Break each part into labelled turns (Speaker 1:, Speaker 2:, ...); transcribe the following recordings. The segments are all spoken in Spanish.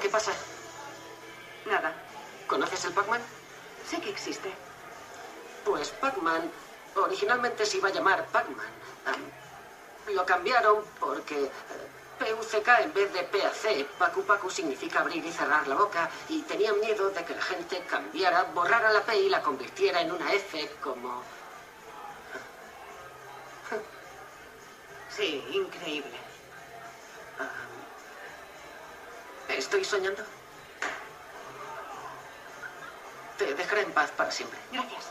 Speaker 1: ¿qué pasa? Nada. ¿Conoces el Pac-Man?
Speaker 2: Sé que existe. Pues Pac-Man originalmente se iba a llamar Pac-Man. lo cambiaron porque eh, PUCK en
Speaker 1: vez de PAC, Pacu Pacu significa abrir y cerrar la boca, y tenían miedo de que la gente cambiara, borrara la P y la convirtiera en una F como... Sí, increíble. Estoy soñando. Te dejaré en paz para siempre. Gracias.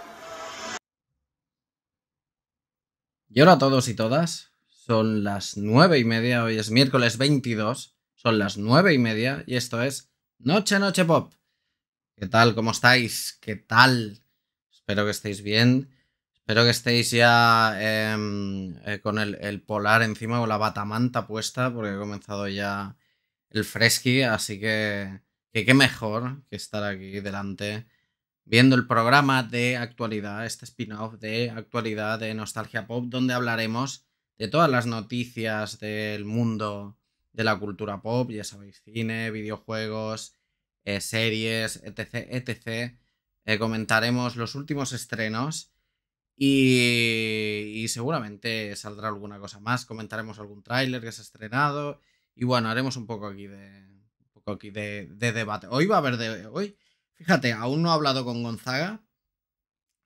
Speaker 1: Y ahora a todos y todas. Son las nueve y media, hoy es miércoles 22. Son las nueve y media y esto es Noche Noche Pop. ¿Qué tal? ¿Cómo estáis? ¿Qué tal? Espero que estéis bien. Espero que estéis ya em, eh, con el, el, polar encima o la batamanta puesta, porque he comenzado ya el Fresky, así que, que qué mejor que estar aquí delante viendo el programa de actualidad, este spin-off de actualidad de Nostalgia Pop, donde hablaremos de todas las noticias del mundo de la cultura pop, ya sabéis, cine, videojuegos, eh, series, etc. etc. Eh, comentaremos los últimos estrenos y, y seguramente saldrá alguna cosa más, comentaremos algún tráiler que se ha estrenado y bueno, haremos un poco aquí de, un poco aquí de, debate. Hoy va a haber de, hoy. Fíjate, aún no he hablado con Gonzaga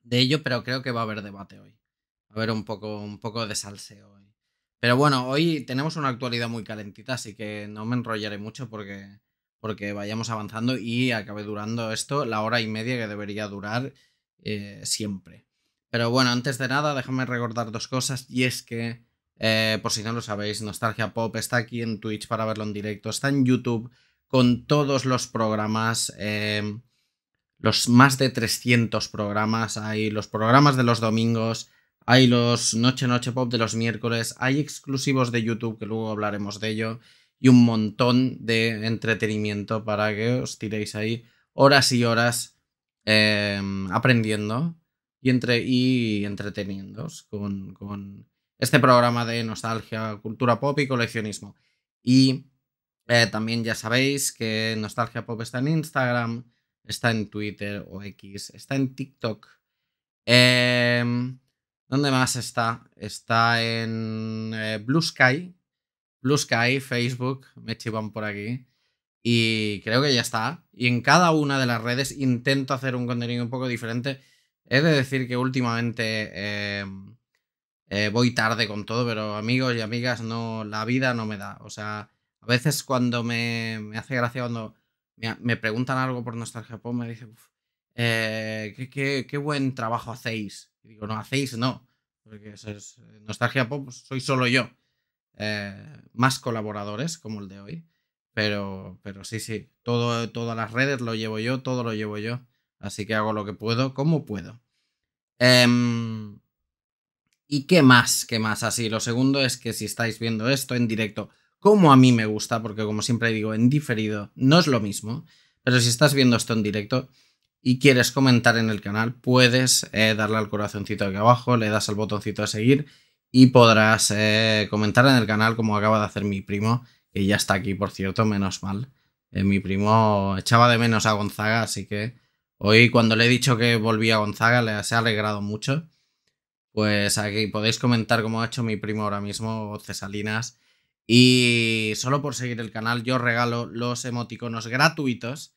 Speaker 1: de ello, pero creo que va a haber debate hoy. Va a haber un poco, un poco de salseo hoy. Pero bueno, hoy tenemos una actualidad muy calentita, así que no me enrollaré mucho porque, porque vayamos avanzando y acabe durando esto la hora y media que debería durar eh, siempre. Pero bueno, antes de nada, déjame recordar dos cosas y es que eh, por si no lo sabéis, Nostalgia Pop está aquí en Twitch para verlo en directo, está en YouTube con todos los programas, em, los más de 300 programas, hay los programas de los domingos, hay los Noche Noche Pop de los miércoles, hay exclusivos de YouTube que luego hablaremos de ello y un montón de entretenimiento para que os tiréis ahí horas y horas em, aprendiendo y, entre, y entreteniéndoos con este programa de nostalgia, cultura pop y coleccionismo. Y eh, también ya sabéis que Nostalgia Pop está en Instagram, está en Twitter o X, está en TikTok. Em, ¿Dónde más está? Está en eh, Blue Sky. Blue Sky, Facebook, me chivan por aquí. Y creo que ya está. Y en cada una de las redes intento hacer un contenido un poco diferente. He de decir que últimamente em, eh, voy tarde con todo, pero amigos y amigas, no, la vida no me da. O sea, a veces cuando me, me hace gracia cuando me, preguntan algo por Nostalgia Pop, me dicen, eh, qué, buen trabajo hacéis. Y digo, no, hacéis no, porque es, eh, Nostalgia Pop pues, soy solo yo. más colaboradores como el de hoy, pero, pero sí, sí, todo, todas las redes lo llevo yo, todo lo llevo yo, así que hago lo que puedo, como puedo. Eh, ¿Y qué más? ¿Qué más así? Lo segundo es que si estáis viendo esto en directo, como a mí me gusta, porque como siempre digo, en diferido no es lo mismo, pero si estás viendo esto en directo y quieres comentar en el canal, puedes eh, darle al corazoncito aquí abajo, le das al botoncito de seguir y podrás eh, comentar en el canal como acaba de hacer mi primo, que ya está aquí, por cierto, menos mal. Eh, mi primo echaba de menos a Gonzaga, así que hoy cuando le he dicho que volví a Gonzaga le, se ha alegrado mucho pues aquí podéis comentar como ha hecho mi primo ahora mismo, Cesalinas. Y solo por seguir el canal, yo regalo los emoticonos gratuitos.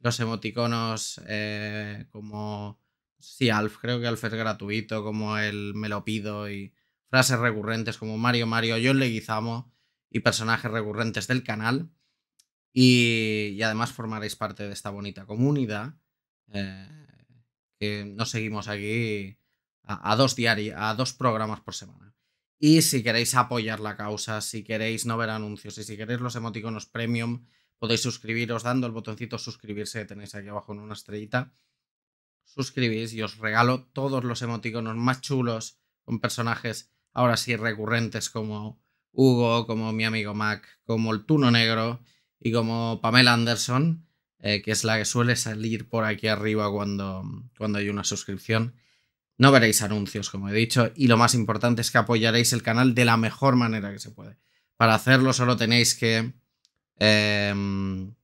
Speaker 1: Los emoticonos eh, como. Sí, Alf, creo que Alf es gratuito, como el Me lo pido y frases recurrentes como Mario Mario, yo le guizamo. y personajes recurrentes del canal. Y, además formaréis parte de esta bonita comunidad eh, que nos seguimos aquí a, dos diarios, a dos programas por semana. Y si queréis apoyar la causa, si queréis no ver anuncios y si queréis los emoticonos premium, podéis suscribiros dando el botoncito suscribirse que tenéis aquí abajo en una estrellita. Suscribís y os regalo todos los emoticonos más chulos con personajes ahora sí recurrentes como Hugo, como mi amigo Mac, como el Tuno Negro y como Pamela Anderson, eh, que es la que suele salir por aquí arriba cuando, cuando hay una suscripción. No veréis anuncios, como he dicho, y lo más importante es que apoyaréis el canal de la mejor manera que se puede. Para hacerlo solo tenéis que, em,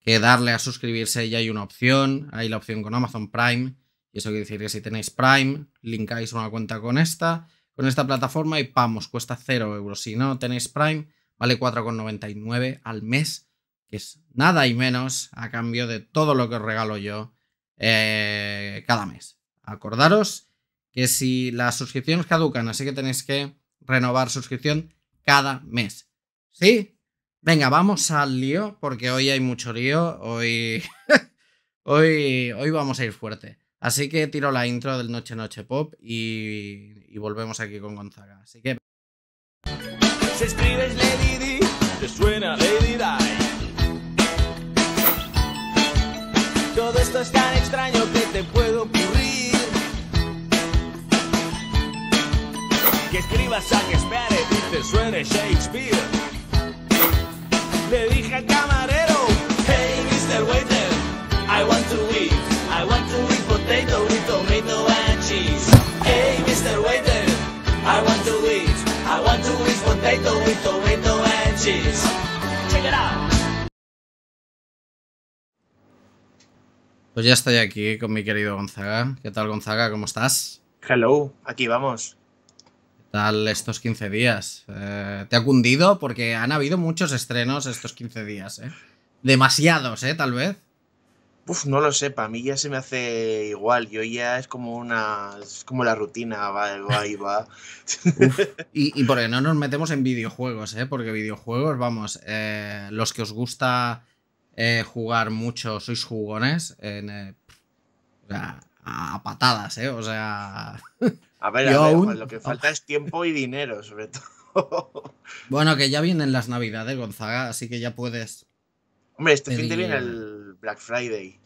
Speaker 1: que darle a suscribirse y hay una opción, hay la opción con Amazon Prime, y eso quiere decir que si tenéis Prime, linkáis una cuenta con esta, con esta plataforma y vamos, cuesta 0 euros. Si no tenéis Prime, vale 4,99 al mes, que es nada y menos a cambio de todo lo que os regalo yo eh, cada mes. Acordaros que si las suscripciones caducan, así que tenéis que renovar suscripción cada mes. ¿Sí? Venga, vamos al lío, porque hoy hay mucho lío, hoy, hoy, hoy vamos a ir fuerte. Así que tiro la intro del Noche Noche Pop y, volvemos aquí con Gonzaga. Así que...
Speaker 2: te suena Todo esto es tan extraño que te puedo que escribas, a que espere y suene Shakespeare. Le dije al camarero, hey Mr. Waiter, I want to eat, I want to eat potato with tomato and cheese. Hey Mr. Waiter, I want to eat, I want to eat potato with tomato and cheese. Check it out.
Speaker 1: Pues ya estoy aquí con mi querido Gonzaga. ¿Qué tal, Gonzaga? ¿Cómo estás?
Speaker 2: Hello, aquí vamos
Speaker 1: estos 15 días? Eh, ¿Te ha cundido? Porque han habido muchos estrenos estos 15 días, ¿eh? Demasiados, ¿eh? Tal vez.
Speaker 2: Uf, no lo sé, para mí ya se me hace igual, yo ya es como una, es como la rutina, va, va y va. y, porque no nos metemos en videojuegos, ¿eh? porque videojuegos, vamos, eh,
Speaker 1: los que os gusta eh, jugar mucho, sois jugones, a patadas, ¿eh? o sea, A ver, a ver lo que falta es
Speaker 2: tiempo y dinero, sobre todo.
Speaker 1: Bueno, que ya vienen las navidades, Gonzaga, así que ya puedes. Hombre, este fin de viene
Speaker 2: el Black Friday.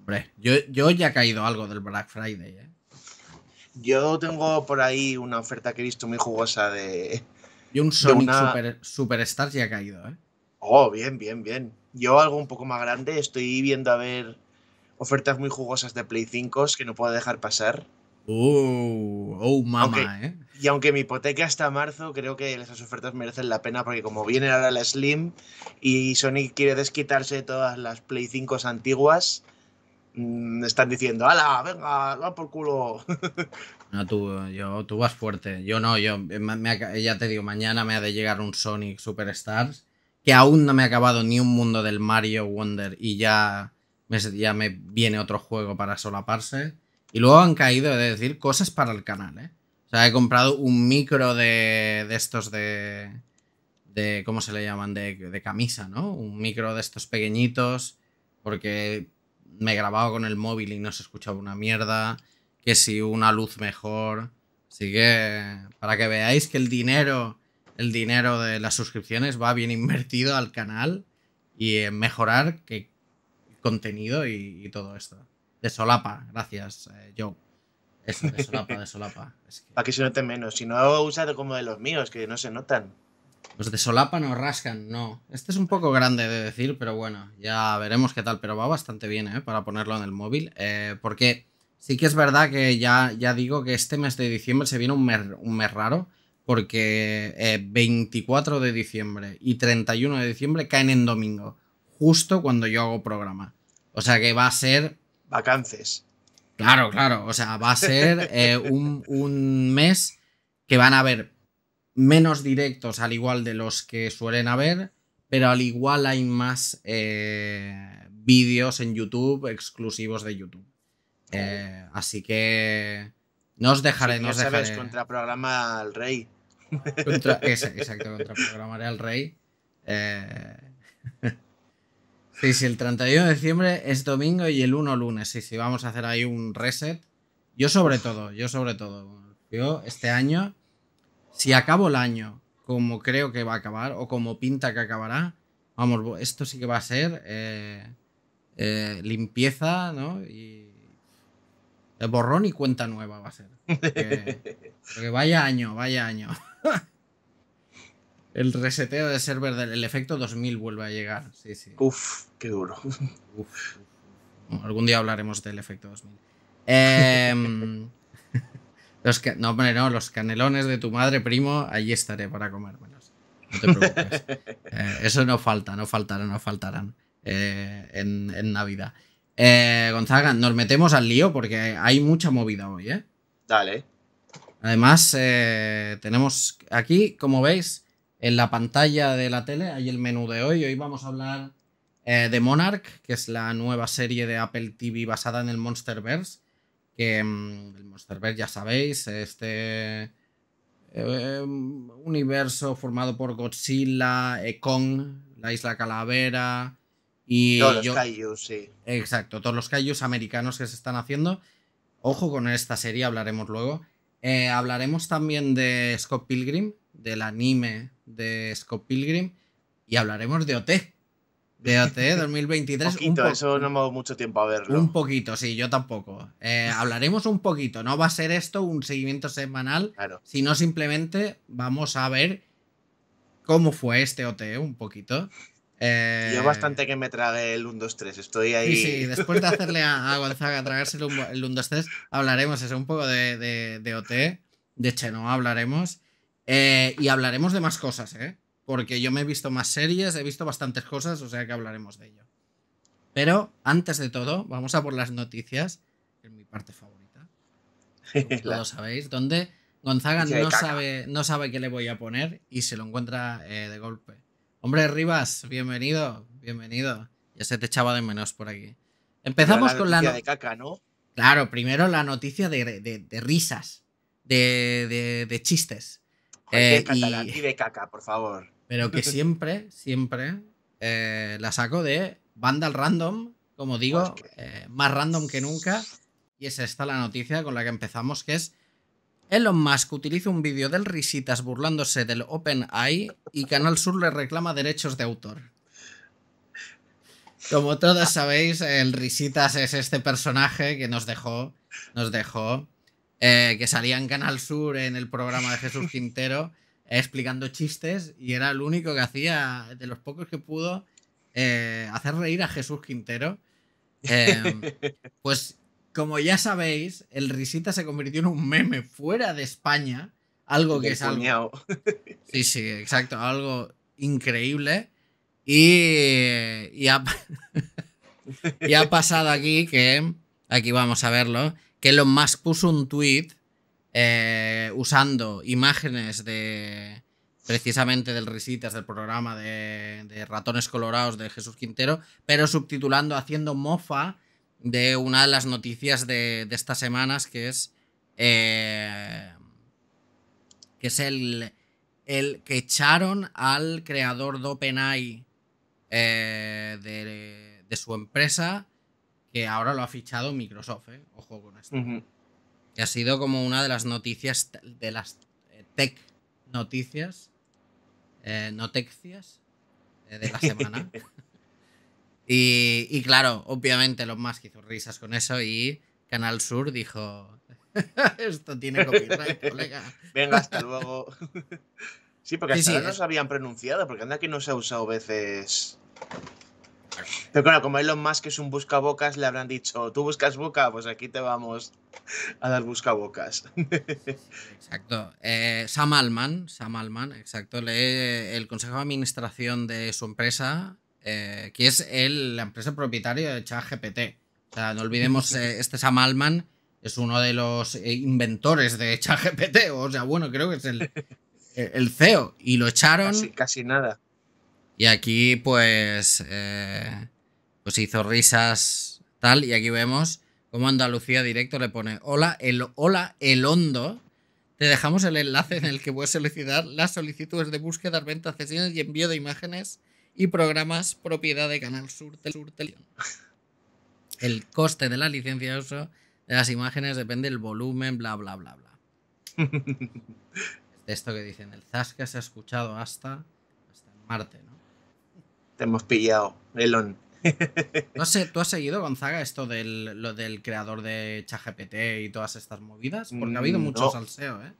Speaker 1: Hombre, yo, ya he caído algo del Black Friday, ¿eh?
Speaker 2: Yo tengo por ahí una oferta que he visto muy jugosa de. Y un Sonic Super,
Speaker 1: Superstars ya ha caído, ¿eh?
Speaker 2: Oh, bien, bien, bien. Yo algo un poco más grande, estoy viendo a ver ofertas muy jugosas de Play 5 que no puedo dejar pasar.
Speaker 1: Oh, oh mama, eh.
Speaker 2: Y aunque mi hipoteca hasta marzo, creo que esas ofertas merecen la pena porque como viene ahora la Slim y Sonic quiere desquitarse de todas las Play 5 antiguas, me mm, están diciendo, ¡Hala, venga, va por culo!
Speaker 1: No, tú, yo, tú vas fuerte. Yo no, yo eh, ya te digo, mañana me ha de llegar un Sonic Superstars que aún no me ha acabado ni un mundo del Mario Wonder y ya ya me viene otro juego para solaparse. Y luego han caído de decir cosas para el canal, ¿eh? O sea, he comprado un micro de, estos de, de... ¿Cómo se le llaman? De, de camisa, ¿no? Un micro de estos pequeñitos porque me grababa con el móvil y no se escuchaba una mierda. Que si una luz mejor. Así que para que veáis que el dinero, el dinero de las suscripciones va bien invertido al canal y en mejorar que, contenido y todo esto. De solapa, gracias, Yo eh, Joe. de solapa, de
Speaker 2: solapa. Para que se note menos. Si no, usado como de los míos, que no se notan.
Speaker 1: Los de solapa no rascan, no. Este es un poco grande de decir, pero bueno, ya veremos qué tal. Pero va bastante bien, ¿eh? Para ponerlo en el móvil. Eh, porque sí que es verdad que ya, ya digo que este mes de diciembre se viene un mes, raro. Porque 24 eh, de diciembre y 31 de diciembre caen en domingo. Justo cuando yo hago programa. O sea que va a ser vacances. Claro, claro. O sea, va a ser eh, un, mes que van a haber menos directos al igual de los que suelen haber, pero al igual hay más eh, vídeos en YouTube exclusivos de YouTube. Eh, así que no os dejaré, no os
Speaker 2: contraprograma al rey. exacto, contraprogramaré al rey.
Speaker 1: Sí, sí, el 31 de diciembre es domingo y el 1 lunes. Sí, sí, vamos a hacer ahí un reset. Yo sobre todo, yo sobre todo. Yo este año, si acabo el año como creo que va a acabar o como pinta que acabará, vamos, esto sí que va a ser eh, eh, limpieza, ¿no? Y borrón y cuenta nueva va a ser.
Speaker 2: porque
Speaker 1: vaya año, vaya año. el reseteo de server del efecto 2000 vuelve a llegar. Uf, qué duro. algún día hablaremos del efecto 2000. Em, los no, hombre, no, los canelones de tu madre, primo, allí estaré para comérmelos. No te preocupes. Eh, eso no falta, no faltará, no faltarán eh, en, en, Navidad. Eh, Gonzaga, nos metemos al lío porque hay mucha movida hoy, ¿eh? Dale. Además, tenemos aquí, como veis, en la pantalla de la tele, hay el menú de hoy. Hoy vamos a hablar eh, de Monarch, que es la nueva serie de Apple TV basada en el Monsterverse. Que El mm, el Monsterverse, ya sabéis, este em, universo formado por Godzilla, Kong, la isla Calavera y... Todos los Kaijus, sí. Exacto, todos los Kaijus americanos que se están haciendo. Ojo con esta serie, hablaremos luego. Eh, hablaremos también de Scott Pilgrim, del anime de Scott Pilgrim y hablaremos de OT. De OT 2023. un poquito, eso no
Speaker 2: hemos dado mucho tiempo
Speaker 1: a verlo. Un poquito, sí, yo tampoco. Eh, hablaremos un poquito, no va a ser esto un seguimiento semanal, claro. sino simplemente vamos a ver cómo fue este OT un poquito. Yo eh, bastante
Speaker 2: que me trague el 1, 2, 3, estoy ahí. Sí, sí, después de hacerle
Speaker 1: a, Gonzaga tragarse el 1, 2, 3, hablaremos eso, un poco de, OT de OT, no, hablaremos. Eh, y hablaremos de más cosas, ¿eh? Porque yo me he visto más series, he visto bastantes cosas, o sea que hablaremos de ello. Pero antes de todo, vamos a por las noticias, que es mi parte favorita. Como todos sabéis, donde Gonzaga no sabe, no sabe qué le voy a poner y se lo encuentra eh, de golpe. Hombre, Rivas, bienvenido, bienvenido. Ya se te echaba de menos por aquí. Empezamos con la noticia de caca, ¿no? Claro, primero la noticia de, risas, de chistes.
Speaker 2: Eh, catalán y... caca, por favor. Pero que
Speaker 1: siempre, siempre eh, la saco de bandal random, como digo, eh, más random que nunca. Y es esta la noticia con la que empezamos, que es Elon Musk utiliza un vídeo del Risitas burlándose del Open Eye y Canal Sur le reclama derechos de autor. Como todos sabéis, el Risitas es este personaje que nos dejó, nos dejó eh, que salía en Canal Sur en el programa de Jesús Quintero eh, explicando chistes y era el único que hacía, de los pocos que pudo, eh, hacer reír a Jesús Quintero. Em, pues como ya sabéis, el risita se convirtió en un meme fuera de España, algo que es algo... Sí, sí, exacto, algo increíble. Y, y, ha, y ha pasado aquí que, aquí vamos a verlo, que lo más puso un tuit eh, usando imágenes de precisamente del Risitas, del programa de, Ratones Colorados de Jesús Quintero, pero subtitulando, haciendo mofa de una de las noticias de, estas semanas, que es, eh, que es el, el que echaron al creador de OpenAI eh, de, de su empresa ahora lo ha fichado Microsoft, ¿eh? ojo con esto. Que ha sido como una de las noticias, de las eh, tech eh, noticias, eh, de la semana. y, claro, obviamente los más que hizo risas con eso y Canal Sur dijo,
Speaker 2: esto tiene copyright, colega. Venga, hasta luego. sí, porque hasta no se habían pronunciado, porque anda que no se ha usado veces pero claro, como Elon Musk es un buscabocas, le habrán dicho, tú buscas boca, pues aquí te vamos a dar buscabocas.
Speaker 1: Exacto. Eh, Sam Alman, Sam exacto, lee el consejo de administración de su empresa, eh, que es la empresa propietaria de ChatGPT. O sea, no olvidemos, eh, este Sam Alman es uno de los inventores de ChatGPT, o sea, bueno, creo que es el, el CEO, y lo echaron... casi nada y aquí pues, eh, pues hizo risas tal. Y aquí vemos cómo Andalucía Directo le pone, hola, el, hola, el hondo. Te dejamos el enlace en el que puedes solicitar las solicitudes de búsqueda, venta, sesiones y envío de imágenes y programas propiedad de Canal Sur, del El coste de la licencia de uso de las imágenes depende del volumen, bla, bla, bla, bla. esto que dicen, el Zasca se ha escuchado hasta, hasta el martes te hemos
Speaker 2: pillado, Elon.
Speaker 1: No sé, ¿Tú has, seguido, Gonzaga, esto del, lo del creador de ChatGPT y todas estas movidas? Porque ha habido mm, mucho al ¿eh?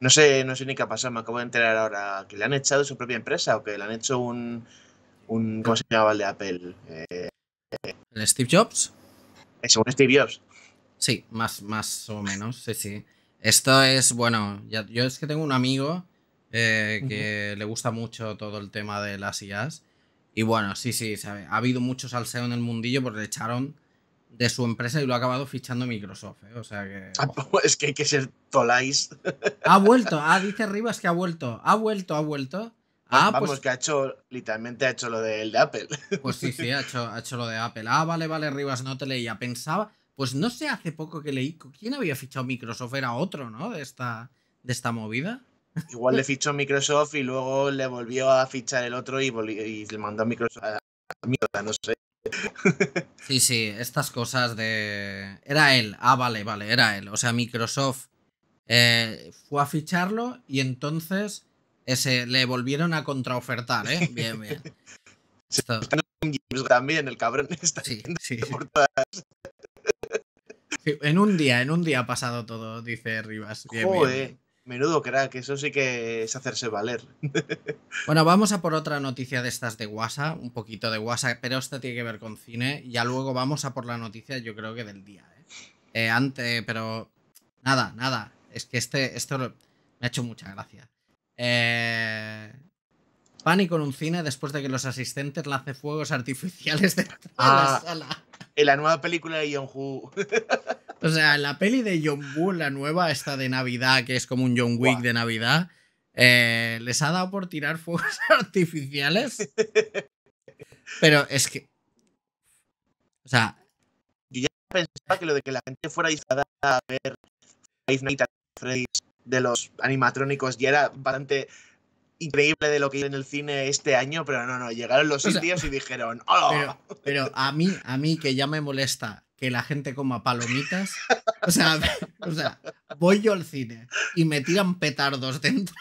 Speaker 2: No sé, no sé ni qué ha pasado, me acabo de enterar ahora que le han echado su propia empresa o que le han hecho un. ¿Cómo se llamaba el de Apple? Eh, ¿El Steve Jobs? Eh, según Steve Jobs.
Speaker 1: Sí, más, más o menos, sí, sí. Esto es, bueno, yo es que tengo un amigo eh, que le gusta mucho todo el tema de las IAS y bueno, sí, sí, ¿sabe? ha habido mucho salseo en el mundillo porque le echaron de su empresa y lo ha acabado fichando Microsoft. ¿eh? O sea que.
Speaker 2: Ah, es que hay que ser tolais.
Speaker 1: Ha vuelto, ah, dice Rivas que ha vuelto. Ha vuelto, ha vuelto. Ah, pues vamos,
Speaker 2: que ha hecho, literalmente ha hecho lo de Apple. Pues sí, sí,
Speaker 1: ha hecho, ha hecho lo de Apple. Ah, vale, vale, Rivas, no te leía. Pensaba, pues no sé, hace poco que leí. ¿Quién había fichado Microsoft? Era otro, ¿no? De esta, de esta movida.
Speaker 2: Igual le fichó Microsoft y luego le volvió a fichar el otro y, le mandó a Microsoft a mierda, no sé.
Speaker 1: Sí, sí, estas cosas de... Era él, ah, vale, vale, era él. O sea, Microsoft eh, fue a ficharlo y entonces ese, le volvieron a contraofertar, ¿eh? Bien, bien.
Speaker 2: También el cabrón está sí, sí. En un día,
Speaker 1: en un día ha pasado todo,
Speaker 2: dice Rivas. Menudo crack, eso sí que es hacerse valer.
Speaker 1: bueno, vamos a por otra noticia de estas de WhatsApp, un poquito de WhatsApp, pero esta tiene que ver con cine. Ya luego vamos a por la noticia, yo creo que del día. ¿eh? Eh, antes, pero nada, nada. Es que este, esto me ha hecho mucha gracia. Eh, pánico en un cine después de que los asistentes lance fuegos artificiales de la ah,
Speaker 2: sala la nueva película de John Woo.
Speaker 1: o sea, la peli de John Woo, la nueva, esta de Navidad, que es como un John Wick de Navidad, eh, les ha dado por tirar fuegos artificiales. Pero es que. O sea.
Speaker 2: Yo ya pensaba que lo de que la gente fuera a ver Five Nights at de los animatrónicos ya era bastante increíble de lo que hay en el cine este año, pero no, no, llegaron los indios y dijeron, oh".
Speaker 1: Pero, a mí, a mí que ya me molesta que la gente coma palomitas, o sea, voy yo al cine y me tiran petardos dentro.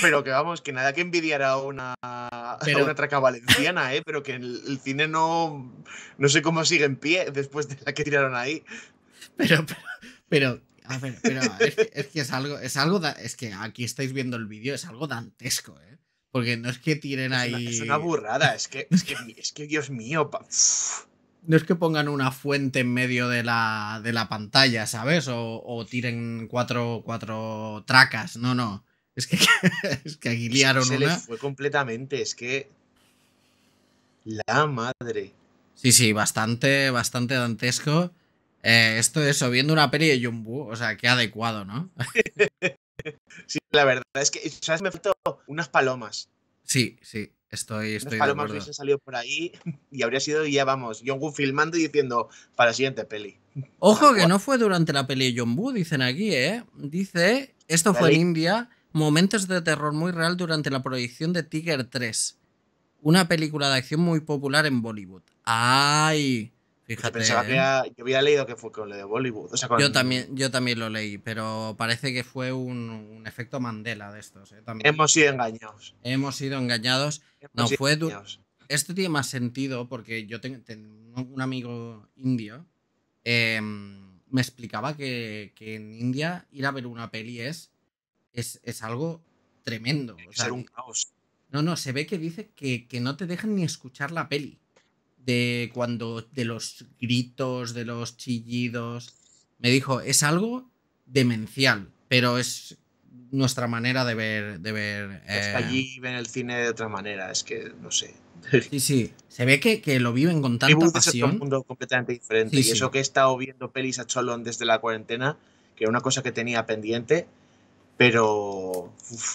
Speaker 2: pero que vamos, que nada que envidiar a una, traca valenciana, ¿eh? pero que el, cine no, no sé cómo sigue en pie después de la que tiraron ahí.
Speaker 1: pero, pero a ver, pero es que, es algo, es algo, es que aquí estáis viendo el vídeo, es algo dantesco, ¿eh? Porque no es que tiren ahí. es una
Speaker 2: burrada, es que, es que, es que Dios mío.
Speaker 1: No es que pongan una fuente en medio de la, de la pantalla, ¿sabes? O, tiren cuatro, cuatro, tracas, no, no. Es que, es que aquí una.
Speaker 2: fue completamente, es que.
Speaker 1: La madre. Sí, sí, bastante, bastante dantesco. Eh, esto es eso, viendo una peli de John o sea, qué adecuado, ¿no?
Speaker 2: sí, la verdad es que, ¿sabes? Me faltó unas palomas.
Speaker 1: Sí, sí, estoy, estoy Unas palomas hubiesen
Speaker 2: salido por ahí y habría sido, ya vamos, John filmando y diciendo para la siguiente peli. Ojo
Speaker 1: que no fue durante la peli de John dicen aquí, ¿eh? Dice, esto fue en India, momentos de terror muy real durante la proyección de Tiger 3, una película de acción muy popular en Bollywood.
Speaker 2: ¡Ay! Fíjate. Pensaba ¿eh? había leído que fue con lo de
Speaker 1: Bollywood. yo, también, yo también lo leí, pero parece que fue un, efecto Mandela de estos. ¿eh? Hemos sido engañados. Hemos sido engañados. no, fue Esto tiene más sentido porque yo tengo, un amigo indio. Em, me explicaba que, en India ir a ver una peli es, es, algo tremendo. O ser un caos. No, no, se ve que dice que, que no te dejan ni escuchar la peli de cuando, de los gritos, de los chillidos. Me dijo, es algo demencial, pero es nuestra manera de ver. De ver eh, allí
Speaker 2: ven el cine de otra manera, es que no sé.
Speaker 1: Sí, sí. Se ve que, que lo viven con tanta pasión. Es un
Speaker 2: mundo completamente diferente. y eso que he estado viendo pelis a Cholón desde la cuarentena, que era una cosa que tenía pendiente, pero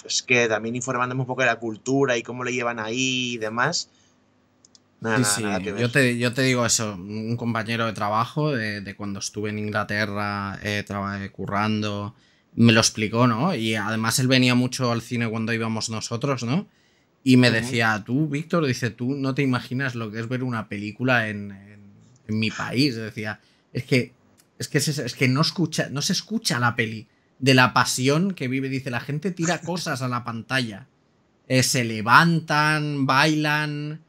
Speaker 2: es que también informándome un poco de la cultura y cómo le llevan ahí y demás yo,
Speaker 1: te, digo eso, un compañero de trabajo de, cuando estuve en Inglaterra eh, eh, currando, me lo explicó, ¿no? Y además él venía mucho al cine cuando íbamos nosotros, ¿no? Y me decía, tú, Víctor, dice, tú no te imaginas lo que es ver una película en, mi país. Decía, es que, es que, es, que no, escucha, no se escucha la peli de la pasión que vive. Dice, la gente tira cosas a la pantalla. Eh, se levantan, bailan,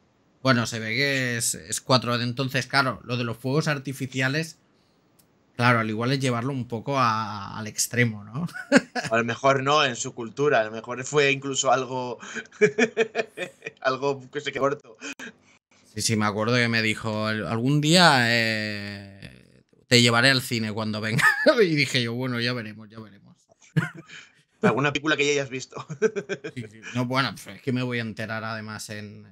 Speaker 1: bueno, se ve que es, cuatro de Entonces, claro, lo de los fuegos artificiales, claro, al igual es llevarlo un poco al extremo, ¿no?
Speaker 2: A lo mejor no en su cultura, a lo mejor fue incluso algo. algo que se qué, corto.
Speaker 1: Sí, sí, me acuerdo que me dijo, algún día eh, te llevaré al cine cuando venga. y dije yo, bueno, ya veremos, ya veremos.
Speaker 2: ¿Alguna película que ya hayas visto?
Speaker 1: No, bueno, pues es que me voy a enterar además en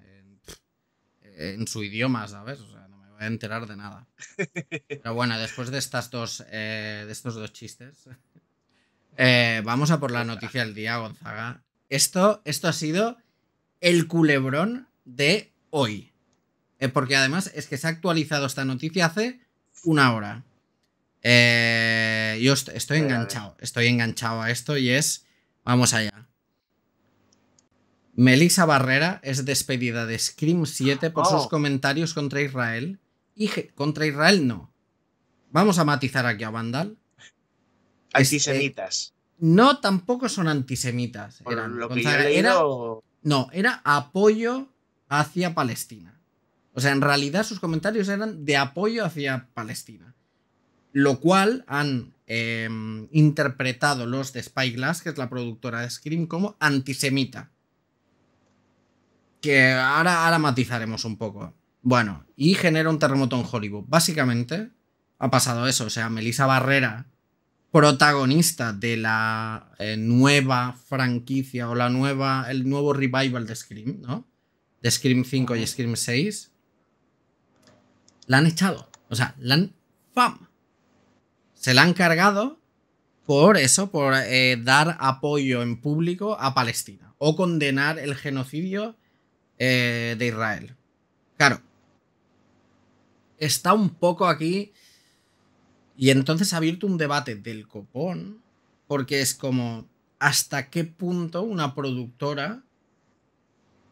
Speaker 1: en su idioma, ¿sabes? O sea, no me voy a enterar de nada. Pero bueno, después de, estas dos, eh, de estos dos chistes, eh, vamos a por la noticia del día, Gonzaga. Esto, esto ha sido el culebrón de hoy. Eh, porque además es que se ha actualizado esta noticia hace una hora. yo estoy enganchado, estoy enganchado a esto y es, vamos allá. Melissa Barrera es despedida de Scream 7 por sus oh. comentarios contra Israel. Y contra Israel no. Vamos a matizar aquí a Vandal. Eh, antisemitas. semitas? no, tampoco son antisemitas. Eran, no, era apoyo hacia Palestina. O sea, en realidad sus comentarios eran de apoyo hacia Palestina. Lo cual han em, interpretado los de Spyglass, que es la productora de Scream, como antisemita que ahora, ahora matizaremos un poco. Bueno, y genera un terremoto en Hollywood. Básicamente ha pasado eso, o sea, Melissa Barrera, protagonista de la eh, nueva franquicia o la nueva, el nuevo revival de Scream, ¿no? De Scream 5 y Scream 6, la han echado. O sea, la han... ¡Fam! Se la han cargado por eso, por eh, dar apoyo en público a Palestina o condenar el genocidio eh, de Israel. Claro, está un poco aquí y entonces ha abierto un debate del copón porque es como hasta qué punto una productora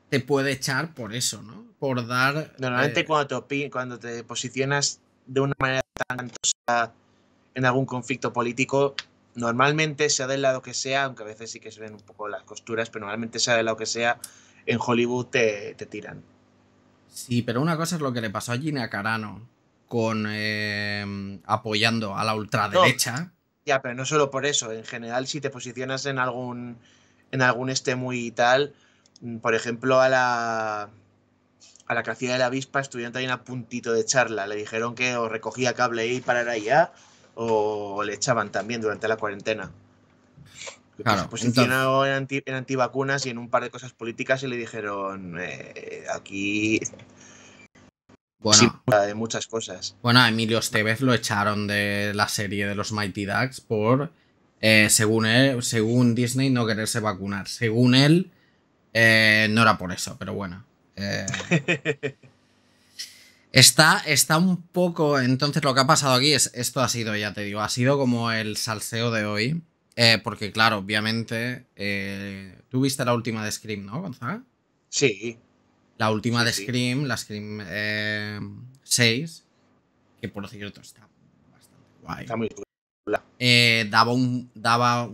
Speaker 1: te puede echar por eso, ¿no? Por dar...
Speaker 2: Normalmente eh, cuando, te cuando te posicionas de una manera tan en algún conflicto político, normalmente sea del lado que sea, aunque a veces sí que se ven un poco las costuras, pero normalmente sea del lado que sea, en Hollywood te, te tiran.
Speaker 1: Sí, pero una cosa es lo que le pasó a Gina Carano con eh, apoyando a la ultraderecha.
Speaker 2: ya, pero no solo por eso. En general, si te posicionas en algún en algún este muy tal, mm, por ejemplo, a la a la que de la avispa estuvieron también a puntito de charla. Le dijeron que o recogía cable y parara allá, o le echaban también durante la cuarentena.
Speaker 1: Claro, se posicionó
Speaker 2: en, antivacunas y en un par de cosas políticas y le dijeron eh, aquí bueno, de muchas cosas.
Speaker 1: Bueno, a Emilio Estevez lo echaron de la serie de los Mighty Ducks por, eh, según, él, según Disney, no quererse vacunar. Según él, eh, no era por eso, pero bueno. está, está un poco... Entonces lo que ha pasado aquí es, esto ha sido, ya te digo, ha sido como el salseo de hoy. Eh, porque, claro, obviamente. Tuviste eh, Tú viste la última de Scream, ¿no, Gonzaga? Sí. La última de Scream, la Scream 6, eh, que por cierto está bastante guay. Está muy cool. daba un. Daba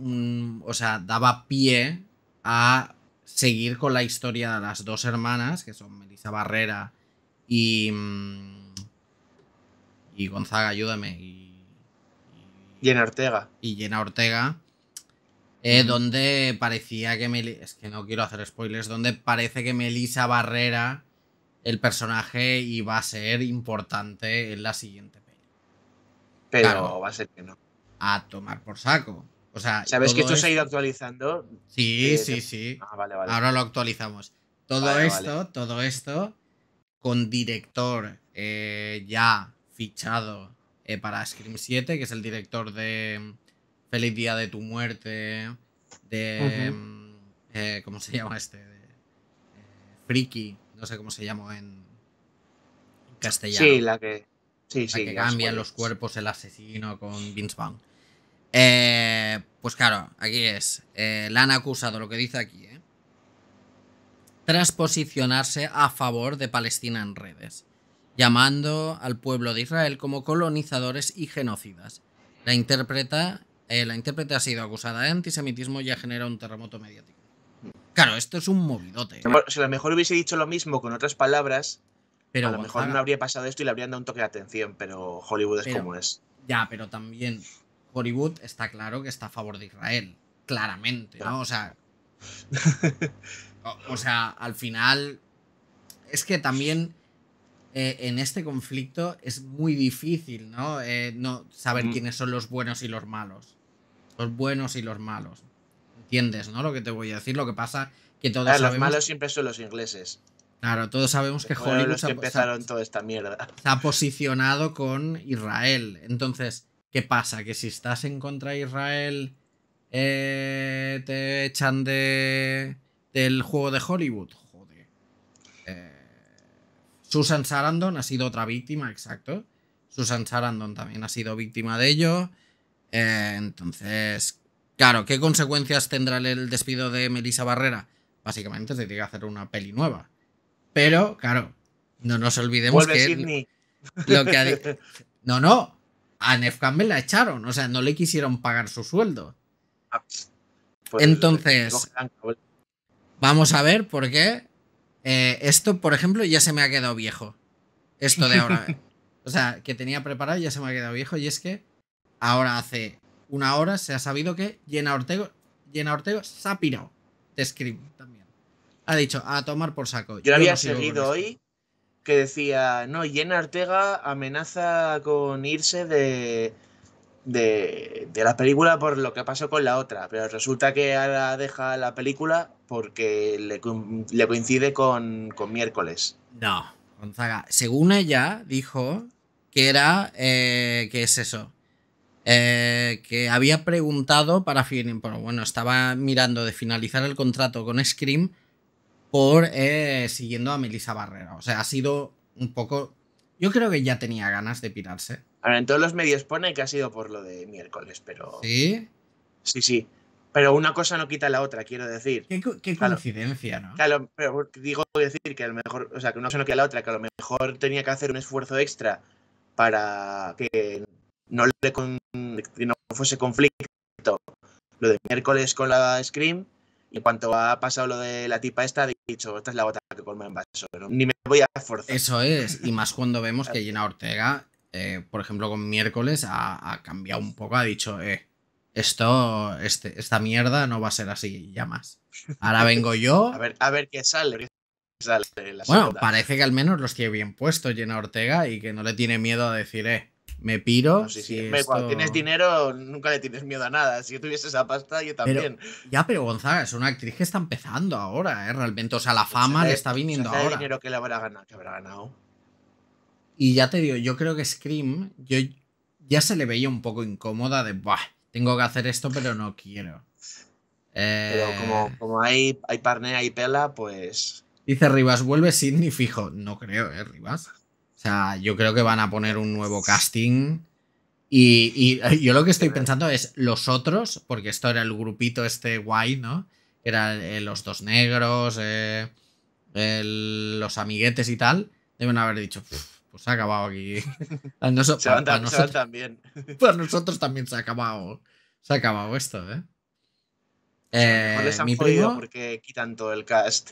Speaker 1: O sea, daba pie a seguir con la historia de las dos hermanas, que son Melissa Barrera y. Mm, y Gonzaga, ayúdame. Y, y Ortega. Y Lena Ortega. Eh, donde parecía que Melissa, es que no quiero hacer spoilers, donde parece que Melissa Barrera, el personaje, iba a ser importante en la siguiente peli.
Speaker 2: Pero va a ser que no. A tomar por saco.
Speaker 1: O sea, ¿Sabes que esto se
Speaker 2: ha ido actualizando? Sí, eh, sí,
Speaker 1: sí. Ah, Ahora lo actualizamos. Todo esto, todo esto, con director eh, ya fichado para Scream 7, que es el director de Feliz Día de tu Muerte, de... Eh, ¿Cómo se llama este? Eh, friki, no sé cómo se llama en castellano. Sí, la que... Sí, la que cambian los cuerpos el asesino con Vince Vaughn. Eh, pues claro, aquí es. la han acusado, lo que dice aquí, ¿eh? a favor de Palestina en redes, llamando al pueblo de Israel como colonizadores y genocidas. La interpreta eh, la intérprete ha sido acusada de antisemitismo y ha generado un terremoto mediático.
Speaker 2: Claro, esto es un
Speaker 1: movidote.
Speaker 2: Si a lo mejor hubiese dicho lo mismo con otras palabras,
Speaker 1: a lo mejor no habría
Speaker 2: pasado esto y le habrían dado un toque de atención, pero Hollywood es como es. Ya, pero también
Speaker 1: Hollywood está claro que está a favor de Israel, claramente, ¿no? O sea, o, sea, al final es que también eh, en este conflicto es muy difícil, ¿no? Eh, no saber mm. quiénes son los buenos y los malos los buenos y los malos. ¿Entiendes, no? Lo que te voy a decir. Lo que pasa que todos Los malos
Speaker 2: siempre son los ingleses.
Speaker 1: Claro, todos sabemos que Hollywood empezaron
Speaker 2: toda esta mierda.
Speaker 1: se ha posicionado con Israel. Entonces, ¿qué pasa? Que si estás en contra de Israel, eh, te echan de del juego de Hollywood. Joder. Eh, Susan Sarandon ha sido otra víctima, exacto. Susan Sarandon también ha sido víctima de ello. Eh, entonces, claro, ¿qué consecuencias tendrá el despido de Melissa Barrera? Básicamente se tiene que hacer una peli nueva. Pero, claro, no nos olvidemos que...
Speaker 2: Lo que
Speaker 1: no, no. A Nef la echaron. O sea, no le quisieron pagar su sueldo. Ah, pues, pues, entonces, pues, vamos a ver por qué. Eh, esto, por ejemplo, ya se me ha quedado viejo. Esto de ahora. o sea, que tenía preparado ya se me ha quedado viejo. Y es que Ahora hace una hora se ha sabido que Yena Ortega Jenna Ortego se ha pirado también. Ha dicho, a tomar por saco. Yo, lo había seguido
Speaker 2: hoy que decía, no, Yena Ortega amenaza con irse de, de, de, la película por lo que pasó con la otra, pero resulta que ahora deja la película porque le, le coincide con, miércoles.
Speaker 1: No, Gonzaga, según ella dijo que era, eh, que es eso, eh, que había preguntado para bueno, estaba mirando de finalizar el contrato con Scream por eh, siguiendo a Melissa Barrera. O sea, ha sido un poco. Yo creo que ya tenía ganas de pirarse.
Speaker 2: Ahora, en todos los medios pone que ha sido por lo de miércoles, pero. ¿Sí? Sí, sí. Pero una cosa no quita la otra, quiero decir. Qué, qué coincidencia, ¿no? Claro, pero digo decir que a lo mejor, o sea, que una cosa no quita la otra, que a lo mejor tenía que hacer un esfuerzo extra para que no, le con, no fuese conflicto lo de miércoles con la Scream. Y en cuanto ha pasado lo de la tipa esta, Ha dicho, esta es la bota que colma en vaso. Ni me voy a forzar.
Speaker 1: Eso es, y más cuando vemos que llena Ortega, eh, por ejemplo, con miércoles ha, cambiado un poco, ha dicho, eh, esto, este, esta mierda no va a ser así ya más. Ahora vengo yo. a,
Speaker 2: ver, a ver qué sale. bueno,
Speaker 1: parece que al menos los tiene bien puestos llena Ortega y que no le tiene miedo a decir, eh, me piro. Cuando tienes
Speaker 2: dinero, nunca le tienes miedo a nada. Si yo tuviese esa pasta, yo también.
Speaker 1: ya, pero Gonzaga es una actriz que está empezando ahora, ¿eh? Realmente, o sea, la fama le está viniendo ahora. El dinero
Speaker 2: que le habrá ganado,
Speaker 1: Y ya te digo, yo creo que Scream, yo ya se le veía un poco incómoda de, tengo que hacer esto, pero no quiero. Pero eh,
Speaker 2: como, hay, hay y pela, pues...
Speaker 1: Dice Rivas, vuelve Sidney fijo. No creo, ¿eh, Rivas? sea, yo creo que van a poner un nuevo casting. Y, yo lo que estoy pensando es los otros, porque esto era el grupito este guay, ¿no? Eran eh, los dos negros, eh, los amiguetes y tal. Deben haber dicho, pues se ha acabado aquí. se van, para, nosotros, también. Pues nosotros también se ha acabado. Se ha acabado esto, ¿eh? eh mi primo,
Speaker 2: porque quitan todo el cast?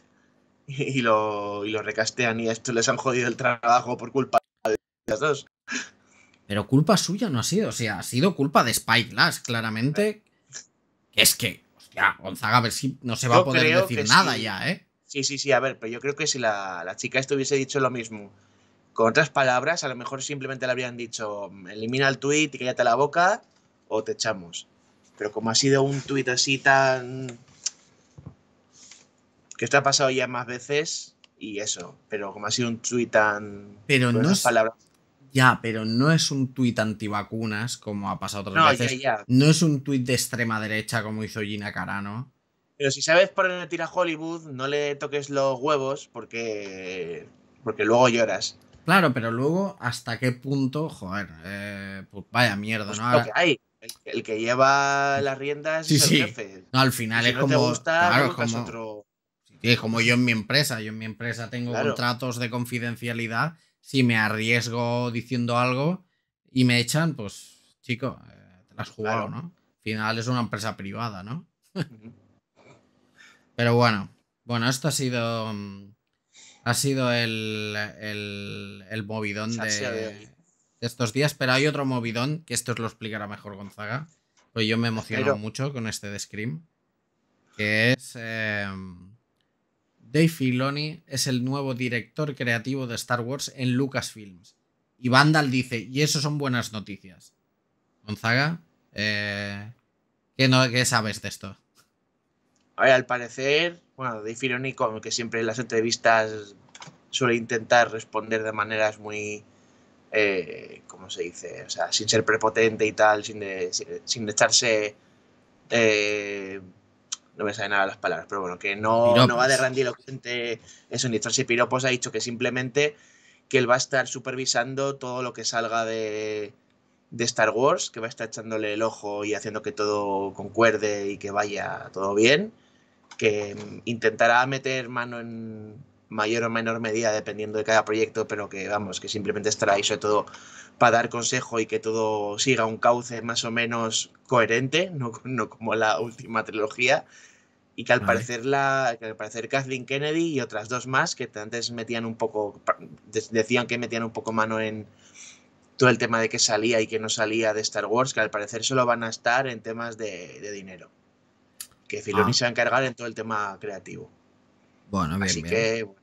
Speaker 2: y lo, y lo recastean y a esto les han jodido el trabajo por culpa de las dos.
Speaker 1: Pero culpa suya no ha sido, o sea, ha sido culpa de Spyglass, claramente. Es que, hostia, Gonzaga, a ver si no se va a poder decir nada ya,
Speaker 2: ¿eh? Sí, sí, sí, a ver, pero yo creo que si la, chica esto dicho lo mismo con otras palabras, a lo mejor simplemente le habrían dicho, elimina el tweet y cállate la boca o te echamos. Pero como ha sido un tweet así tan que esto ha pasado ya más veces y eso, pero como ha sido un tuit tan... Pero no es... Palabras.
Speaker 1: Ya, pero no es un tuit antivacunas como ha pasado otras veces. Ya, No es un tuit de extrema derecha como hizo Gina Carano.
Speaker 2: Pero si sabes por dónde tira Hollywood, no le toques los huevos porque, porque luego lloras.
Speaker 1: Claro, pero luego, ¿hasta qué punto? Joder, eh, pues vaya mierda, pues ¿no? Lo que
Speaker 2: hay. El, que lleva las riendas es el sí. jefe.
Speaker 1: al final es como. Te gusta, como, otro como yo en mi empresa, yo en mi empresa tengo contratos de confidencialidad, si me arriesgo diciendo algo y me echan, pues chico, eh, te las has ¿no? Al final es una empresa privada, ¿no? Pero bueno, bueno, esto ha sido mm, ha sido el, el, movidón de, estos días, pero hay otro movidón que esto os lo explicará mejor Gonzaga, pues yo me emociono mucho con este de Scream, que es... Em, Dave Filoni es el nuevo director creativo de Star Wars en Lucasfilms. Y Vandal dice, y eso son buenas noticias. Gonzaga, eh, ¿qué, sabes de esto?
Speaker 2: A al parecer, bueno, Dave Filoni, como que siempre en las entrevistas suele intentar responder de maneras muy, eh, ¿cómo se dice? O sea, sin ser prepotente y tal, sin, echarse eh, no me sale nada las palabras, pero bueno, que no, no va de grandilocuente eso, ni echarse piropos, ha dicho que simplemente que él va a estar supervisando todo lo que salga de, de Star Wars, que va a estar echándole el ojo y haciendo que todo concuerde y que vaya todo bien, que intentará meter mano en, mayor o menor medida, dependiendo de cada proyecto, pero que vamos, que simplemente estará ahí, sobre todo para dar consejo y que todo siga un cauce más o menos coherente, no, como la última trilogía. Y que al parecer la, al parecer Kathleen Kennedy y otras dos más, que antes metían un poco, decían que metían un poco mano en, todo el tema de que salía y que no salía de Star Wars, que al parecer solo van a estar en temas de, dinero. Que Filoni ah. se va a encargar en todo el tema creativo.
Speaker 1: Bueno, Así que bueno,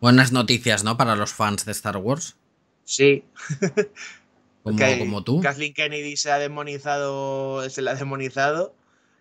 Speaker 1: Buenas noticias, ¿no? Para los fans de Star Wars. Sí. como, como, tú.
Speaker 2: Kathleen Kennedy se ha demonizado, se la ha demonizado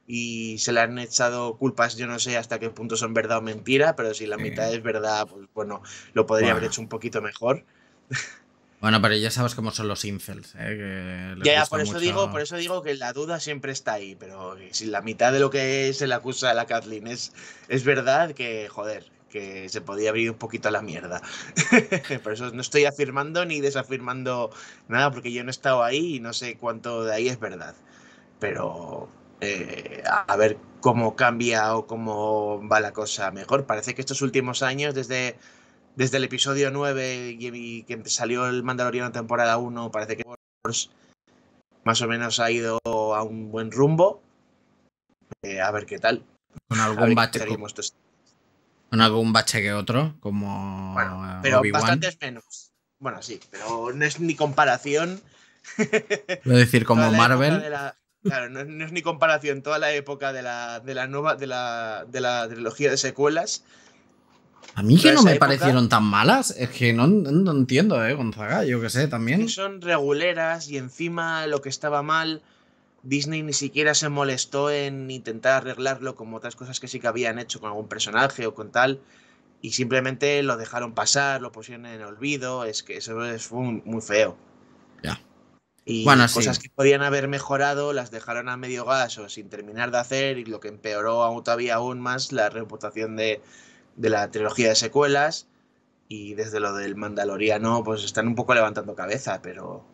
Speaker 2: y se le han echado culpas, yo no sé hasta qué punto son verdad o mentira, pero si la mitad es verdad, pues bueno, lo podría haber hecho un poquito mejor.
Speaker 1: Bueno, pero ya sabes cómo son los infels, ¿eh? ya, por eso digo, por
Speaker 2: eso digo que la duda siempre está ahí, pero si la mitad de lo que se le acusa a la Kathleen es, es verdad, que joder, que se podía abrir un poquito la mierda. Por eso no estoy afirmando ni desafirmando nada, porque yo no he estado ahí y no sé cuánto de ahí es verdad. Pero eh, a ver cómo cambia o cómo va la cosa mejor. Parece que estos últimos años, desde, desde el episodio 9 y, que salió el Mandaloriano temporada 1, parece que más o menos ha ido a un buen rumbo. Eh, a ver qué tal.
Speaker 1: Con algún bate en algún bache que otro, como.
Speaker 2: Bueno, pero bastantes menos. Bueno, sí, pero no es ni comparación. Es decir, como Marvel. claro, no, es ni comparación toda la época de la, de la nueva, de la, de la trilogía de secuelas.
Speaker 1: A mí que no me parecieron tan malas, es que no, entiendo, eh, Gonzaga, yo qué sé, también.
Speaker 2: Son reguleras y encima lo que estaba mal Disney ni siquiera se molestó en intentar arreglarlo como otras cosas que sí que habían hecho con algún personaje o con tal, y simplemente lo dejaron pasar, lo pusieron en olvido, es que eso fue muy feo. Ya. Y bueno, cosas que podían haber mejorado las dejaron a medio gas o sin terminar de hacer, y lo que empeoró aún todavía aún más la reputación de, de la trilogía de secuelas. Y desde lo del Mandaloriano, pues están un poco levantando cabeza, pero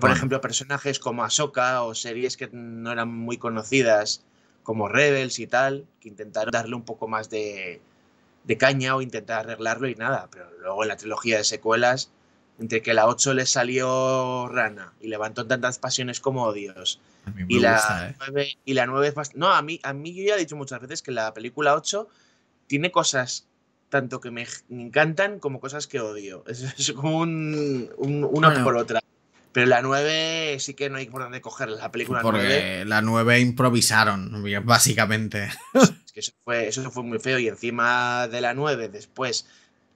Speaker 2: por ejemplo, personajes como Ahsoka o series que no eran muy conocidas, como Rebels y tal, que intentaron darle un poco más de, de caña o intentar arreglarlo y nada. Pero luego en la trilogía de secuelas, entre que la 8 le salió rana y levantó tantas pasiones como odios. ¿eh? Y, la 9, y la 9 es bastante... No, a mí, a mí yo ya he dicho muchas veces que la película 8 tiene cosas tanto que me encantan como cosas que odio. Es, como un, un una por otra. Pero la 9 sí que no hay por dónde coger la película Porque
Speaker 1: la 9 improvisaron, básicamente.
Speaker 2: eso fue, eso fue muy feo. Y encima de la 9, después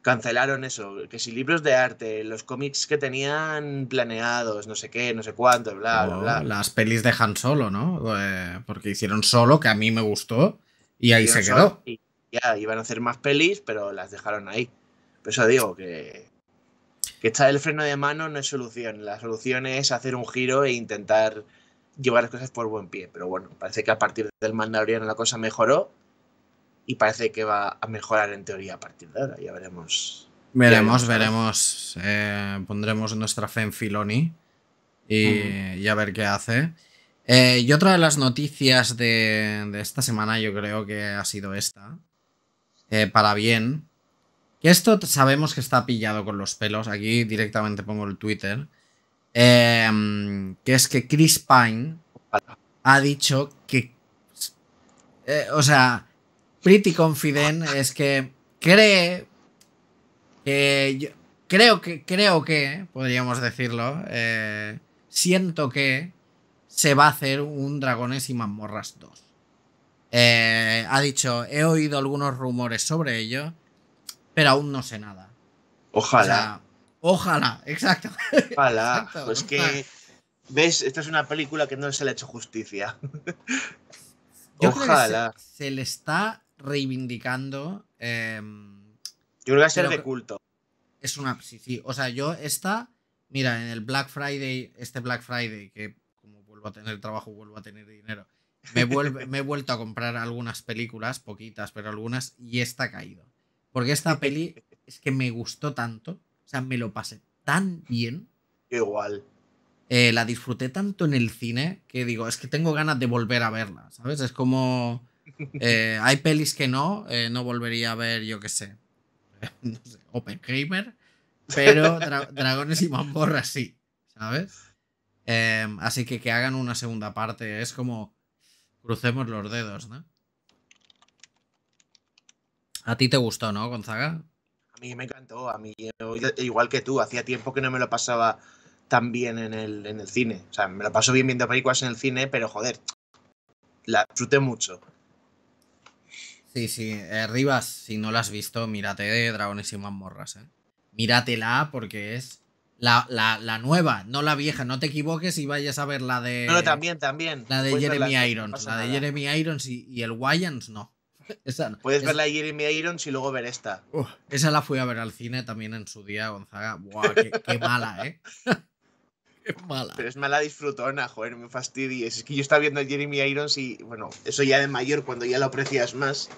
Speaker 2: cancelaron eso. Que si libros de arte, los cómics que tenían planeados, no sé qué, no sé cuánto, bla, bla, bla.
Speaker 1: Las pelis de Han Solo, ¿no? Eh, porque hicieron solo, que a mí me gustó, y ahí se quedó.
Speaker 2: ya, iban a hacer más pelis, pero las dejaron ahí. Por eso digo que que está el freno de mano no es solución. La solución es hacer un giro e intentar llevar las cosas por buen pie. Pero bueno, parece que a partir del mandarín la cosa mejoró y parece que va a mejorar en teoría a partir de ahora. Ya veremos. Veremos,
Speaker 1: veremos. Eh, pondremos nuestra fe en Filoni y, ya a ver qué hace. Eh, y otra de las noticias de, esta semana, yo creo que ha sido esta. Eh, para bien, que esto sabemos que está pillado con los pelos. Aquí directamente pongo el Twitter. Em, que es que Chris Pine ha dicho que. Eh, o sea, pretty confident es que cree creo que, creo que, podríamos decirlo, eh, siento que se va a hacer un Dragones y Mazmorras 2. Eh, ha dicho, he oído algunos rumores sobre ello pero aún no sé nada. Ojalá. ojalá,
Speaker 2: exacto. Ojalá. pues que, ¿ves? Esta es una película que no se le ha hecho justicia. ojalá. se,
Speaker 1: le está reivindicando.
Speaker 2: Em, yo creo que va a ser de culto. Es
Speaker 1: una. Sí, sí. O sea, yo esta. Mira, en el Black Friday, este Black Friday, que como vuelvo a tener trabajo, vuelvo a tener dinero. Me, me he vuelto a comprar algunas películas, poquitas, pero algunas, y está ha caído. Porque esta peli es que me gustó tanto, o sea, me lo pasé tan bien. Igual. Eh, la disfruté tanto en el cine que digo, es que tengo ganas de volver a verla, ¿sabes? Es como... Eh, hay pelis que no, eh, no volvería a ver, yo qué sé, Open sé, pero Dragones y Mamborra sí, ¿sabes? Em, así que que hagan una segunda parte, es como crucemos los dedos, ¿no? A ti te gustó, ¿no, Gonzaga?
Speaker 2: A mí me encantó, a mí eh, igual que tú, hacía tiempo que no me lo pasaba tan bien en el, en el cine. O sea, me lo paso bien viendo películas en el cine, pero joder, la disfruté mucho.
Speaker 1: Sí, sí, Arribas, eh, Rivas, si no la has visto, mírate de Dragones y Mazmorras, ¿eh? Míratela porque es la, nueva, no la vieja, no te equivoques y vayas a ver la de... No, también,
Speaker 2: también. La de Jeremy Irons, la de
Speaker 1: Jeremy Irons y, y el Wyans no. Puedes ver la
Speaker 2: Jeremy Irons y luego ver esta.
Speaker 1: esa la fui a ver al cine también en su día,
Speaker 2: Gonzaga. qué, mala, ¿eh? qué mala. Pero es mala disfrutona, joder, me fastidies. Es que yo estaba viendo el Jeremy Irons y, bueno, eso ya de mayor, cuando ya lo aprecias más.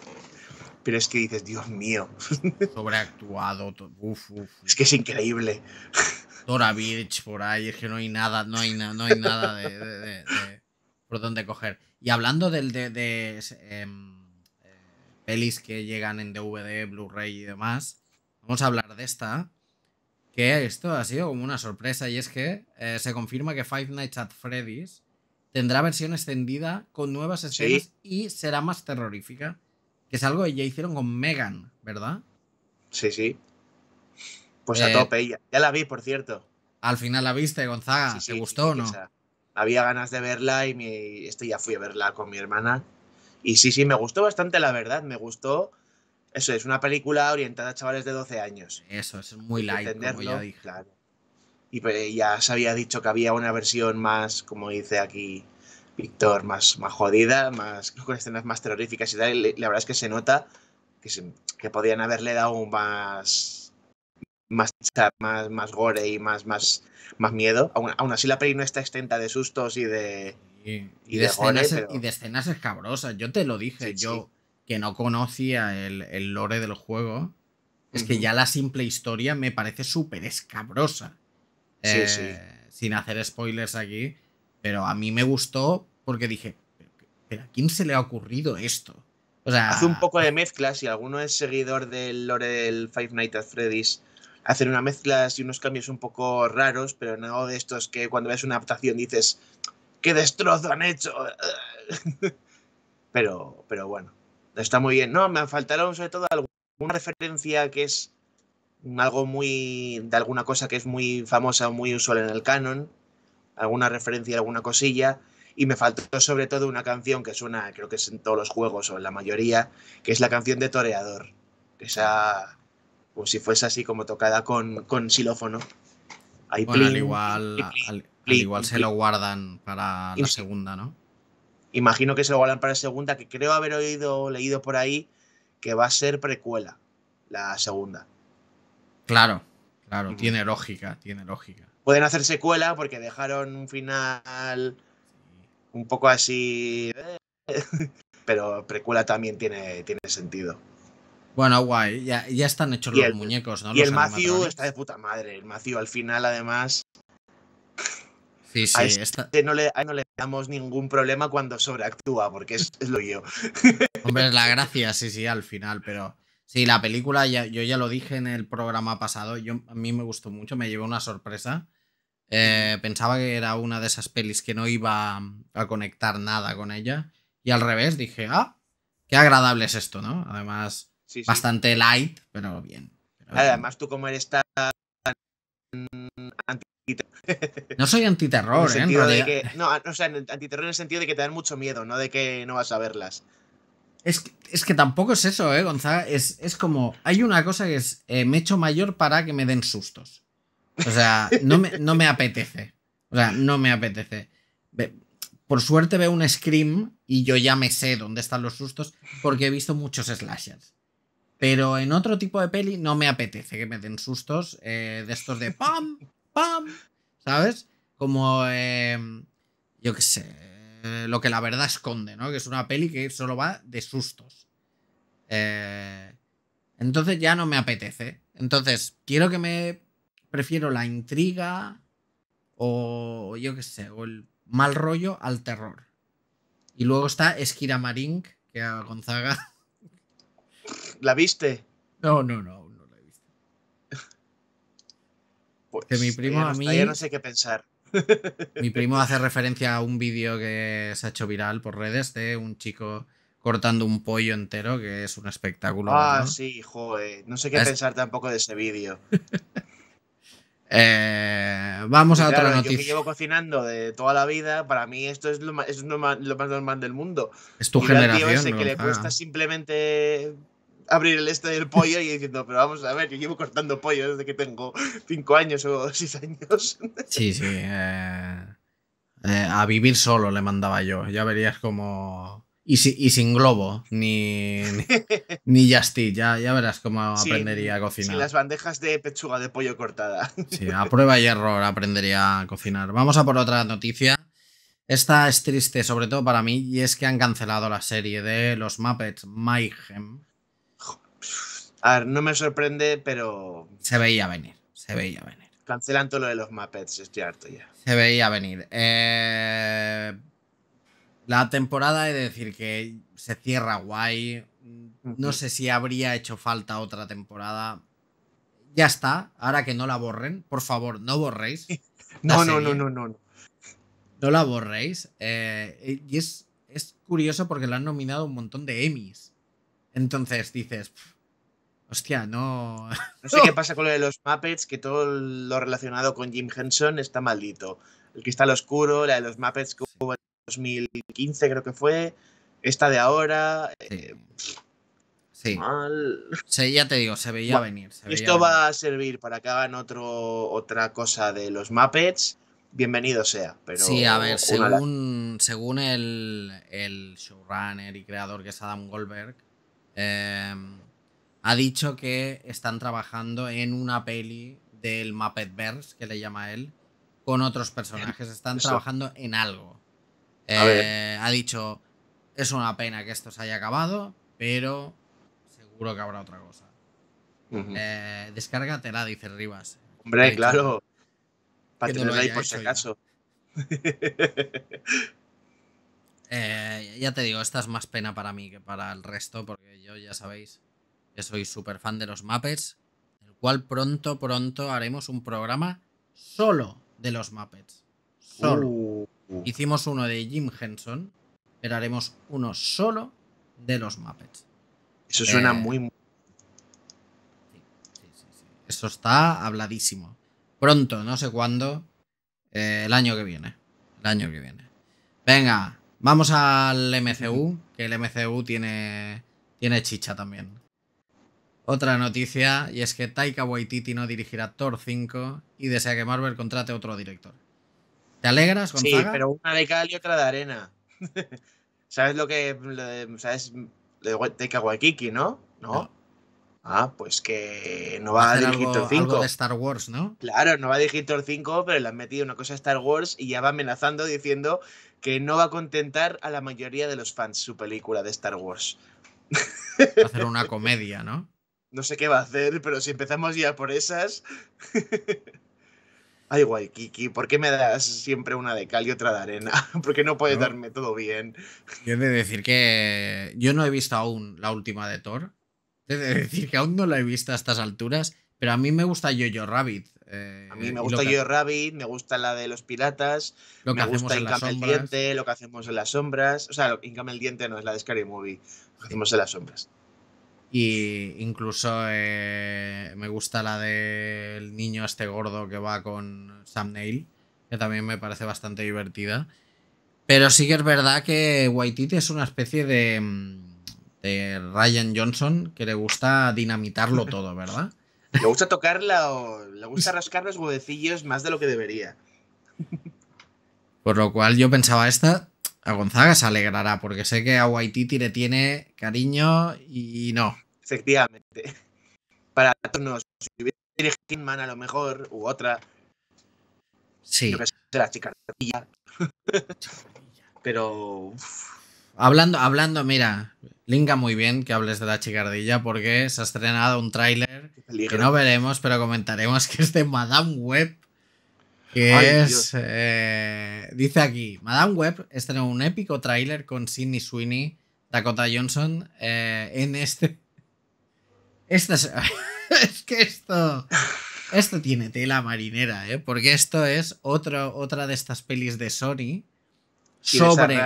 Speaker 2: Pero es que dices, Dios mío. Sobreactuado. Uf, uf, Es que es increíble.
Speaker 1: Dora Birch por ahí, es que no hay nada, no hay, nada no hay nada de, por dónde coger. Y hablando del de, em, pelis que llegan en DVD, Blu-ray y demás, vamos a hablar de esta, que esto ha sido como una sorpresa y es que eh, se confirma que Five Nights at Freddy's tendrá versión extendida con nuevas escenas y será más terrorífica, que es algo que ya hicieron con Megan, ¿verdad?
Speaker 2: Sí, sí. Pues a eh, tope, ya, ya, la vi, por cierto.
Speaker 1: Al final la viste, Gonzaga, ¿te gustó o no?
Speaker 2: había ganas de verla y esto ya fui a verla con mi hermana y sí, sí, me gustó bastante, la verdad, me gustó. Eso es, una película orientada a chavales de 12 años. Eso, es muy light, como ya dije. Y pues, ya se había dicho que había una versión más, como dice aquí Víctor, más, jodida, más con escenas más terroríficas y tal. Y la verdad es que se nota que, que podían haberle dado más más, más más gore y más más más miedo. Aún, así la peli no está extenta de sustos y de y, de
Speaker 1: escenas, escabrosas. Yo te lo dije, yo que no conocía el, lore del juego, es que ya la simple historia me parece súper escabrosa. Eh, sin hacer spoilers aquí, pero a mí me gustó porque dije, ¿pero a quién se le ha ocurrido esto? O sea, Hace un
Speaker 2: poco de ah, mezclas si alguno es seguidor del lore del Five Nights at Freddy's, hacen una mezcla y unos cambios un poco raros, pero no de estos que cuando ves una adaptación dices, qué destrozo han hecho. pero, pero bueno, está muy bien. No, me faltaron sobre todo alguna referencia que es algo muy. de alguna cosa que es muy famosa, o muy usual en el canon. Alguna referencia, alguna cosilla. Y me faltó sobre todo una canción que suena, creo que es en todos los juegos o en la mayoría, que es la canción de Toreador. Que esa. como si fuese así como tocada con, con xilófono. Ahí al igual igual se lo guardan para la segunda, ¿no? Imagino que se lo guardan para la segunda, que creo haber oído, leído por ahí, que va a ser precuela, la segunda.
Speaker 1: Claro, claro, tiene lógica, tiene lógica.
Speaker 2: Pueden hacer secuela porque dejaron un final un poco así. Pero precuela también tiene, tiene sentido.
Speaker 1: Bueno, guay, ya, están hechos los muñecos, ¿no? Y el Matthew
Speaker 2: está de puta madre. El Matthew al final, además, Sí, sí, a este no, le, damos ningún problema cuando sobreactúa, porque es, lo yo.
Speaker 1: Hombre, es la gracia, sí, sí, al final, pero sí, la película, ya, yo ya lo dije en el programa pasado, yo, a mí me gustó mucho, me llevó una sorpresa. Eh, pensaba que era una de esas pelis que no iba a conectar nada con ella, y al revés dije, ah, qué agradable es esto, ¿no? Además, bastante light, pero bien. Además,
Speaker 2: tú como eres tan no soy antiterror, en, el ¿eh? sentido de que, no, o sea, antiterror en el sentido de que te dan mucho miedo, no de que no vas a verlas.
Speaker 1: Es que, tampoco es eso, ¿eh, Gonzaga? Es, como, hay una cosa que es, eh, me echo mayor para que me den sustos. O sea, no me, no me apetece. O sea, no me apetece. Por suerte veo un scream y yo ya me sé dónde están los sustos porque he visto muchos slashers. Pero en otro tipo de peli no me apetece que me den sustos eh, de estos de pam, pam, ¿sabes? Como, em, yo qué sé, lo que la verdad esconde, ¿no? Que es una peli que solo va de sustos. Eh, entonces ya no me apetece. Entonces, quiero que me... Prefiero la intriga o yo qué sé, o el mal rollo al terror. Y luego está Esquira que a Gonzaga
Speaker 2: ¿La viste?
Speaker 1: No, no, no, no la he visto. Pues, que mi primo eh, a mí. Ya no sé qué pensar. Mi primo hace referencia a un vídeo que se ha hecho viral por redes de un chico cortando un pollo entero, que es un espectáculo. Ah,
Speaker 2: sí, joder. No sé qué pensar tampoco de ese vídeo.
Speaker 1: Eh, vamos a otra noticia. Yo que llevo
Speaker 2: cocinando de toda la vida, para mí esto es lo más, normal del mundo. Es tu y generación. Tío ese que le cuesta simplemente abrir el este del pollo y diciendo, pero vamos a ver, yo llevo cortando pollo desde que tengo 5 años o 6 años.
Speaker 1: Sí, sí. Eh, eh, a vivir solo le mandaba yo. Ya verías como... Y, sin globo, ni, ni, ya, verás cómo aprendería a cocinar. Sí, las
Speaker 2: bandejas de pechuga de pollo cortada. Sí, a prueba
Speaker 1: y error aprendería a cocinar. Vamos a por otra noticia. Esta es triste, sobre todo para mí, y es que han cancelado la serie de los Muppets Mayhem
Speaker 2: a ver, no me sorprende, pero.
Speaker 1: Se veía venir, se veía venir.
Speaker 2: Cancelan todo lo de los Muppets, es cierto ya.
Speaker 1: Se veía venir. Eh, la temporada, he de decir que se cierra guay. No sé si habría hecho falta otra temporada. Ya está, ahora que no la borren, por favor, no borréis. no, no, no, no, no, no. la borréis. Eh, y es, es curioso porque la han nominado un montón de Emmys. Entonces dices, Hostia, no.
Speaker 2: No sé qué pasa con lo de los Muppets, que todo lo relacionado con Jim Henson está maldito. El que está cristal oscuro, la de los Muppets que hubo en 2015, creo que fue. Esta de ahora. Sí.
Speaker 1: Eh, sí. ya te digo, se veía venir. esto va
Speaker 2: a servir para que hagan otro, otra cosa de los Muppets. Bienvenido sea. Pero sí, a ver, según,
Speaker 1: según el, el showrunner y creador que es Adam Goldberg, em, ha dicho que están trabajando en una peli del Verse, que le llama él, con otros personajes. Están trabajando en algo. Eh, ha dicho, es una pena que esto se haya acabado, pero seguro que habrá otra cosa. Eh, descárgatela, dice Rivas.
Speaker 2: Hombre, claro.
Speaker 1: Para tenerla ahí por si acaso. Eh, ya te digo, esta es más pena para mí que para el resto, porque yo ya sabéis que soy súper fan de los Muppets, el cual pronto, pronto haremos un programa solo de los Muppets. Solo. Uh. Hicimos uno de Jim Henson, pero haremos uno solo de los Muppets. Eso suena eh, muy... Sí, Sí, sí, sí, Eso está habladísimo. Pronto, no sé cuándo. Eh, el año que viene. El año que viene. Venga, vamos al MCU, que el MCU tiene, tiene chicha también. Otra noticia, y es que Taika Waititi no dirigirá Thor 5 y desea que Marvel contrate otro director. ¿Te alegras, Gonzaga? Sí, pero una
Speaker 2: de cal y otra de arena. ¿Sabes lo que. ¿Sabes? Taika Waititi, ¿no? ¿no? Ah, pues que no va, a, dirigir Thor 5. de
Speaker 1: Star Wars,
Speaker 2: ¿no? Claro, no va a dirigir Thor 5, pero le han metido una cosa a Star Wars y ya va amenazando diciendo que no va a contentar a la mayoría de los fans su película de Star Wars.
Speaker 1: Va a hacer una comedia, ¿no?
Speaker 2: No sé qué va a hacer, pero si empezamos ya por esas. Ay, guay, Kiki, ¿por qué me das siempre una de cal y otra de arena? Porque no puedes darme todo bien.
Speaker 1: Yo de decir que yo no he visto aún la última de Thor. He decir que aún no la he visto a estas alturas, pero a mí me gusta Yo-Yo Rabbit. Eh, a mí me gusta yo
Speaker 2: Rabbit, me gusta la de los piratas, lo que me gusta Incame el Diente, lo que hacemos en las sombras. O sea, Incame el Diente no es la de Scary Movie, lo que hacemos en las sombras.
Speaker 1: Y incluso eh, me gusta la del niño este gordo que va con thumbnail, que también me parece bastante divertida. Pero sí que es verdad que Whitey es una especie de, mm, de Ryan Johnson que le gusta dinamitarlo todo, ¿verdad?
Speaker 2: Le gusta tocarla o le gusta rascar los huevecillos más de lo que debería.
Speaker 1: Por lo cual yo pensaba, esta a Gonzaga se alegrará, porque sé que a Waititi le tiene cariño
Speaker 2: y no. Efectivamente. Para nosotros, si hubiera Hitman a lo mejor, u otra. Sí. Yo que la Pero.
Speaker 1: Hablando, hablando, mira, linka muy bien que hables de la chicardilla porque se ha estrenado un tráiler que no veremos, pero comentaremos que es de Madame Web es. Eh, dice aquí: Madame Webb tener un épico tráiler con Sidney Sweeney, Dakota Johnson, eh, en este. Este es, que esto. Esto tiene tela marinera, eh, Porque esto es otra otra de estas pelis de Sony sobre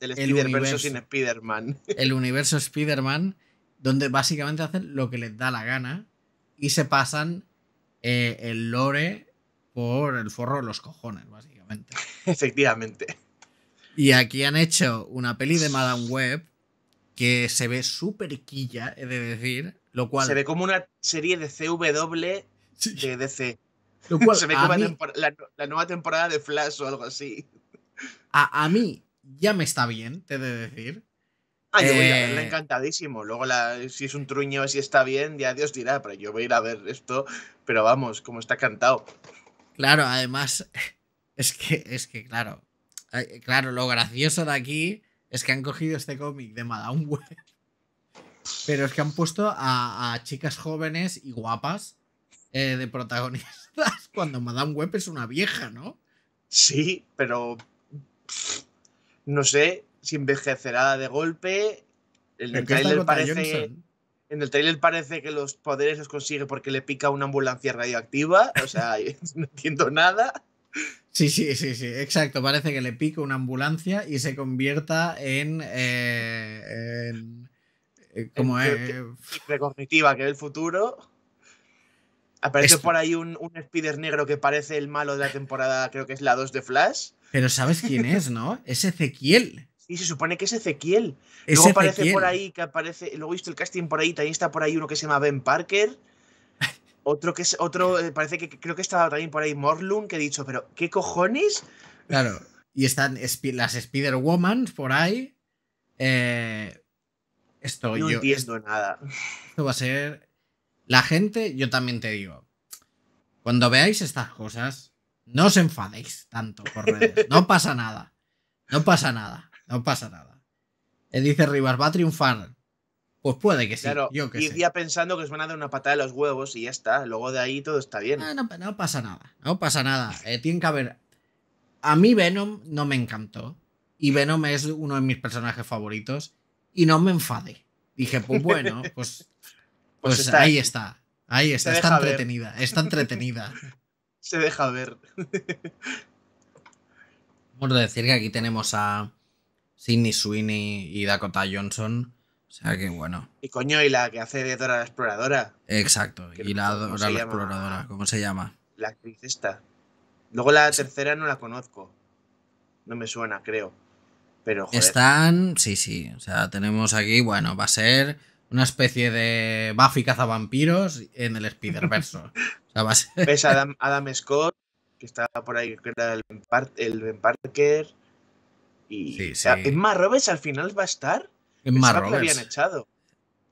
Speaker 1: el universo sin
Speaker 2: Spider-Man.
Speaker 1: El universo Spider-Man, donde básicamente hacen lo que les da la gana y se pasan el lore por el forro de los cojones, básicamente. Efectivamente. Y aquí han hecho una peli de Madame Web que se ve súper quilla,
Speaker 2: he de decir, lo cual... Se ve como una serie de CW de DC. Lo se ve como la, nueva temporada de Flash o algo así.
Speaker 1: A, mí ya me está bien, te he de decir.
Speaker 2: Ah, yo voy eh, encantadísimo. Luego, si es un truño, si está bien, ya Dios dirá, pero yo voy a ir a ver esto. Pero vamos, como está cantado.
Speaker 1: Claro, además, es que, es que, claro, claro, lo gracioso de aquí es que han cogido este cómic de Madame Web, pero es que han puesto a, chicas jóvenes y guapas eh, de protagonistas
Speaker 2: cuando Madame Web es una vieja, ¿no? Sí, pero no sé si envejecerá de golpe. El, trailer parece. En el trailer parece que los poderes los consigue porque le pica una ambulancia radioactiva. O sea, no entiendo nada.
Speaker 1: Sí, sí, sí, sí, exacto. Parece que le pica una ambulancia y se convierta en. Eh, eh como es.
Speaker 2: Recognitiva, que es el futuro. Aparece por ahí un, un Spider negro que parece el malo de la temporada, creo que es la 2 de Flash.
Speaker 1: Pero sabes quién es, ¿no? Es Ezequiel
Speaker 2: y se supone que es Ezequiel. luego aparece por ahí, que aparece, luego visto el casting por ahí, también está por ahí uno que se llama Ben Parker. Otro que es, otro, eh, parece que creo que estaba también por ahí Morlun, que he dicho, pero ¿qué cojones?
Speaker 1: Claro, y están las Spider-Woman por ahí. Eh, esto no entiendo nada. Esto va a ser. La gente, yo también te digo, cuando veáis estas cosas, no os enfadéis tanto por No pasa nada. No pasa nada. No pasa nada. Eh, dice Rivas, va a triunfar. Pues puede que sí. yo que y
Speaker 2: pensando que os van a dar una patada de los huevos y ya está. Luego de ahí todo está bien. Ah, no,
Speaker 1: pasa nada. No pasa nada. Eh, tiene que haber. A mí Venom no me encantó. Y Venom es uno de mis personajes favoritos. Y no me enfade. Dije, pues bueno, pues. Pues, pues ahí está. Ahí está. Está entretenida. Está entretenida.
Speaker 2: Se deja ver.
Speaker 1: Vamos a decir que aquí tenemos a Sidney Sweeney y Dakota Johnson. O sea que bueno.
Speaker 2: Y coño, y la que hace de Dora la Exploradora.
Speaker 1: Exacto, y la Dora la Exploradora, ¿cómo se llama?
Speaker 2: La actriz esta. Luego la tercera no la conozco. No me suena, creo. Pero joder.
Speaker 1: Están, sí, sí. O sea, tenemos aquí, bueno, va a ser una especie de Buffy cazavampiros en el Spider-Verse. o sea, va a ser... Adam,
Speaker 2: Adam Scott, que estaba por ahí, que era el Ben Parker. Y sí, sí. en al final va a estar.
Speaker 1: En lo habían echado.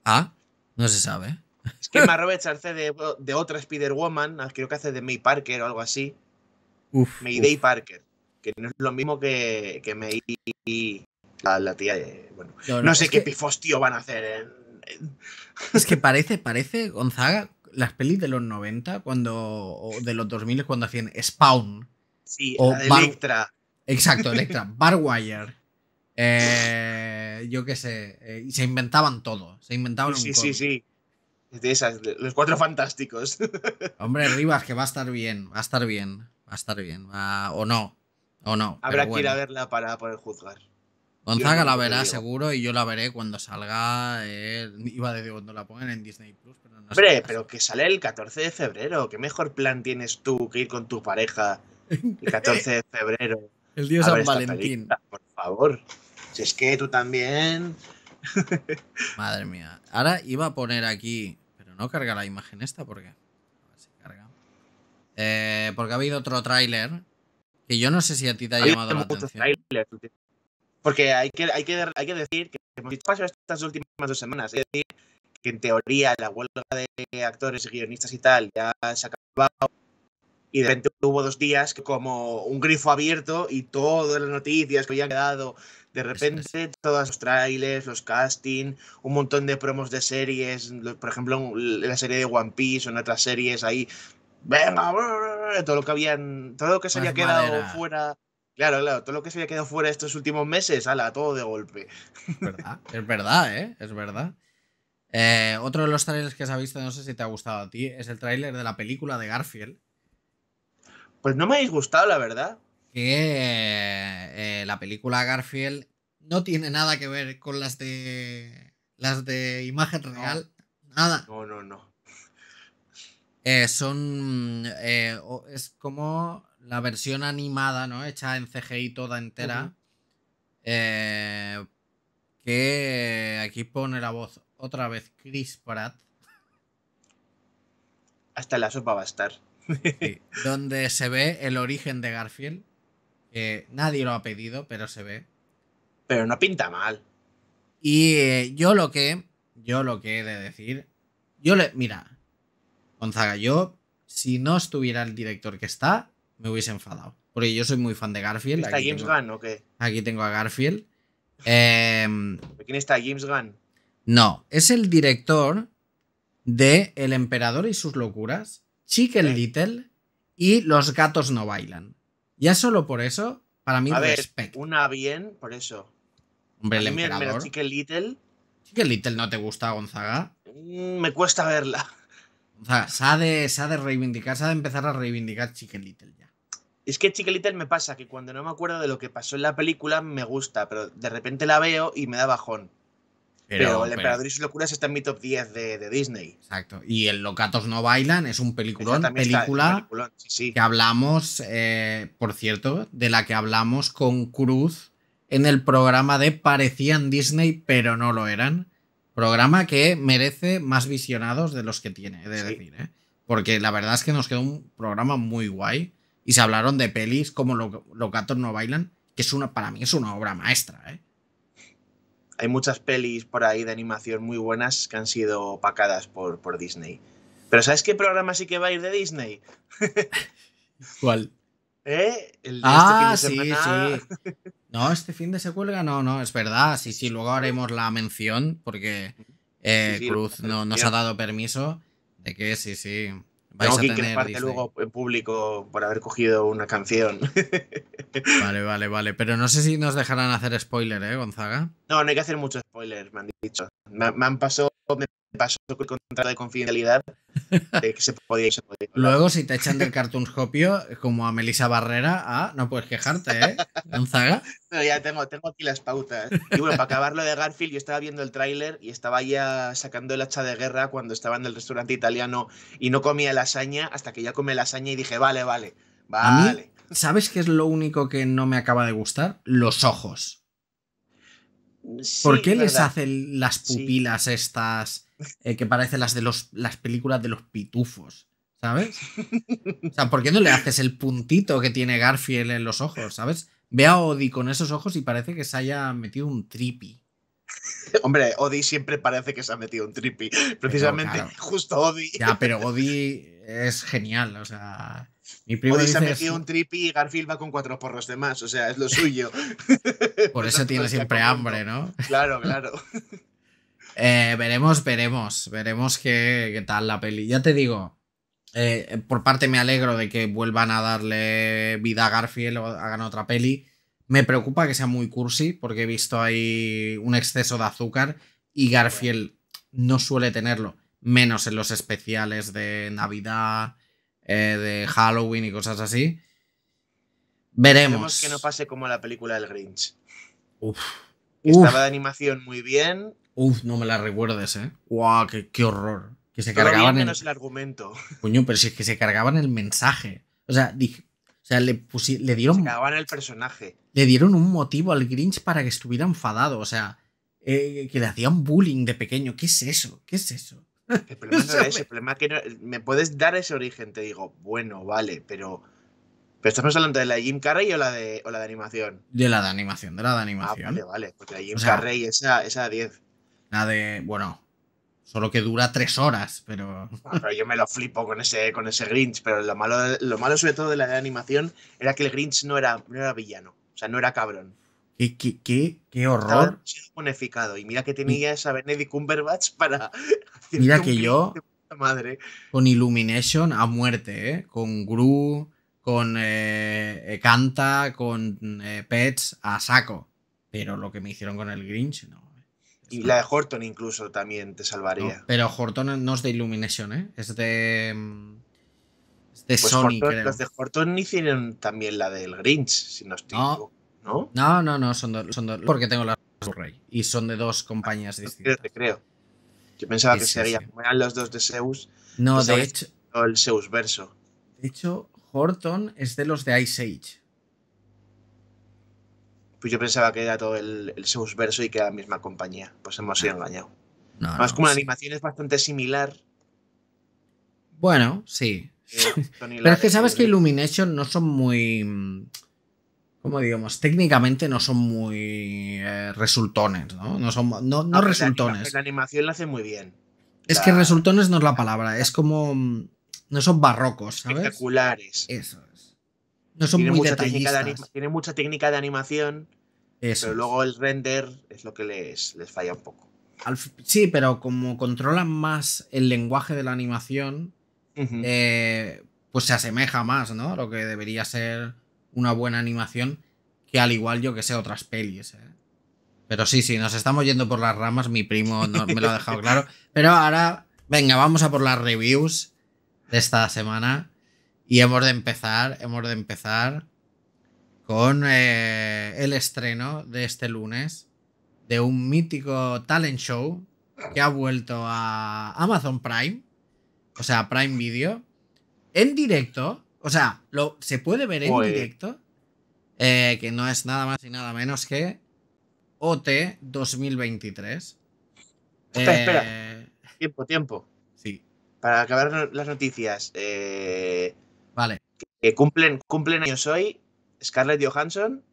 Speaker 1: Ah, no se sabe.
Speaker 2: Es que Roberts hace de, de, otra Spider-Woman, ah, creo que hace de May Parker o algo así. May Day Parker, que no es lo mismo que, que May. La, tía. bueno, no, sé qué pifos, tío, van a hacer.
Speaker 1: Es que parece, parece, Gonzaga, las pelis de los 90 cuando, o de los 2000 cuando hacían Spawn.
Speaker 2: Sí, o de
Speaker 1: Exacto, Electra. Barwire. Eh, yo qué sé. Eh, se inventaban todo. Se inventaban sí, Sí,
Speaker 2: sí, sí. los cuatro fantásticos.
Speaker 1: Hombre, Rivas, que va a estar bien. Va a estar bien. Va a estar bien. o no. O no. Habrá que ir a
Speaker 2: verla para poder juzgar. Gonzaga la verá
Speaker 1: seguro y yo la veré cuando salga. iba a decir cuando la pongan en Disney Plus,
Speaker 2: Hombre, pero que sale el 14 de febrero. ¿Qué mejor plan tienes tú que ir con tu pareja el 14 de febrero? El día San Valentín. por favor. Si es que tú también.
Speaker 1: Madre mía. Ahora iba a poner aquí. Pero no carga la imagen esta porque.
Speaker 2: A
Speaker 1: eh, porque ha habido otro tráiler. Que yo no sé si a ti te ha, llamado la atención.
Speaker 2: porque hay que, hay, que, hay que decir que hemos estas últimas dos semanas. Es decir que en teoría la huelga de actores, y guionistas y tal ya se ha acabado y de repente hubo dos días como un grifo abierto y todas las noticias que habían quedado. De repente, todos los trailers, los castings, un montón de promos de series, por ejemplo, la serie de One Piece o en otras series ahí. Venga, todo lo que habían, todo lo que se había quedado fuera. Claro, claro, todo lo que se había quedado fuera estos últimos meses, ala, todo de golpe. Es verdad, es verdad, ¿eh? Es verdad.
Speaker 1: Eh, otro de los trailers que has ha visto, no sé si te ha gustado a ti, es el trailer de la película de Garfield. Pues no me ha disgustado, la verdad. Que eh, la película Garfield no tiene nada que ver con las de. las de imagen real. Nada.
Speaker 2: No, no, no.
Speaker 1: Eh, son. Eh, es como la versión animada, ¿no? Hecha en CGI toda entera. que aquí pone la voz otra vez Chris Pratt.
Speaker 2: Hasta la sopa va a estar
Speaker 1: donde se ve el origen de Garfield. nadie lo ha pedido, pero se ve. Pero no pinta mal. Y eh, yo lo que. Yo lo que he de decir. Yo le. Mira, Gonzaga, yo. Si no estuviera el director que está, me hubiese enfadado. Porque yo soy muy fan de Garfield. ¿Está aquí James tengo, o Aquí tengo a Garfield. Em, ¿Quién está? ¿James Gunn? No, es el director de El Emperador y sus locuras Chicken Little y Los gatos no bailan. Ya solo por eso, para mí, a
Speaker 2: Una bien, por eso.
Speaker 1: Hombre, a Chicken Little. Chicken Little no te gusta, Gonzaga.
Speaker 2: Mm, me cuesta verla.
Speaker 1: Gonzaga, se ha, de, reivindicar, se ha de empezar a reivindicar
Speaker 2: Chicken Little ya. Es que Chicken Little me pasa que cuando no me acuerdo de lo que pasó en la película me gusta, pero de repente la veo y me da bajón. Pero, el Emperador y sus locuras está en mi top 10 de, Disney. Exacto.
Speaker 1: Y el Locatos no bailan es un peliculón, película sí, que hablamos, eh, por cierto, de la que hablamos con Cruz en el programa de Parecían Disney, pero no lo eran. Programa que merece más visionados de los que tiene, de decir, ¿eh? Porque la verdad es que nos quedó un programa muy guay y se hablaron de pelis como Locatos no bailan, que es una, para mí es una obra
Speaker 2: maestra, ¿eh? hay muchas pelis por ahí de animación muy buenas que han sido opacadas por, por Disney. Pero ¿sabes qué programa sí que va a ir de Disney?
Speaker 1: ¿Cuál? ¿Eh? Este ah, este fin de sí, sí. No, este fin de se cuelga, no, no, es verdad. Sí, sí, luego haremos la mención porque eh, Cruz no, nos ha dado permiso de que sí, sí, Vais a que parte luego
Speaker 2: en público por haber cogido una canción.
Speaker 1: Vale, vale, vale. Pero no sé si nos dejarán hacer spoiler, ¿eh, Gonzaga?
Speaker 2: No, no hay que hacer mucho spoiler, me han dicho. Me, han pasado, paso con el contrato de confidencialidad de que se podía, se Luego,
Speaker 1: si te echan del Cartoon como a Melissa Barrera, ah, no puedes quejarte, ¿eh? Gonzaga.
Speaker 2: No, ya tengo, aquí las pautas. Y bueno, para acabar lo de Garfield, yo estaba viendo el tráiler y estaba ya sacando el hacha de guerra cuando estaba en el restaurante italiano y no comía lasaña hasta que ya comí lasaña y dije, vale, vale, vale.
Speaker 1: ¿Sabes qué es lo único que no me acaba de gustar? Los ojos.
Speaker 2: Mm, ¿Por qué les
Speaker 1: hacen las pupilas estas? Eh, que parece las de los, las películas de los pitufos, ¿sabes? O sea, ¿por qué no le haces el puntito que tiene Garfield en los ojos, ¿sabes? Ve a Odi con esos ojos y parece que se haya metido un trippy
Speaker 2: Hombre, Odi siempre parece que se ha metido un trippy, Precisamente, justo Odi.
Speaker 1: Ya, pero Odi es genial, o sea. Mi Odi se ha metido un
Speaker 2: trippy y Garfield va con cuatro porros de más, o sea, es lo suyo.
Speaker 1: Por eso tiene siempre hambre, ¿no?
Speaker 2: Claro, claro.
Speaker 1: Eh, veremos, veremos, veremos qué, tal la peli. Ya te digo, eh, por parte me alegro de que vuelvan a darle vida a Garfield o hagan otra peli. Me preocupa que sea muy cursi porque he visto ahí un exceso de azúcar y Garfield no suele tenerlo, menos en los especiales de Navidad, eh, de Halloween y cosas así. Veremos. que no
Speaker 2: pase como la película del Grinch. Uf. Estaba de animación muy bien,
Speaker 1: Uf, no me la recuerdes, ¿eh? ¡Guau! qué, horror! Que se cargaban. Menos
Speaker 2: el... el argumento.
Speaker 1: Coño, pero si es que se cargaban el mensaje. O sea, dije, sea le, le dieron. Se
Speaker 2: cargaban el personaje.
Speaker 1: Le dieron un motivo al Grinch para que estuviera enfadado. O sea, eh, que le hacían bullying de pequeño. ¿Qué es eso? ¿Qué es
Speaker 2: eso? El problema no es el problema es que no, me puedes dar ese origen, te digo, bueno, vale, pero. ¿Pero estamos hablando de la Jim Carrey o la de, la de animación?
Speaker 1: De la de animación, de la de ah,
Speaker 2: animación. vale, vale, porque la Jim Carrey, esa, esa 10.
Speaker 1: Nada de, bueno, solo que dura tres horas, ah,
Speaker 2: pero... yo me lo flipo con ese, con ese Grinch, pero lo malo, lo malo sobre todo de la animación era que el Grinch no era, no era villano, o sea, no era cabrón.
Speaker 1: ¿Qué, qué, qué, qué horror?
Speaker 2: Bonificado. Y mira que tenía esa Benedict Cumberbatch para... Mira que yo... Madre.
Speaker 1: Con Illumination a muerte, ¿eh? Con Gru, con eh, Canta, con eh, Pets a saco.
Speaker 2: Pero lo que me hicieron con el Grinch, no. Y la de Horton incluso también te salvaría.
Speaker 1: pero Horton no es de Illumination, ¿eh? Es de... Mm, es de pues Sony, Los
Speaker 2: de Horton hicieron también la del Grinch, si no estoy... No. ¿no? No, no, son dos...
Speaker 1: porque tengo las dos Y son de dos compañías ah, distintas. Creo, Yo pensaba que serían
Speaker 2: los dos de Zeus. No, pues de hecho... El Zeus verso.
Speaker 1: De hecho, Horton es de los de Ice Age.
Speaker 2: Pues yo pensaba que era todo el, el Verso y que era la misma compañía. Pues hemos sido engañados. No, Más como la animación es bastante similar.
Speaker 1: Bueno, sí. Eh, Pero es que sabes que Illumination no son muy. Mm, ¿Cómo digamos, técnicamente no son muy eh, resultones, ¿no? No, son, no, resultones. La,
Speaker 2: animación la hace muy bien. Es que
Speaker 1: resultones no es la palabra, es como. Mm, no son barrocos, ¿sabes?
Speaker 2: Espectaculares. Eso no mucha Técnica de animación,
Speaker 1: pero luego
Speaker 2: el render es lo que les, les falla un poco.
Speaker 1: sí, pero como controlan más el lenguaje de la animación, eh, pues se asemeja más, ¿no? Lo que debería ser una buena animación que al igual yo que sé otras pelis. ¿eh? Pero sí, sí, nos estamos yendo por las ramas, mi primo no, me lo ha dejado claro. Pero ahora, venga, vamos a por las reviews de esta semana. Y hemos de empezar, hemos de empezar con eh, el estreno de este lunes de un mítico talent show que ha vuelto a Amazon Prime, o sea, Prime Video, en directo, o sea, lo, se puede ver en directo, eh, que no es nada más y nada menos que OT 2023. Espera,
Speaker 2: eh, espera. Tiempo, tiempo. Sí. Para acabar las noticias, Vale. Que cumplen, cumplen años hoy Scarlett Johansson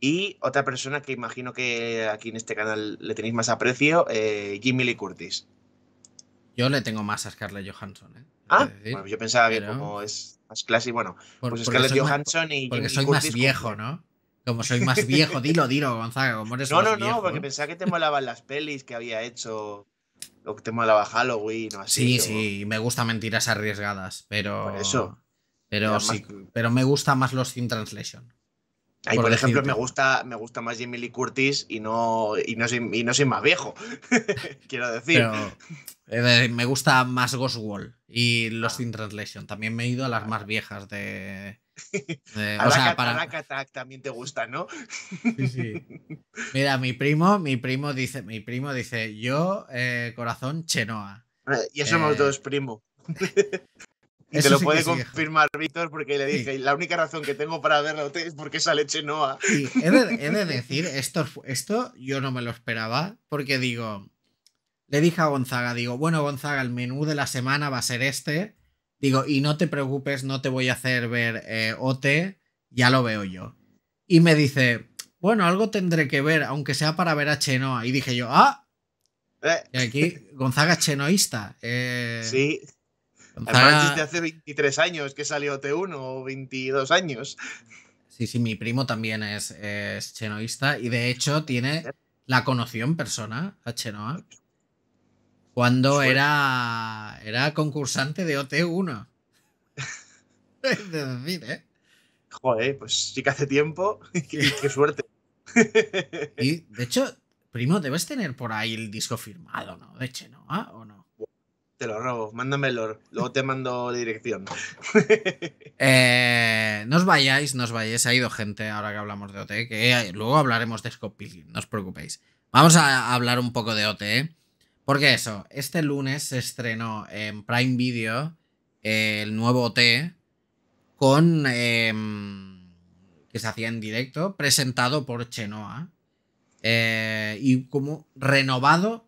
Speaker 2: y otra persona que imagino que aquí en este canal le tenéis más aprecio, eh, Jimmy Lee Curtis.
Speaker 1: Yo le tengo más a Scarlett Johansson. ¿eh?
Speaker 2: Ah, bueno, yo pensaba que como es más clásico. Bueno, pues Scarlett Johansson y Porque soy más viejo,
Speaker 1: ¿no? Como soy más viejo, dilo, dilo, Gonzaga, No, no, no, porque
Speaker 2: pensaba que te molaban las pelis que había hecho lo que tema de la Halloween no así. Sí,
Speaker 1: sí, me gustan mentiras arriesgadas, pero. Por eso. Pero sí, pero me gusta más los Sin Translation. Ahí, por, ejemplo, me
Speaker 2: gusta, me gusta más Jimmy Lee Curtis y no, y no, soy, y no más viejo. Quiero decir.
Speaker 1: Eh, me gusta más Ghost y los ah. Sin Translation. También me he ido a las más viejas de, eh, o sea, para...
Speaker 2: también te gusta, ¿no? Sí, sí.
Speaker 1: Mira, mi primo, mi primo dice, mi primo dice, yo, eh, corazón, Chenoa. Ah, y eso eh... somos dos
Speaker 2: primo. Y te lo puede confirmar Víctor porque le dije, la única razón que tengo para verlo es porque sale Chenoa. he de, decir,
Speaker 1: esto, esto yo no me lo esperaba porque digo, le dije a Gonzaga, digo, bueno Gonzaga, el menú de la semana va a ser este Digo, y no te preocupes, no te voy a hacer ver eh, OT, ya lo veo yo. Y me dice, bueno, algo tendré que ver, aunque sea para ver a Chenoa. Y dije yo, ¡ah! Eh. Y aquí, Gonzaga es chenoísta.
Speaker 2: Eh. sí. Gonzaga... hace 23 años que salió T1 o 22 años.
Speaker 1: Sí, sí, mi primo también es, chenoísta y de hecho tiene. La conoción persona a Chenoa. Cuando era, era concursante de OT1.
Speaker 2: ¿eh? Joder, pues sí que hace tiempo. qué, suerte.
Speaker 1: y de hecho, primo, debes tener por ahí el disco firmado, ¿no? De hecho ah,
Speaker 2: ¿o no? Te lo robo, mándamelo, luego te mando la dirección.
Speaker 1: Eh, no os vayáis, no os vayáis, ha ido gente ahora que hablamos de OT, que luego hablaremos de Scott no os preocupéis. Vamos a hablar un poco de OT. ¿eh? Porque eso, este lunes se estrenó en Prime Video eh, el nuevo T con... Em, que se hacía en directo, presentado por Chenoa. Eh, y como renovado,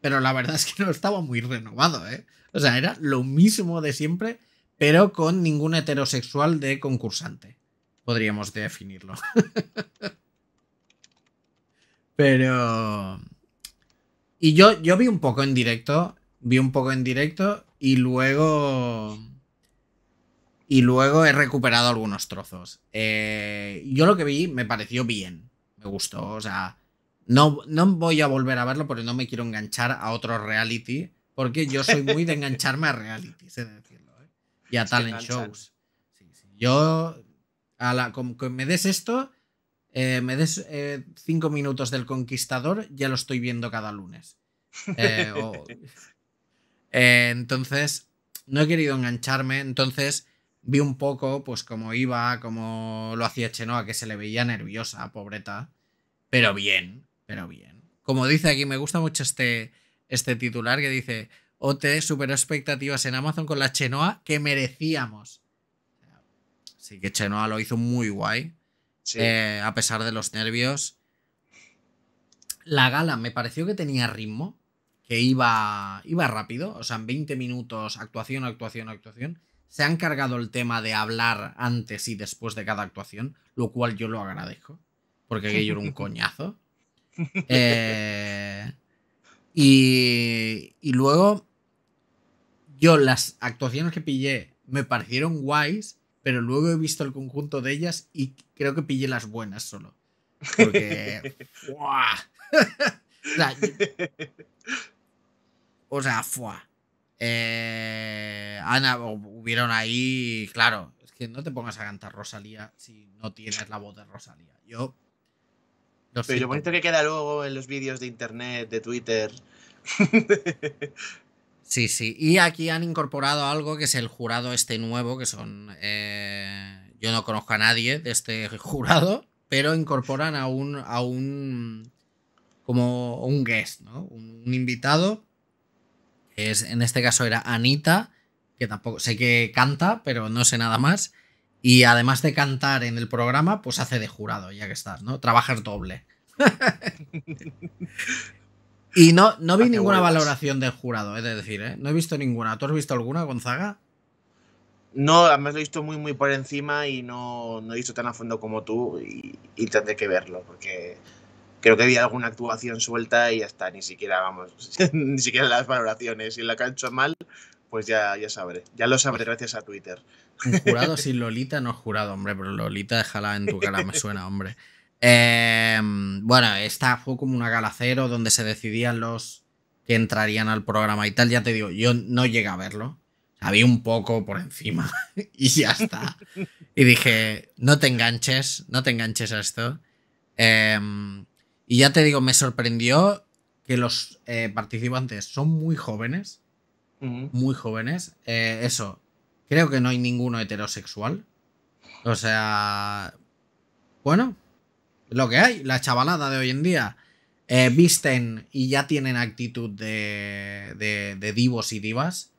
Speaker 1: pero la verdad es que no estaba muy renovado, ¿eh? O sea, era lo mismo de siempre, pero con ningún heterosexual de concursante. Podríamos definirlo. pero... Y yo, yo vi un poco en directo, vi un poco en directo y luego... Y luego he recuperado algunos trozos. Eh, yo lo que vi me pareció bien, me gustó, o sea... No, no voy a volver a verlo porque no me quiero enganchar a otro reality, porque yo soy muy de engancharme a reality, sé decirlo, ¿eh? y a talent shows. Yo, a la, como que me des esto, eh, me des eh, cinco minutos del Conquistador, ya lo estoy viendo cada lunes. Eh, entonces, no he querido engancharme, entonces vi un poco pues cómo iba, cómo lo hacía Chenoa, que se le veía nerviosa, pobreta, pero bien, pero bien. Como dice aquí, me gusta mucho este, este titular que dice, OT superó expectativas en Amazon con la Chenoa que merecíamos. Así que Chenoa lo hizo muy guay. Eh, a pesar de los nervios. La gala me pareció que tenía ritmo, que iba, iba rápido, o sea, en 20 minutos, actuación, actuación, actuación. Se han cargado el tema de hablar antes y después de cada actuación, lo cual yo lo agradezco, porque yo era un coñazo. Eh, y, y luego, yo las actuaciones que pillé me parecieron guays, pero luego he visto el conjunto de ellas y creo que pillé las buenas solo. Porque. o sea, eh, Ana, hubieron ahí, claro, es que no te pongas a cantar Rosalía si no tienes la voz de Rosalía. Yo. Pero lo bonito
Speaker 2: que queda luego en los vídeos de internet, de Twitter.
Speaker 1: Sí, sí. Y aquí han incorporado algo que es el jurado este nuevo, que son... Eh, yo no conozco a nadie de este jurado, pero incorporan a un... A un como un guest, ¿no? Un, invitado. Que es, en este caso era Anita, que tampoco sé que canta, pero no sé nada más. Y además de cantar en el programa, pues hace de jurado, ya que estás, ¿no? Trabajas doble. Y no, no vi ninguna valoración del jurado, es decir, ¿eh? no he visto ninguna. ¿Tú has visto alguna, Gonzaga?
Speaker 2: No, además lo he visto muy, muy por encima y no, no he visto tan a fondo como tú y, tendré que verlo porque creo que había alguna actuación suelta y ya está, ni siquiera, vamos, ni siquiera las valoraciones. Si la hecho mal, pues ya, ya sabré. Ya lo sabré gracias a Twitter.
Speaker 1: Un jurado sin Lolita no es jurado, hombre, pero Lolita déjala en tu cara, me suena, hombre. Em, bueno, esta fue como una gala cero donde se decidían los que entrarían al programa y tal. Ya te digo, yo no llegué a verlo. Había un poco por encima y ya está. Y dije, no te enganches, no te enganches a esto. Em, y ya te digo, me sorprendió que los eh, participantes son muy jóvenes. Muy jóvenes. Eh, eso, creo que no hay ninguno heterosexual. O sea, bueno, lo que hay. La chavalada de hoy en día eh, visten y ya tienen actitud de, de, divos y divas.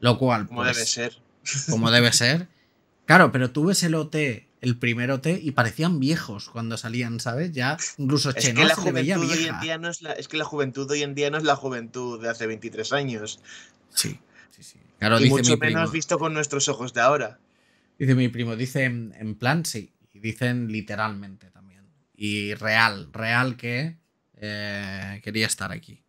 Speaker 1: Lo cual. Como pues, debe ser. Como debe ser. Claro, pero tú ves el OT, el primer OT, y parecían viejos cuando salían, ¿sabes? Ya incluso es se es, que la
Speaker 2: juventud hoy en día no es la juventud de hace 23 años.
Speaker 1: Sí, sí, sí. Claro, y mucho menos
Speaker 2: visto con nuestros ojos de ahora.
Speaker 1: Dice mi primo, dice en, en plan sí, y dicen literalmente y real, real que eh, quería estar aquí.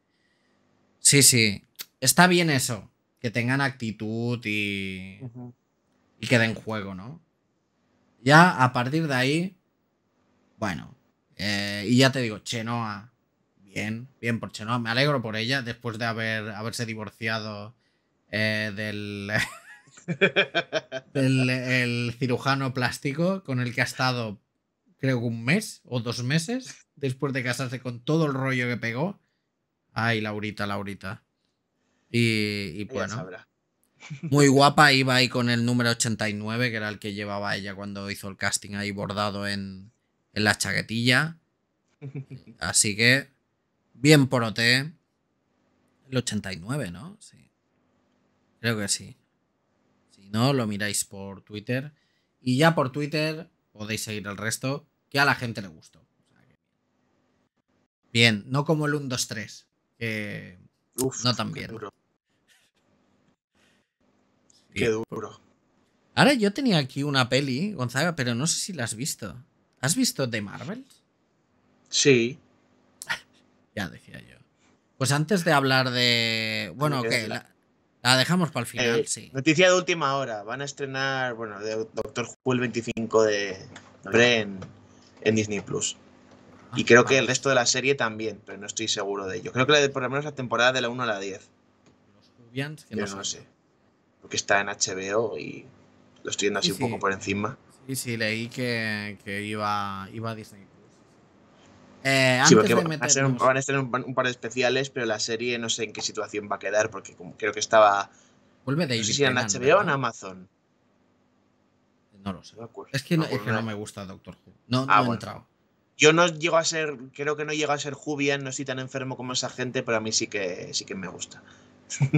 Speaker 1: Sí, sí, está bien eso, que tengan actitud y, y que juego, ¿no? Ya a partir de ahí, bueno, eh, y ya te digo, Chenoa, bien, bien por Chenoa, me alegro por ella después de haber, haberse divorciado eh, del... del el cirujano plástico con el que ha estado creo que un mes o dos meses después de casarse con todo el rollo que pegó. Ay, Laurita, Laurita. Y, bueno. Muy guapa, iba ahí con el número 89, que era el que llevaba ella cuando hizo el casting ahí bordado en, en la chaquetilla. Así que, bien por El 89, ¿no? Sí. Creo que sí. Si no, lo miráis por Twitter. Y ya por Twitter, podéis seguir el resto, que a la gente le gustó. Bien, no como el 1, 2, 3, no tan bien. Qué duro. Ahora yo tenía aquí una peli, Gonzaga, pero no sé si la has visto. ¿Has visto de Marvel? Sí. ya decía yo. Pues antes de hablar de. Bueno, que. La dejamos para el final, eh,
Speaker 2: sí. Noticia de última hora. Van a estrenar, bueno, Doctor Who el 25 de Bren en, Disney Plus. y ah, creo que el resto de la serie también, pero no estoy seguro de ello. Creo que por lo menos la temporada de la 1 a la 10. Los Yo no, sé. Porque está en HBO y lo estoy viendo así un poco por encima. Sí, sí, leí que, iba, iba a Disney van, a ser, un, par de especiales, pero la serie no sé en qué situación va a quedar, porque creo que estaba. Vuelve David. No si en HBO o en Amazon. No lo sé. No es que no, es que no me gusta Doctor
Speaker 1: Who. No, ah, he
Speaker 2: entrado. Yo no llego a ser, creo que no llego a ser Jubian, no soy tan enfermo como esa gente, pero a mí sí que, sí que me gusta.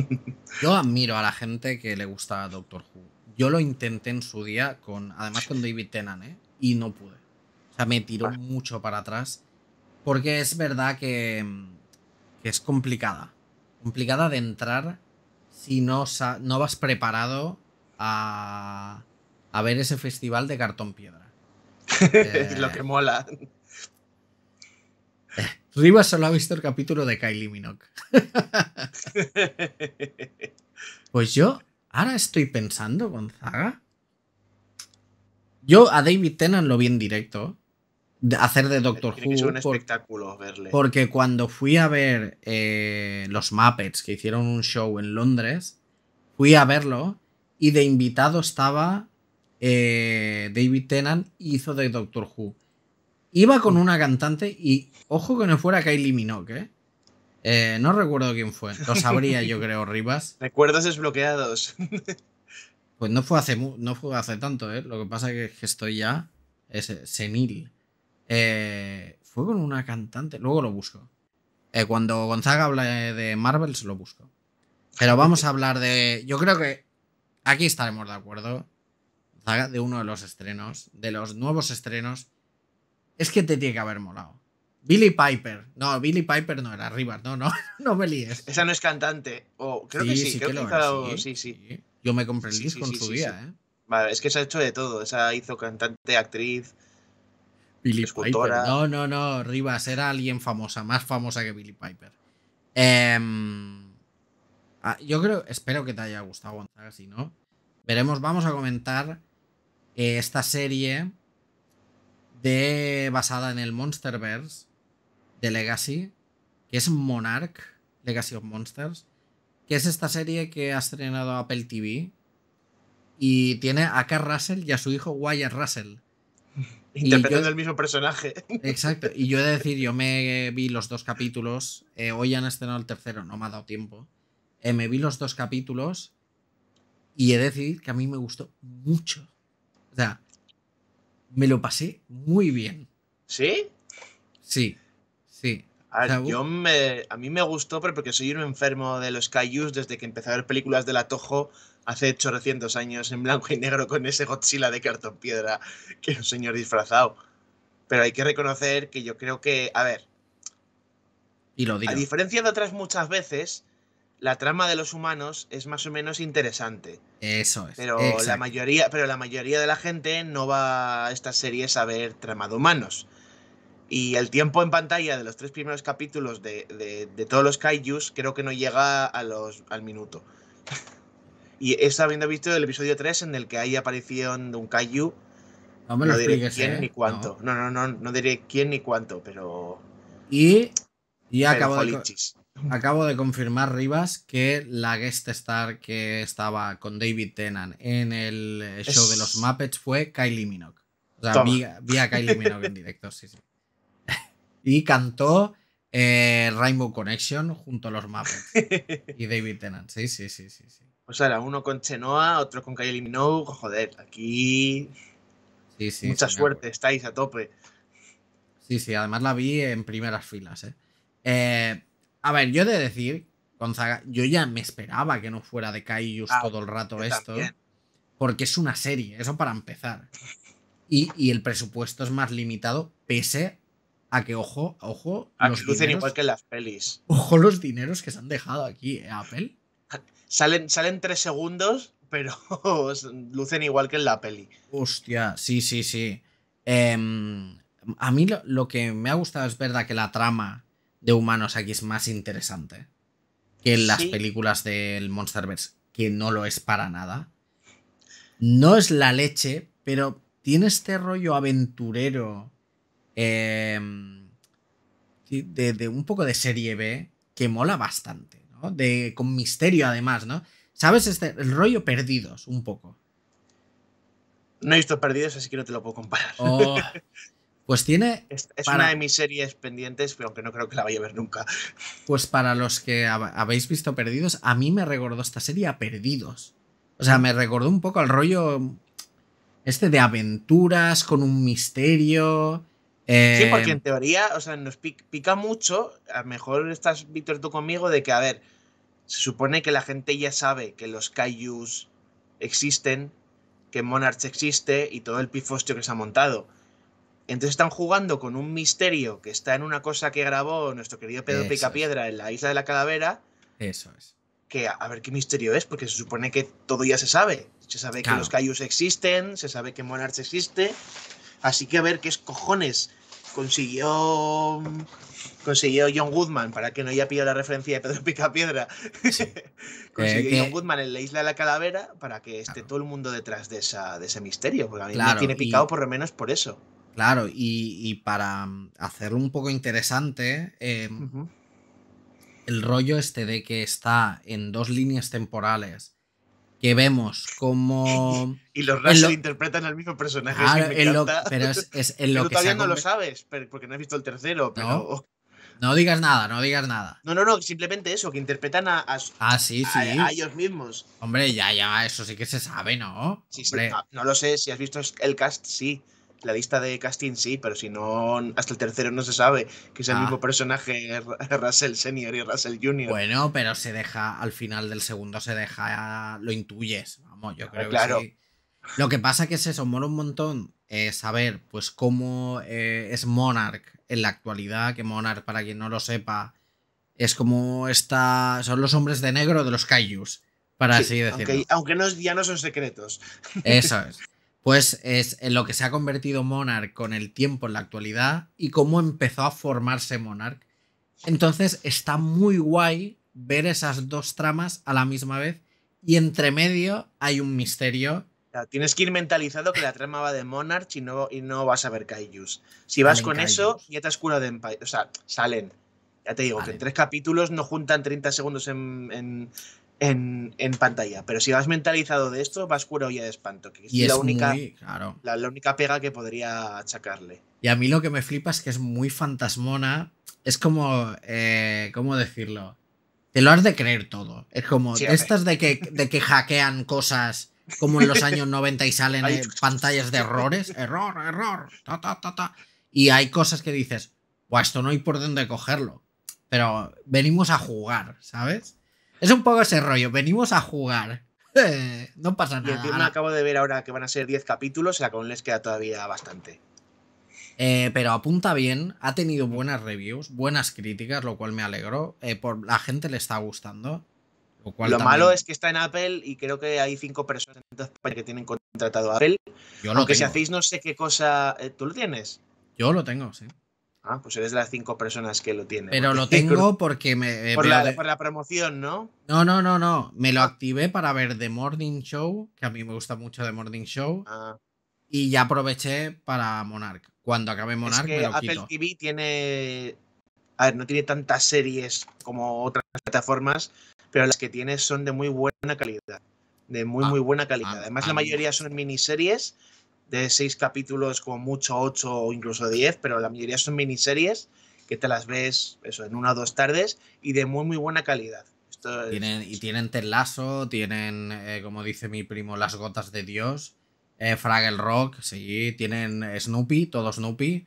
Speaker 1: Yo admiro a la gente que le gusta Doctor Who. Yo lo intenté en su día con, además con David Tennant, ¿eh? y no pude. O sea, me tiró mucho para atrás porque es verdad mm, que, es complicada. Complicada de entrar si no, no vas preparado a, ver ese festival de cartón piedra.
Speaker 2: Lo que eh, mola.
Speaker 1: Rivas solo ha visto el capítulo de Kylie Minogue. pues yo ahora estoy pensando, Gonzaga. Yo a David Tennant lo vi en directo hacer de Doctor Who. un
Speaker 2: espectáculo verle. Porque
Speaker 1: cuando fui a ver eh, los Muppets que hicieron un show en Londres, fui a verlo y de invitado estaba eh, David Tennant hizo de Doctor Who. Iba con mm. una cantante y ojo que no fuera Kylie Minogue, ¿eh? eh no recuerdo quién fue. Lo sabría, yo creo,
Speaker 2: Rivas. Recuerdos desbloqueados.
Speaker 1: pues no fue hace, no fue hace tanto, ¿eh? Lo que pasa es que estoy ya senil. Eh, fue con una cantante, luego lo busco. Eh, cuando Gonzaga habla de Marvels, lo busco. Pero vamos a hablar de. Yo creo que aquí estaremos de acuerdo. Gonzaga, de uno de los estrenos, de los nuevos estrenos. Es que te tiene que haber molado. Billy Piper. No, Billy Piper no era Rivas. No, no, no me
Speaker 2: líes. Esa no es cantante. creo que sí, sí,
Speaker 1: Yo me compré el su vida.
Speaker 2: ¿eh? Vale, es que se ha hecho de todo. Esa hizo cantante, actriz, no,
Speaker 1: no, no, Rivas era alguien famosa, más famosa que Billy Piper. Em, ah, yo creo, espero que te haya gustado, Gonzaga, si no. Veremos, vamos a comentar eh, esta serie de basada en el Monsterverse de Legacy, que es Monarch, Legacy of Monsters, que es esta serie que ha estrenado Apple TV y tiene a Carl Russell y a su hijo Wyatt Russell
Speaker 2: Interpretando el mismo personaje.
Speaker 1: Exacto. Y yo he de decir, yo me vi los dos capítulos. Eh, hoy han estrenado el tercero, no me ha dado tiempo. Eh, me vi los dos capítulos y he de que a mí me gustó mucho. O sea, me lo pasé muy bien. ¿Sí? Sí, sí. A, yo
Speaker 2: me, a mí me gustó, porque soy un enfermo de los Kaijus desde que empecé a ver películas de la hace 800 años en blanco y negro con ese Godzilla de cartón piedra que un señor disfrazado. Pero hay que reconocer que yo creo que, a ver, y lo digo. a diferencia de otras muchas veces, la trama de los humanos es más o menos interesante.
Speaker 1: Eso es. Pero la
Speaker 2: mayoría, pero la mayoría de la gente no va a estas series a ver trama de humanos. Y el tiempo en pantalla de los tres primeros capítulos de, de, todos los kaijus creo que no llega a los, al minuto. Y eso habiendo visto el episodio 3 en el que hay aparición de un Kaiju. No me lo diré quién ¿eh? ni cuánto. No. no. no, no, diré quién ni cuánto, pero.
Speaker 1: Y, acabo, de, acabo de confirmar, Rivas, que la guest star que estaba con David Tennant en el show de los Muppets fue Kylie Minogue. O sea, vi, a Kylie Minogue en directo, sí, sí. Y cantó eh, Rainbow Connection junto a los Muppets y David Tennant. Sí, sí, sí, sí. sí.
Speaker 2: O sea, uno con Chenoa, otro con Kylie Minogue. Joder, aquí. Sí, sí, Mucha suerte, estáis a tope.
Speaker 1: Sí, sí, además la vi en primeras filas. ¿eh? Eh, a ver, yo he de decir, Gonzaga, yo ya me esperaba que no fuera de Caius ah, todo el rato esto. Porque es una serie, eso para empezar. Y, el presupuesto es más limitado, pese a que, ojo, ojo. A los lucen igual que
Speaker 2: las pelis. Ojo los dineros que se han dejado aquí, ¿eh, Apple salen, tres segundos, pero lucen igual que en la peli.
Speaker 1: Hostia, sí, sí, sí. Em, a mí lo, que me ha gustado es verdad que la trama de humanos aquí es más interesante que en las películas del Monsterverse, que no lo es para nada. No es la leche, pero tiene este rollo aventurero em, de, de un poco de serie B que mola bastante. De, con misterio además, ¿no? ¿Sabes? Este, el rollo perdidos, un poco.
Speaker 2: No he visto perdidos, así que no te lo puedo comparar. Oh.
Speaker 1: pues tiene.
Speaker 2: Es, una de mis series pendientes, pero aunque no creo que la vaya a ver nunca.
Speaker 1: Pues para los que habéis visto perdidos, a mí me recordó esta serie a perdidos. O sea, me recordó un poco al rollo este de aventuras con un misterio.
Speaker 2: Sí, porque eh, en teoría, o sea, nos pica mucho, a lo mejor estás, Víctor, tú conmigo, de que, a ver, se supone que la gente ya sabe que los Kaijus existen, que Monarch existe y todo el pifostio que se ha montado. Entonces están jugando con un misterio que está en una cosa que grabó nuestro querido Pedro Pica Picapiedra en la Isla de la Calavera. Eso es. Que a ver qué misterio es, porque se supone que todo ya se sabe. Se sabe que los Kaijus existen, se sabe que Monarch existe. Así que a ver qué es cojones consiguió consiguió John Goodman, para que no haya pillado la referencia de Pedro Picapiedra, consiguió eh, John Goodman en la isla de la calavera para que esté todo el mundo detrás de, esa, de ese misterio, porque a mí me tiene picado por lo menos por eso.
Speaker 1: Claro, y, para mm, hacerlo un poco interesante, em, el rollo este de que está en dos líneas temporales que vemos como... y los Russell
Speaker 2: interpretan al mismo personaje. Ah, pero es, en lo que todavía no lo sabes, porque no has visto el tercero,
Speaker 1: ¿No? digas nada, no digas nada.
Speaker 2: No, no, no, simplemente eso, que interpretan a, a,
Speaker 1: ah,
Speaker 2: ellos mismos.
Speaker 1: Hombre, ya, ya, eso sí que se sabe, ¿no? no,
Speaker 2: no, lo sé, si has visto el cast, sí la lista de casting sí, pero si no, hasta el tercero no se sabe que es el ah. mismo personaje Russell Senior y Russell Junior.
Speaker 1: Bueno, pero se deja, al final del segundo se deja, lo intuyes, vamos, yo ah, creo que sí. Lo que pasa que es eso, mola un montón es eh, saber pues cómo eh, es Monarch en la actualidad, que Monarch, para quien no lo sepa, es como está, son los hombres de negro de los Kaijus, para así decirlo.
Speaker 2: Aunque, no, ya no son secretos. Eso
Speaker 1: es pues es en lo que se ha convertido Monarch con el tiempo en la actualidad y cómo empezó a formarse Monarch. Entonces está muy guay ver esas dos tramas a la misma vez y entre medio hay un misterio.
Speaker 2: tienes que ir mentalizado que la trama va de Monarch y no, y no vas a ver Kaijus. Si vas con eso, ya te has curado de Empire. O sea, salen. Ya te digo, que en tres capítulos no juntan 30 segundos en, en, pantalla. Pero si vas mentalizado de esto, vas curado ya de espanto. es, la, única, la, única pega que podría achacarle.
Speaker 1: Y a mí lo que me flipa es que es muy fantasmona. Es como. Eh, ¿Cómo decirlo? Te lo has de creer todo. Es como estas de que, de que hackean cosas como en los años 90 y salen eh, pantallas de errores. Error, error. Ta, ta, ta, ta. Y hay cosas que dices, Buah, esto no hay por dónde cogerlo. Pero venimos a jugar, ¿sabes? Es un poco ese rollo, venimos a jugar. no pasa nada.
Speaker 2: acabo de ver ahora que van a ser 10 capítulos, la con les queda todavía bastante.
Speaker 1: Eh, pero apunta bien, ha tenido buenas reviews, buenas críticas, lo cual me alegro. Eh, por, la gente le está gustando. Lo, malo es
Speaker 2: que está en Apple y creo que hay cinco personas que tienen contratado a Apple. Yo lo Aunque si hacéis no sé qué cosa. Eh, ¿Tú lo tienes?
Speaker 1: Yo lo tengo, sí.
Speaker 2: Ah, pues eres de las cinco personas que lo tiene. Pero lo tengo
Speaker 1: porque me. Eh, por, la,
Speaker 2: promoción, ¿no?
Speaker 1: No, no, no, no. Me lo activé para ver The Morning Show, que a mí me gusta mucho The Morning Show. Ah. Y ya aproveché para Monarch. Cuando acabe Monarch, me lo Apple
Speaker 2: TV tiene. A ver, no tiene tantas series como otras plataformas, pero las que tiene son de muy buena calidad. De muy, ah, muy buena calidad. Además, la mayoría son miniseries de seis capítulos, como mucho ocho o incluso diez, pero la mayoría son miniseries que te las ves eso, en una o dos tardes y de muy, muy buena calidad. tienen,
Speaker 1: y tienen tienen, eh, como dice mi primo, Las Gotas de Dios, eh, Fraggle Rock, sí, tienen eh, Snoopy, todo Snoopy.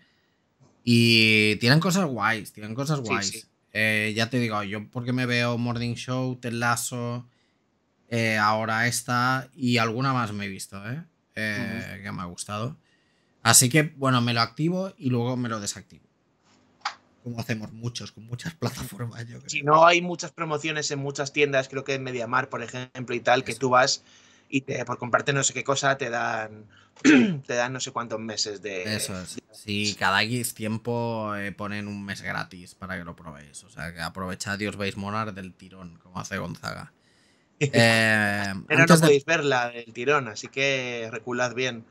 Speaker 1: Y tienen cosas guays, tienen cosas guays. Eh, ya te digo, yo porque me veo Morning Show, Ted ahora esta y alguna más me he visto, ¿eh? Eh, que me ha gustado. Así que, bueno, me lo activo y luego me lo desactivo. Como hacemos muchos, con muchas plataformas.
Speaker 2: Yo creo. Si no, hay muchas promociones en muchas tiendas, creo que en Mediamar, por ejemplo, y tal, que tú vas y por comprarte no sé qué cosa te dan te dan no sé cuántos meses de... Eso
Speaker 1: es. Sí, cada X tiempo eh, ponen un mes gratis para que lo probéis. O sea, que aprovechad y os vais monar del tirón, como hace Gonzaga.
Speaker 2: Eh, pero no de... podéis verla del tirón, así que reculad bien.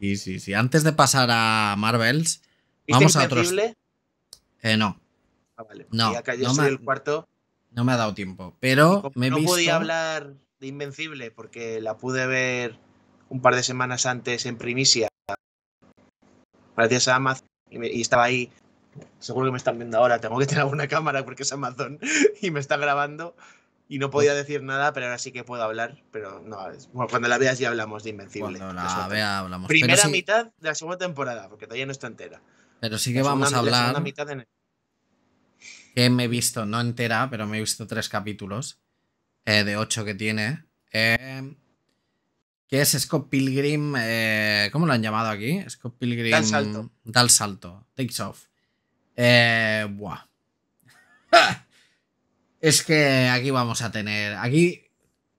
Speaker 1: Sí, sí, sí. Antes de pasar a Marvels,
Speaker 2: vamos a otros. Eh, no. Ah,
Speaker 1: no, no me... el cuarto. No me ha dado tiempo, pero me no podía
Speaker 2: hablar de Invencible porque la pude ver un par de semanas antes en primicia gracias a Amazon y, y, estaba ahí. Seguro que me están viendo ahora, tengo que tener alguna cámara porque es Amazon y me está grabando y no podía decir nada, pero ahora sí que puedo hablar. Pero no, cuando la veas ya hablamos de Invencible.
Speaker 1: Primera mitad
Speaker 2: de la segunda temporada, porque todavía no está entera.
Speaker 1: Pero sí que vamos a hablar. La mitad en Que me he visto, no entera, pero me he visto tres capítulos eh, de ocho que tiene. Eh, que es Scott Pilgrim, eh, ¿cómo lo han llamado aquí? Scott Pilgrim. Da el salto. Da salto, takes off. buah. Es que aquí vamos a tener. Aquí,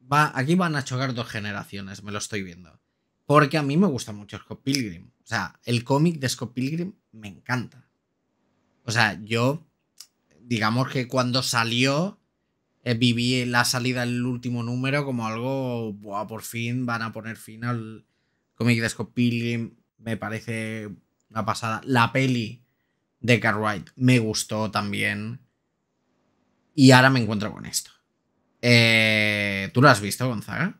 Speaker 1: va, aquí van a chocar dos generaciones, me lo estoy viendo. Porque a mí me gusta mucho Scott Pilgrim. O sea, el cómic de Scott Pilgrim me encanta. O sea, yo, digamos que cuando salió, eh, viví la salida del último número como algo, Buah, por fin van a poner fin al cómic de Scott Pilgrim. Me parece una pasada. La peli de Cartwright me gustó también. Y ahora me encuentro con esto. Eh, ¿Tú lo has visto, Gonzaga?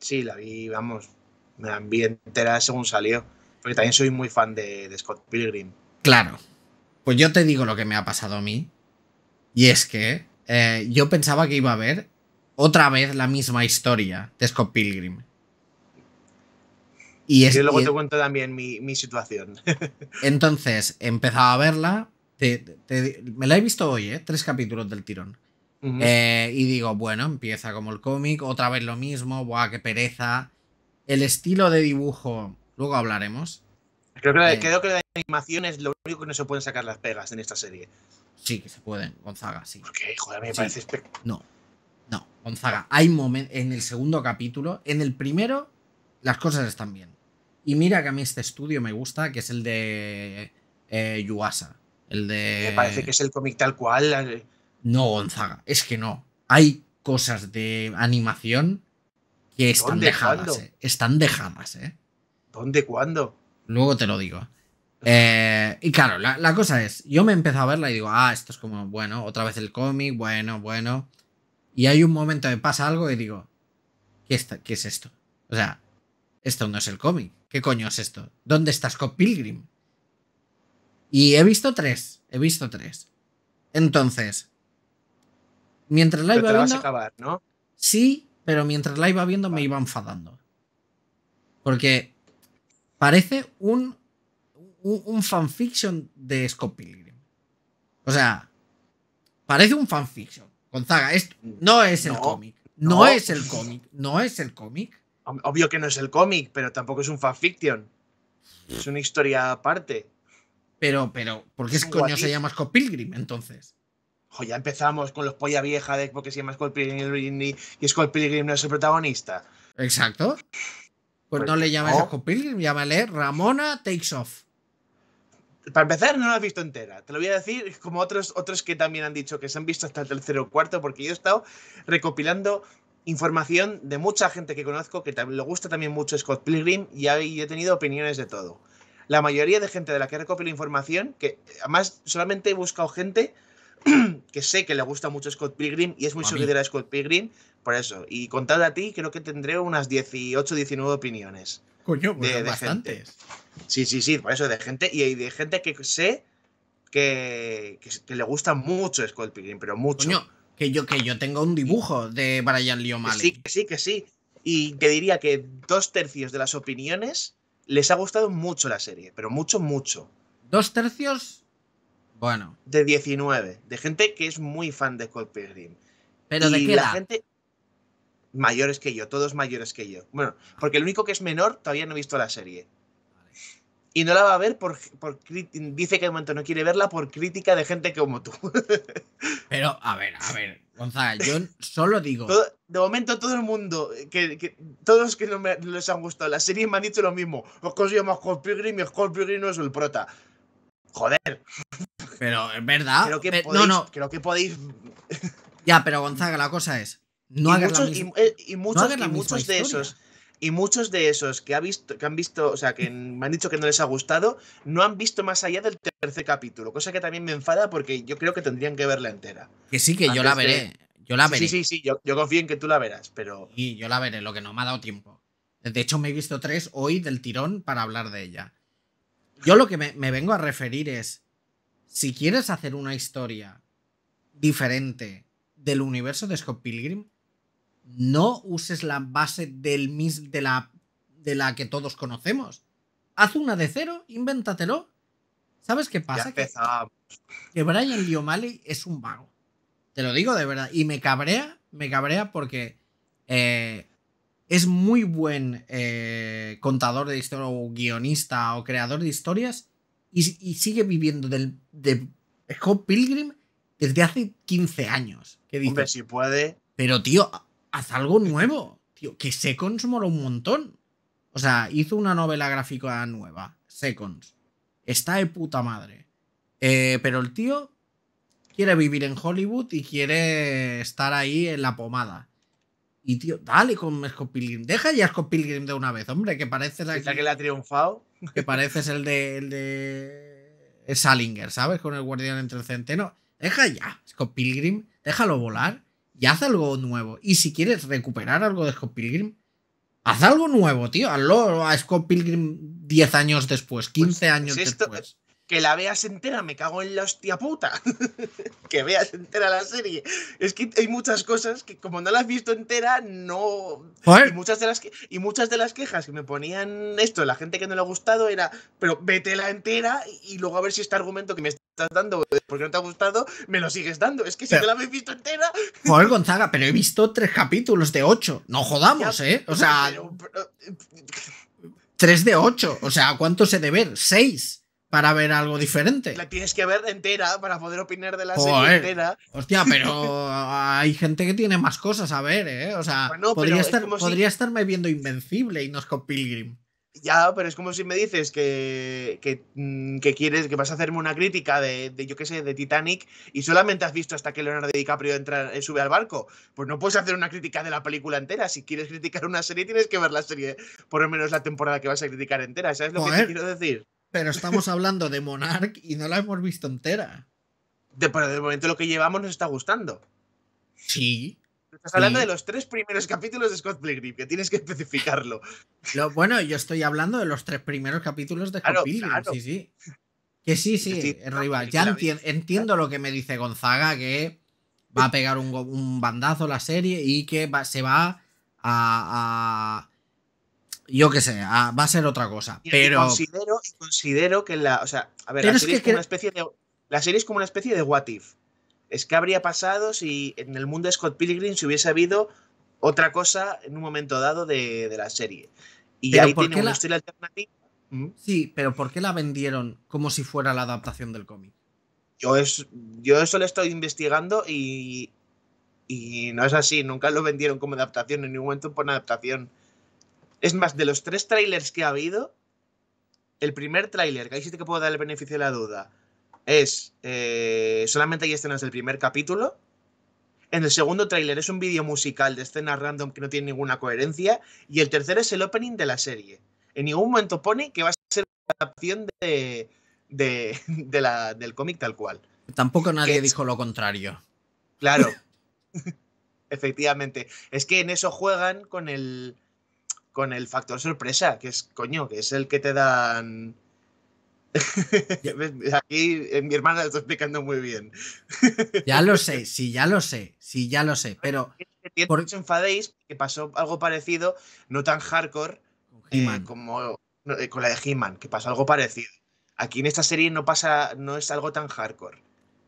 Speaker 2: Sí, la vi, vamos, me la vi entera según salió. Porque también soy muy fan de, Scott Pilgrim.
Speaker 1: Claro. Pues yo te digo lo que me ha pasado a mí. Y es que eh, yo pensaba que iba a ver otra vez la misma historia de Scott Pilgrim.
Speaker 2: Y es, yo luego te cuento también mi, mi situación.
Speaker 1: entonces empezaba a verla me la he visto hoy, ¿eh? Tres capítulos del tirón.
Speaker 2: Eh,
Speaker 1: y digo, bueno, empieza como el cómic, otra vez lo mismo, buah, qué pereza. El estilo de dibujo, luego hablaremos. Creo que, eh. creo
Speaker 2: la animación es lo único que no se pueden sacar las pegas en esta serie.
Speaker 1: Sí, que se pueden, Gonzaga, sí. Porque,
Speaker 2: parece
Speaker 1: No, no, Gonzaga, hay momentos en el segundo capítulo, en el primero, las cosas están bien. Y mira que a mí este estudio me gusta, que es el de eh, Yuasa. Me parece que es
Speaker 2: el cómic tal cual.
Speaker 1: No, Gonzaga, es que no. Hay cosas de animación que están dejadas. Eh, están dejadas, ¿eh? ¿Dónde? ¿Cuándo? Luego te lo digo. Eh, y claro, la, cosa es, yo me empecé a verla y digo, ah, esto es como, bueno, otra vez el cómic, bueno, bueno. Y hay un momento que pasa algo y digo, ¿qué, qué es esto? O sea, esto no es el cómic. ¿Qué coño es esto? ¿Dónde está Scott Pilgrim? Y he visto tres, he visto tres. Entonces, mientras la iba viendo... a
Speaker 2: acabar, ¿no?
Speaker 1: Sí, pero mientras la iba viendo me iba enfadando. Porque parece un, un, fanfiction de Scott Pilgrim. O sea, parece un fanfiction. Gonzaga, esto no es el cómic. no, es el cómic. No
Speaker 2: es el cómic. Obvio que no es el cómic, pero tampoco es un fanfiction. Es una historia aparte. Pero, pero,
Speaker 1: ¿por qué es coño se llama Scott
Speaker 2: Pilgrim entonces? Ojo, ya empezamos con los polla vieja de porque se llama Scott Pilgrim y, Scott Pilgrim no es el protagonista. Exacto. Pues, pues no le llamas a Scott
Speaker 1: Pilgrim, llámale Ramona Takes Off.
Speaker 2: Para empezar, no lo has visto entera. Te lo voy a decir como otros, otros que también han dicho que se han visto hasta el tercero o cuarto, porque yo he estado recopilando información de mucha gente que conozco que le gusta también mucho Scott Pilgrim y he tenido opiniones de todo la mayoría de gente de la que recopilo información, que además eh, solamente he buscado gente que sé que le gusta mucho Scott Pilgrim y es muy seguidora de Scott Pilgrim, por eso. Y contado a ti, creo que tendré unas 18, 19 opiniones.
Speaker 1: Coño, pues de, bastantes.
Speaker 2: Gente. Sí, sí, sí, por eso, de gente. Y de gente que sé que, le gusta mucho Scott Pilgrim, pero mucho. Coño, que yo, que yo tengo un dibujo de Brian Lee Sí, que sí, que sí. Y que diría que dos tercios de las opiniones les ha gustado mucho la serie, pero mucho, mucho. ¿Dos tercios? Bueno. De 19, de gente que es muy fan de Cold Pilgrim. ¿Pero de qué edad? gente mayores que yo, todos mayores que yo. Bueno, porque el único que es menor todavía no ha visto la serie. Y no la va a ver por, por dice que de momento no quiere verla por crítica de gente como tú.
Speaker 1: Pero, a ver, a ver, Gonzaga, yo solo digo.
Speaker 2: de momento, todo el mundo, eh, que, todos los que no les han gustado la serie me han dicho lo mismo. Os llama y no es el prota. Joder. Pero es verdad. Creo que eh, podéis,
Speaker 1: Ya, pero Gonzaga, la cosa es.
Speaker 2: No muchos, y muchos de esos y muchos de esos que, ha visto, que han visto, o sea, que me han dicho que no les ha gustado, no han visto más allá del tercer capítulo, cosa que también me enfada porque yo creo que tendrían que verla entera.
Speaker 1: Que sí, que yo la veré. Yo la veré. Sí, sí,
Speaker 2: sí, yo, yo, confío en que tú la verás, pero.
Speaker 1: Y yo la veré, lo que no me ha dado tiempo. De hecho, me he visto tres hoy del tirón para hablar de ella. Yo lo que me, me vengo a referir es: si quieres hacer una historia diferente del universo de Scott Pilgrim, no uses la base del mis, de, la, de la que todos conocemos. Haz una de cero, invéntatelo. ¿Sabes qué pasa? Que, Brian Diomali es un vago. Te lo digo de verdad. Y me cabrea, me cabrea porque eh, es muy buen eh, contador de historias o guionista o creador de historias y, sigue viviendo del, de Hope Pilgrim desde hace 15 años. si puede. Pero tío, haz algo nuevo. Tío, que Seconds mola un montón. O sea, hizo una novela gráfica nueva, Seconds. Está de puta madre. Eh, pero el tío quiere vivir en Hollywood y quiere estar ahí en la pomada. Y tío, dale con Scott Pilgrim. Deja ya Scott Pilgrim de una vez, hombre, que parece la que, le ha triunfado. Que parece el de, el de Salinger, ¿sabes? Con el guardián entre el centeno. Deja ya Scott Pilgrim, déjalo volar y haz algo nuevo. Y si quieres recuperar algo de Scott Pilgrim, haz algo nuevo, tío. Hazlo a Scott
Speaker 2: Pilgrim
Speaker 1: 10 años después, 15 pues, años
Speaker 2: después que la veas entera, me cago en la hostia puta. que veas entera la serie. Es que hay muchas cosas que como no la has visto entera, no... Y muchas, de las que... y muchas de las quejas que me ponían esto, la gente que no le ha gustado, era, pero la entera y luego a ver si este argumento que me estás dando porque no te ha gustado, me lo sigues dando. Es que si no la habéis visto entera...
Speaker 1: Joder, Gonzaga, pero he visto tres capítulos de ocho. No jodamos, ¿eh? O sea... tres de ocho. O sea, ¿cuánto se debe? Seis para ver algo diferente. La
Speaker 2: tienes que ver entera para poder opinar de la serie entera.
Speaker 1: Hostia, pero hay gente que tiene más cosas a
Speaker 2: ver, ¿eh? O sea, podría,
Speaker 1: estarme viendo Invencible y no Scott Pilgrim.
Speaker 2: Ya, pero es como si me dices que, mm, quieres, que vas a hacerme una crítica de, yo qué sé, de Titanic y solamente has visto hasta que Leonardo DiCaprio entra, eh, sube al barco. Pues no puedes hacer una crítica de la película entera. Si quieres criticar una serie, tienes que ver la serie, por lo menos la temporada que vas a criticar entera. ¿Sabes lo que te quiero decir?
Speaker 1: Pero estamos hablando de Monarch y no la hemos visto entera.
Speaker 2: De, pero el momento lo que llevamos nos está gustando. Sí. Estás hablando de los tres primeros capítulos de Scott Pilgrim, que tienes que especificarlo.
Speaker 1: bueno, yo estoy hablando de los tres primeros capítulos de Scott sí, sí. Que sí, sí, eh, rival. Ya entiendo lo que me dice Gonzaga, que va a pegar un, bandazo la serie y que se va a yo qué sé, ah, va a ser otra cosa. pero.
Speaker 2: Considero, considero, que la. serie, es, como una especie de, la serie es como una especie de what if. Es que habría pasado si en el mundo de Scott Pilgrim se hubiese habido otra cosa en un momento dado de, la serie. Y ahí tiene una historia alternativa.
Speaker 1: Mm. Sí, pero ¿por qué la vendieron como si fuera la adaptación del cómic?
Speaker 2: Yo, es, yo eso lo estoy investigando y, y no es así. Nunca lo vendieron como adaptación, en ningún momento por una adaptación. Es más, de los tres trailers que ha habido, el primer tráiler, que ahí sí que puedo dar el beneficio de la duda, es eh, solamente hay escenas del primer capítulo. En el segundo tráiler es un vídeo musical de escenas random que no tiene ninguna coherencia. Y el tercero es el opening de la serie. En ningún momento pone que va a ser una adaptación de, de, la, del cómic tal cual.
Speaker 1: Tampoco nadie dijo lo contrario.
Speaker 2: Claro. efectivamente. Es que en eso juegan con el, con el factor sorpresa, que es, coño, que es el que te dan... Aquí mi hermana lo está explicando muy bien.
Speaker 1: ya lo sé, sí, ya lo sé, sí, ya lo sé, pero...
Speaker 2: por... eso enfadéis, que pasó algo parecido, no tan hardcore eh, como eh, con la de He-Man, que pasó algo parecido. Aquí en esta serie no pasa, no es algo tan hardcore.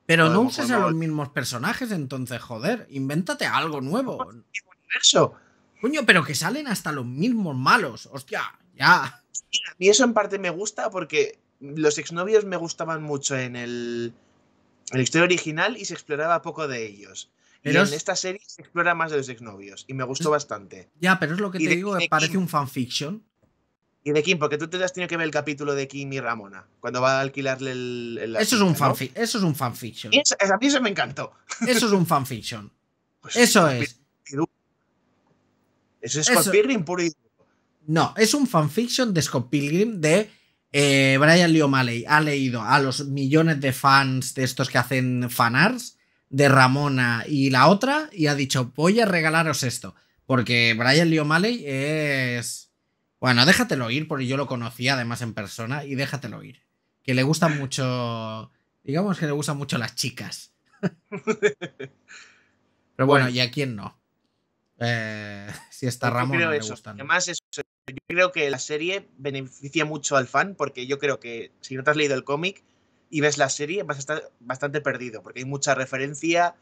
Speaker 1: Pero no, uses a los
Speaker 2: mismos personajes,
Speaker 1: entonces, joder, invéntate algo nuevo. Coño, pero que salen hasta los mismos malos. Hostia,
Speaker 2: ya. A mí eso en parte me gusta porque los exnovios me gustaban mucho en el, en la historia original y se exploraba poco de ellos. Pero en esta serie se explora más de los exnovios y me gustó bastante.
Speaker 1: Ya, pero es lo que te digo, parece un fanfiction.
Speaker 2: Y de Kim, porque tú te has tenido que ver el capítulo de Kim y Ramona, cuando va a alquilarle el... eso, es un eso
Speaker 1: es un fanfiction.
Speaker 2: a mí eso me encantó.
Speaker 1: Eso es un fanfiction. Pues eso es. Es Scott Pilgrim puro No, es un fanfiction de Scott Pilgrim de eh, Brian Lee O'Malley. Ha leído a los millones de fans de estos que hacen fanars de Ramona y la otra y ha dicho, voy a regalaros esto. Porque Brian Lee O'Malley es... Bueno, déjatelo ir, porque yo lo conocía además en persona y déjatelo ir. Que le gusta mucho... Digamos que le gustan mucho las chicas. Pero bueno, ¿y a quién no? Eh, si está Ramón, Además,
Speaker 2: eso, yo creo que la serie beneficia mucho al fan porque yo creo que si no te has leído el cómic y ves la serie vas a estar bastante perdido porque hay mucha referencia,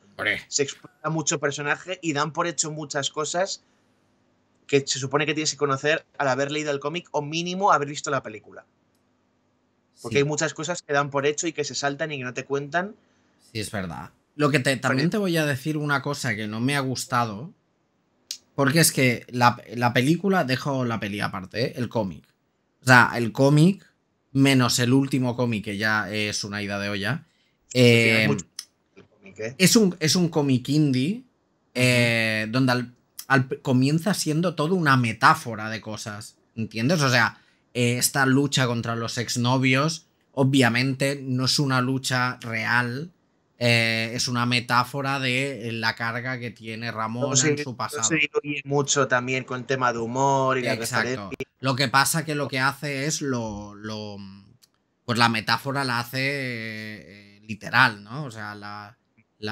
Speaker 2: se explota mucho personaje y dan por hecho muchas cosas que se supone que tienes que conocer al haber leído el cómic o mínimo haber visto la película. Porque hay muchas cosas que dan por hecho y que se saltan y que no te cuentan.
Speaker 1: Sí, es verdad. Lo que también te voy a decir una cosa que no me ha gustado, porque es que la, película, dejo la peli aparte, ¿eh? el cómic. O sea, el cómic, menos el último cómic, que ya es una ida de olla. Em, ¿eh? Es un, es un cómic indie eh, donde al, comienza siendo todo una metáfora de cosas, ¿entiendes? O sea, esta lucha contra los exnovios, obviamente, no es una lucha real, eh, es una metáfora de eh, la carga que tiene Ramón en su pasado. Sí,
Speaker 2: se mucho también con el tema de humor y
Speaker 1: lo que pasa que lo que hace es lo, pues la metáfora la hace eh, literal, ¿no? O sea, la,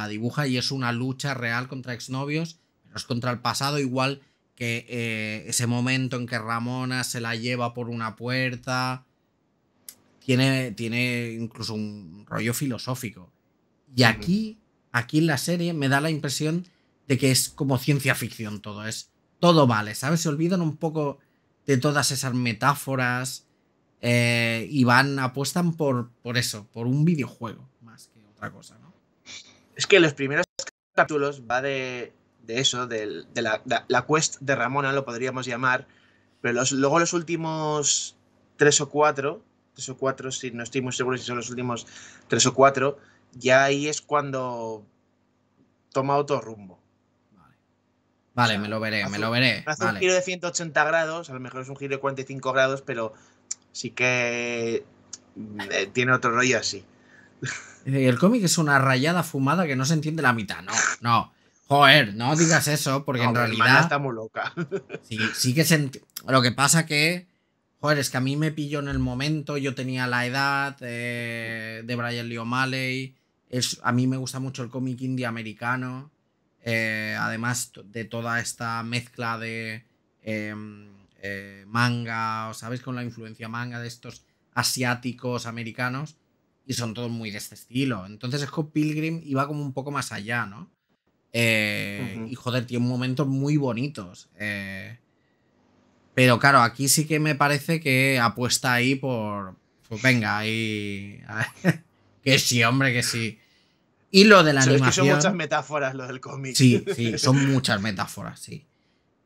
Speaker 1: dibuja y es una lucha real contra exnovios, pero es contra el pasado igual que ese momento en que Ramona se la lleva por una puerta. Tiene, tiene incluso un rollo filosófico. Y aquí, aquí en la serie me da la impresión de que es como ciencia ficción todo, es todo vale, ¿sabes? Se olvidan un poco de todas esas metáforas eh, y van, apuestan por, por eso, por un videojuego más que otra
Speaker 2: cosa, ¿no? Es que los primeros capítulos va de, eso, de, de, la, la, quest de Ramona, lo podríamos llamar, pero los, luego los últimos tres o cuatro, tres o cuatro, si no estoy muy seguro si son los últimos tres o cuatro, ya ahí es cuando toma otro rumbo. Vale,
Speaker 1: vale me lo veré, me lo veré. Hace un giro
Speaker 2: de 180 grados, a lo mejor es un giro de 45 grados, pero sí que eh, tiene otro rollo así.
Speaker 1: Eh, el cómic es una rayada fumada que no se entiende la mitad, no, no. Joder, no digas eso, porque en realidad. Está
Speaker 2: muy loca.
Speaker 1: Sí, que se. Lo que pasa que. Joder, es que a mí me pilló en el momento. Yo tenía la edad eh, de Brian Lee O'Malley. Es, a mí me gusta mucho el cómic indie americano. Eh, además de toda esta mezcla de em, eh, manga o manga, ¿sabes? Con la influencia manga de estos asiáticos americanos. Y son todos muy de este estilo. Entonces Scott Pilgrim iba como un poco más allá, ¿no? Eh, y joder, tiene momentos muy bonitos. pero claro, aquí sí que me parece que apuesta ahí por. Pues venga, ahí. Que sí, hombre, que sí. Y lo de la animación. que son muchas
Speaker 2: metáforas lo del cómic. Sí, sí, son
Speaker 1: muchas metáforas, sí.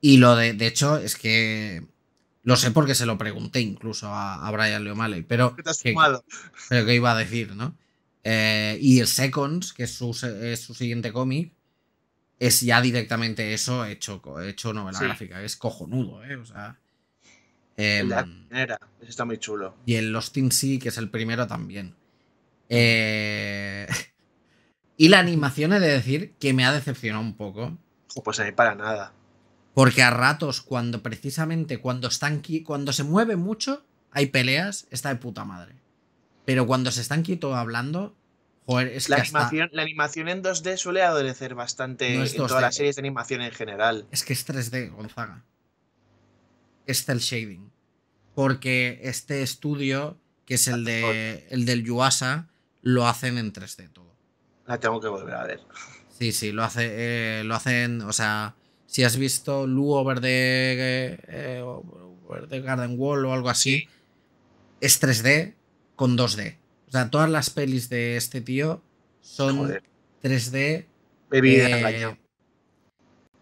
Speaker 1: Y lo de, de hecho, es que lo sé porque se lo pregunté incluso a, Brian Leomale pero. ¿Qué que, pero que iba a decir, ¿no? Eh, y el Seconds, que es su, siguiente cómic, es ya directamente eso hecho, hecho novela gráfica. Es cojonudo, ¿eh? O sea. Em,
Speaker 2: está muy chulo.
Speaker 1: Y el Lost in Sea, que es el primero también. Eh, y la animación he de decir que me ha decepcionado un poco.
Speaker 2: Pues ahí para nada.
Speaker 1: Porque a ratos, cuando precisamente cuando están cuando se mueve mucho, hay peleas, está de puta madre. Pero cuando se están quieto hablando, joder, es la animación,
Speaker 2: La animación en 2D suele adolecer bastante en todas las series de animación en general.
Speaker 1: Es que es 3D, Gonzaga. Es el shading. Porque este estudio, que es el de el del Yuasa, lo hacen en 3D todo.
Speaker 2: La tengo que volver a ver.
Speaker 1: Sí, sí, lo, hace, eh, lo hacen, o sea, si has visto Lu Verde eh, Garden Wall o algo así, es 3D con 2D. O sea, todas las pelis de este tío son 3D. Eh,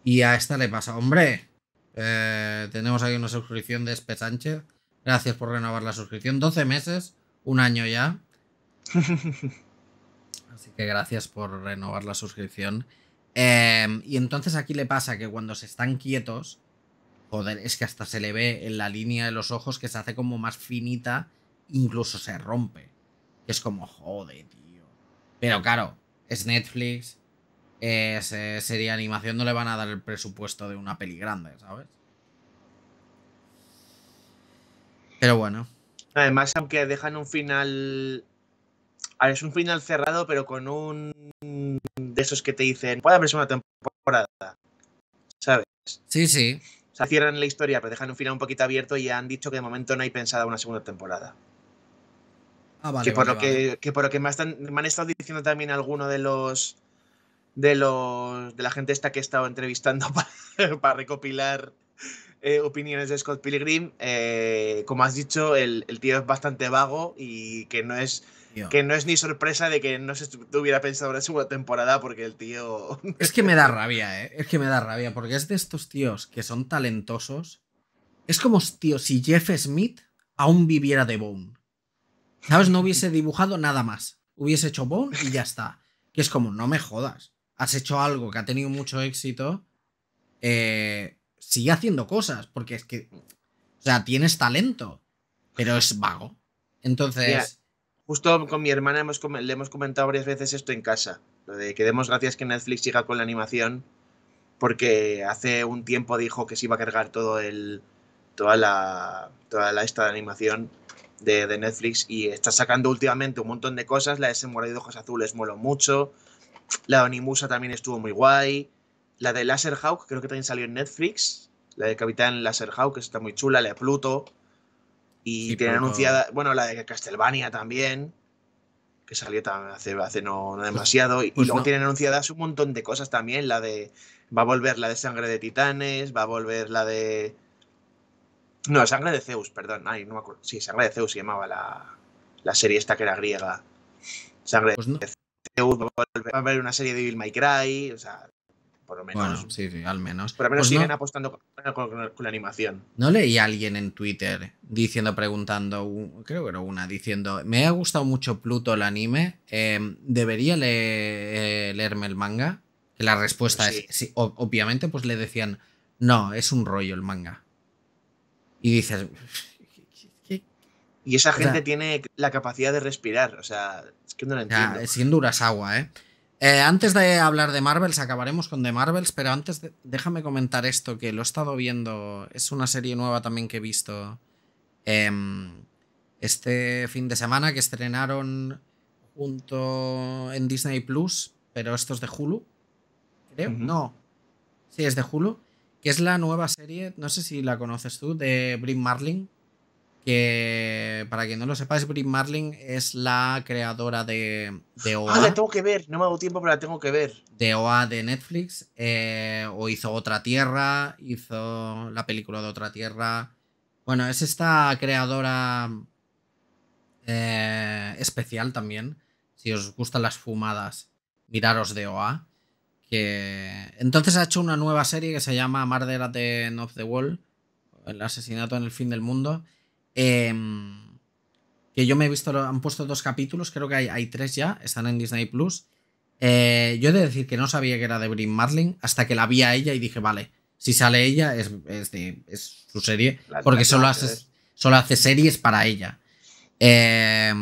Speaker 1: y a esta le pasa, hombre, tenemos aquí una suscripción de Espe Sánchez. Gracias por renovar la suscripción. 12 meses, un año ya. Así que gracias por renovar la suscripción. Em, y entonces aquí le pasa que cuando se están quietos, joder, es que hasta se le ve en la línea de los ojos que se hace como más finita, incluso se rompe. Es como, joder, tío. Pero claro, es Netflix, eh, sería animación, no le van a dar el presupuesto de
Speaker 2: una peli grande, ¿sabes? Pero bueno. Además, aunque dejan un final es un final cerrado, pero con un de esos que te dicen, puede haber una temporada. ¿Sabes? Sí, sí. O sea, cierran la historia, pero dejan un final un poquito abierto y han dicho que de momento no hay pensada una segunda temporada. Ah, vale, que, por lo Que, por lo que me, han estado diciendo también alguno de los de los de la gente esta que he estado entrevistando para, recopilar eh, opiniones de Scott Pilgrim, eh, como has dicho, el, el, tío es bastante vago y que no es que no es ni sorpresa de que no se hubiera pensado en la segunda temporada porque el tío. Es que me da
Speaker 1: rabia, ¿eh? Es que me da rabia porque es de estos tíos que son talentosos. Es como, tío, si Jeff Smith aún viviera de Bone. ¿Sabes? No hubiese dibujado nada más. Hubiese hecho Bone y ya está. Que es como, no me jodas. Has hecho algo que ha tenido mucho éxito. Eh, sigue haciendo cosas porque es que. O sea, tienes talento, pero
Speaker 2: es vago. Entonces. Justo con mi hermana hemos, le hemos comentado varias veces esto en casa, lo de que demos gracias que Netflix siga con la animación, porque hace un tiempo dijo que se iba a cargar todo el, toda la, toda la esta animación de, Netflix y está sacando últimamente un montón de cosas. La de ese de Ojos Azules moló mucho. La de Onimusa también estuvo muy guay. La de Laserhawk creo que también salió en Netflix. La de Capitán Laserhawk, que está muy chula. La de Pluto. Y tienen anunciada, bueno, la de Castlevania también, que salió hace, hace no, pues, demasiado. y, pues luego tienen anunciadas un montón de cosas también. La de. Va a volver la de Sangre de Titanes, va a volver la de. No, Sangre de Zeus, perdón. Ay, no me acuerdo. Sí, Sangre de Zeus se llamaba la, la serie esta que era griega. Sangre pues de Zeus, va a, volver, haber una serie de Evil May Cry, o sea,
Speaker 1: sí, al menos. Pues siguen
Speaker 2: apostando con, la animación.
Speaker 1: No leí a alguien en Twitter diciendo, preguntando, creo que era una, diciendo, me ha gustado mucho Pluto el anime, em, ¿debería eh, leerme el manga? la respuesta es, sí, obviamente, pues le decían, no, es un rollo el manga. Y dices...
Speaker 2: Y esa gente tiene la capacidad de respirar, o sea,
Speaker 1: es que no lo entiendo. siendo agua, ¿eh? Eh, antes de hablar de Marvels, acabaremos con The Marvels, pero antes déjame comentar esto que lo he estado viendo. Es una serie nueva también que he visto em, este fin de semana que estrenaron junto en Disney Plus, pero esto es de Hulu, creo. No, sí, es de Hulu, que es la nueva serie, no sé si la conoces tú, de Brim Marling que para quien no lo sepáis, Brie Marling es la creadora de, de OA. Ah, la tengo
Speaker 2: que ver, no me hago tiempo, pero la tengo que ver.
Speaker 1: De OA de Netflix, eh, o hizo Otra Tierra, hizo la película de Otra Tierra. Bueno, es esta creadora eh, especial también. Si os gustan las fumadas, miraros de OA. Que... Entonces ha hecho una nueva serie que se llama Murder at the of the World, El asesinato en el fin del mundo Em, que yo me he visto, han puesto dos capítulos, creo que hay, tres ya, están en Disney Plus. Eh, yo he de decir que no sabía que era de Brin Marlin hasta que la vi a ella y dije, vale, si sale ella es, su serie, porque solo hace, solo hace series para ella. Eh,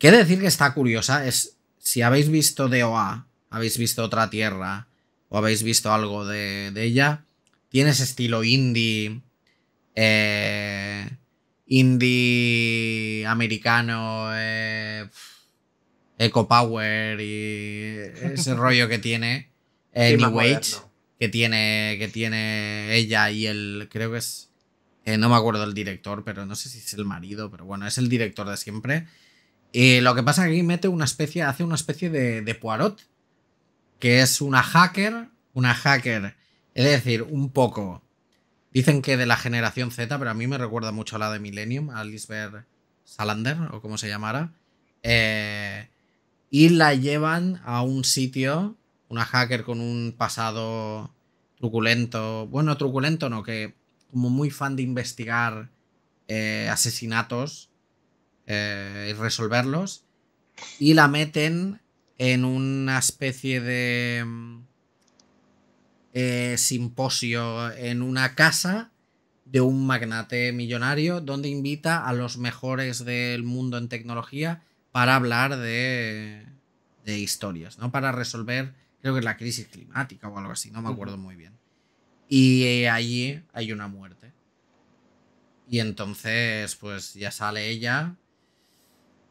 Speaker 1: he de decir que está curiosa, es si habéis visto DOA, habéis visto Otra Tierra o habéis visto algo de, de ella, tienes estilo indie. Eh, indie americano, eh, eco power y ese rollo que tiene
Speaker 2: eh, Wage.
Speaker 1: que tiene, que tiene ella y el, creo que es, eh, no me acuerdo el director, pero no sé si es el marido, pero bueno, es el director de siempre. Y lo que pasa es que aquí mete una especie, hace una especie de, de Poirot, que es una hacker, una hacker, es decir, un poco Dicen que de la generación Z, pero a mí me recuerda mucho a la de Millennium, a Lisbeth Salander, o como se llamara. Eh, y la llevan a un sitio, una hacker con un pasado truculento, bueno, truculento no, que como muy fan de investigar eh, asesinatos eh, y resolverlos, y la meten en una especie de mm, eh, simposio en una casa de un magnate millonario donde invita a los mejores del mundo en tecnología para hablar de, historias, ¿no? Para resolver, creo que la crisis climática o algo así, no me acuerdo muy bien. Y eh, allí hay una muerte. Y entonces, pues ya sale ella.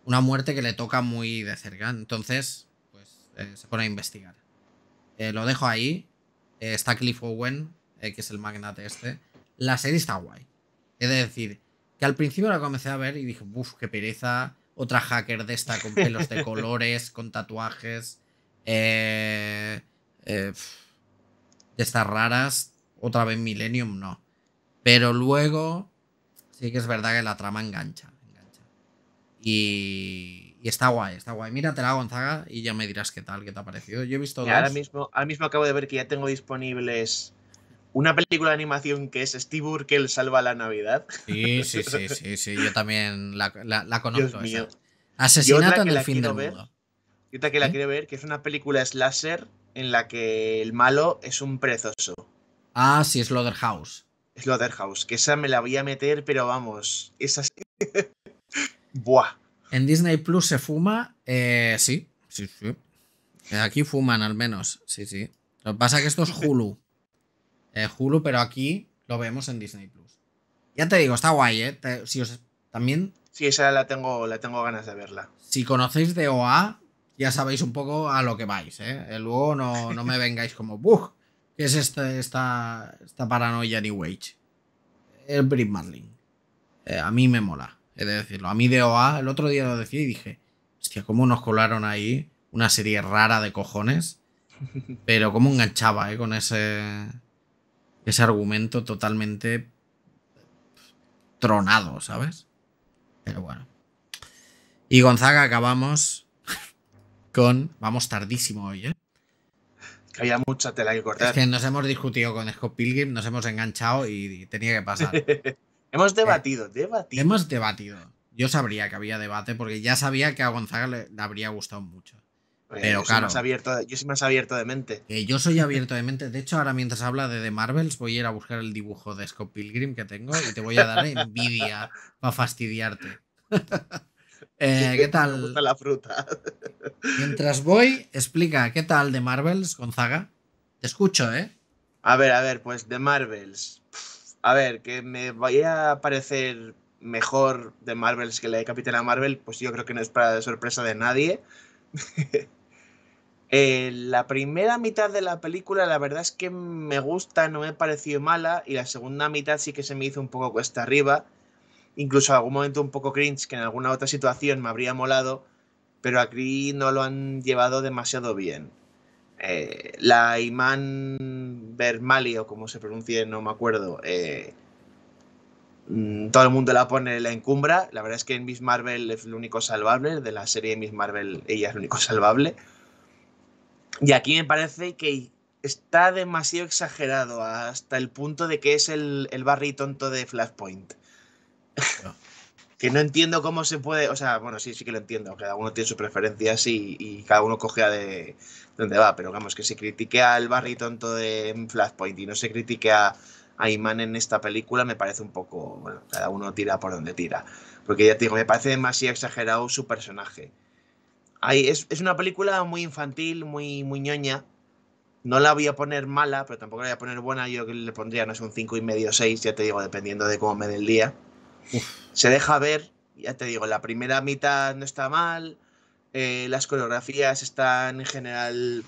Speaker 1: Una muerte que le toca muy de cerca. Entonces, pues eh, se pone a investigar. lo dejo ahí. Eh, está Cliff Owen, eh, que es el magnate este. La serie está guay. Es decir, que al principio la comencé a ver y dije, uff, qué pereza. Otra hacker de esta con pelos de colores, con tatuajes. Eh, eh de estas raras. Otra vez Millennium, no. Pero luego, sí que es verdad que la trama engancha. engancha. Y y está guay, está guay. la Gonzaga, y ya me dirás qué tal, qué te ha parecido.
Speaker 2: Yo he visto dos. Ahora mismo, ahora mismo acabo de ver que ya tengo disponibles una película de animación que es Steve Urkel salva la Navidad. Sí, sí, sí,
Speaker 1: sí, sí. yo también la, la, conozco.
Speaker 2: Asesinato en el fin del mundo. Y que la ¿Eh? quiero ver, que es una película slasher en la que el malo es un prezoso.
Speaker 1: Ah, sí, es Slaughterhouse,
Speaker 2: Es que esa me la voy a meter, pero vamos, es así.
Speaker 1: Buah. En Disney Plus se fuma, eh, sí, sí, sí. Aquí fuman al menos, sí, sí. Lo que pasa es que esto es Hulu. Eh, Hulu, pero aquí lo vemos en Disney Plus. Ya te digo, está guay, ¿eh? si también...
Speaker 2: Sí, esa la tengo, la tengo ganas de verla.
Speaker 1: Si conocéis de OA, ya sabéis un poco a lo que vais, ¿eh? eh luego no, me vengáis como, ¡buf! ¿Qué es este, esta, esta, paranoia de Wage? El Brit Marlin. a mí me mola de decirlo. A mí de OA, el otro día lo decía y dije, hostia, cómo nos colaron ahí una serie rara de cojones, pero cómo enganchaba, eh, Con ese, ese argumento totalmente tronado, ¿sabes? Pero bueno. Y Gonzaga, acabamos con... Vamos tardísimo hoy, ¿eh?
Speaker 2: Que había mucha tela que cortar. Es que nos
Speaker 1: hemos discutido con Scott Pilgrim, nos hemos enganchado y tenía que pasar.
Speaker 2: Hemos eh, debatido, debatido. Hemos debatido.
Speaker 1: Yo sabría que había debate porque ya sabía que a Gonzaga le, habría gustado mucho.
Speaker 2: Pero claro. abierto yo soy más abierto de mente. yo soy abierto
Speaker 1: de mente. De hecho, ahora mientras habla de The Marvels, voy a ir a buscar el dibujo de Scott Pilgrim que tengo y te voy a dar
Speaker 2: envidia
Speaker 1: para fastidiarte. Eh, ¿Qué tal? Me gusta
Speaker 2: la fruta.
Speaker 1: mientras voy, explica, ¿qué tal The Marvels, Gonzaga? Te escucho, ¿eh?
Speaker 2: A ver, a ver, pues The Marvels a ver, que me vaya a parecer mejor de Marvels que la de Capitana Marvel, pues yo creo que no es para sorpresa de nadie. Eh, la primera mitad de la película, la verdad es que me gusta, no me parecido mala, y la segunda mitad sí que se me hizo un poco cuesta arriba, incluso en algún momento un poco cringe, que en alguna otra situación me habría molado, pero aquí no lo han llevado demasiado bien. Eh, la imán Bermali o como se pronuncie, no me acuerdo. Eh, mm, todo el mundo la pone en la encumbra. La verdad es que en Miss Marvel es el único salvable. De la serie Miss Marvel, ella es el único salvable. Y aquí me parece que está demasiado exagerado hasta el punto de que es el, el barri tonto de Flashpoint que no entiendo cómo se puede, o sea, bueno, sí, sí que lo entiendo, cada uno tiene sus preferencias y, cada uno coge a de donde va, pero vamos, que se critique al Barry tonto de Flashpoint y no se critique a, a Iman en esta película me parece un poco, bueno, cada uno tira por donde tira, porque ya te digo, me parece demasiado exagerado su personaje. es, una película muy infantil, muy, muy ñoña. No la voy a poner mala, pero tampoco la voy a poner buena. Yo le pondría, no sé, un 5,5 y medio, 6, ya te digo, dependiendo de cómo me dé el día. Se deja ver, ya te digo, la primera mitad no está mal, eh, las coreografías están en general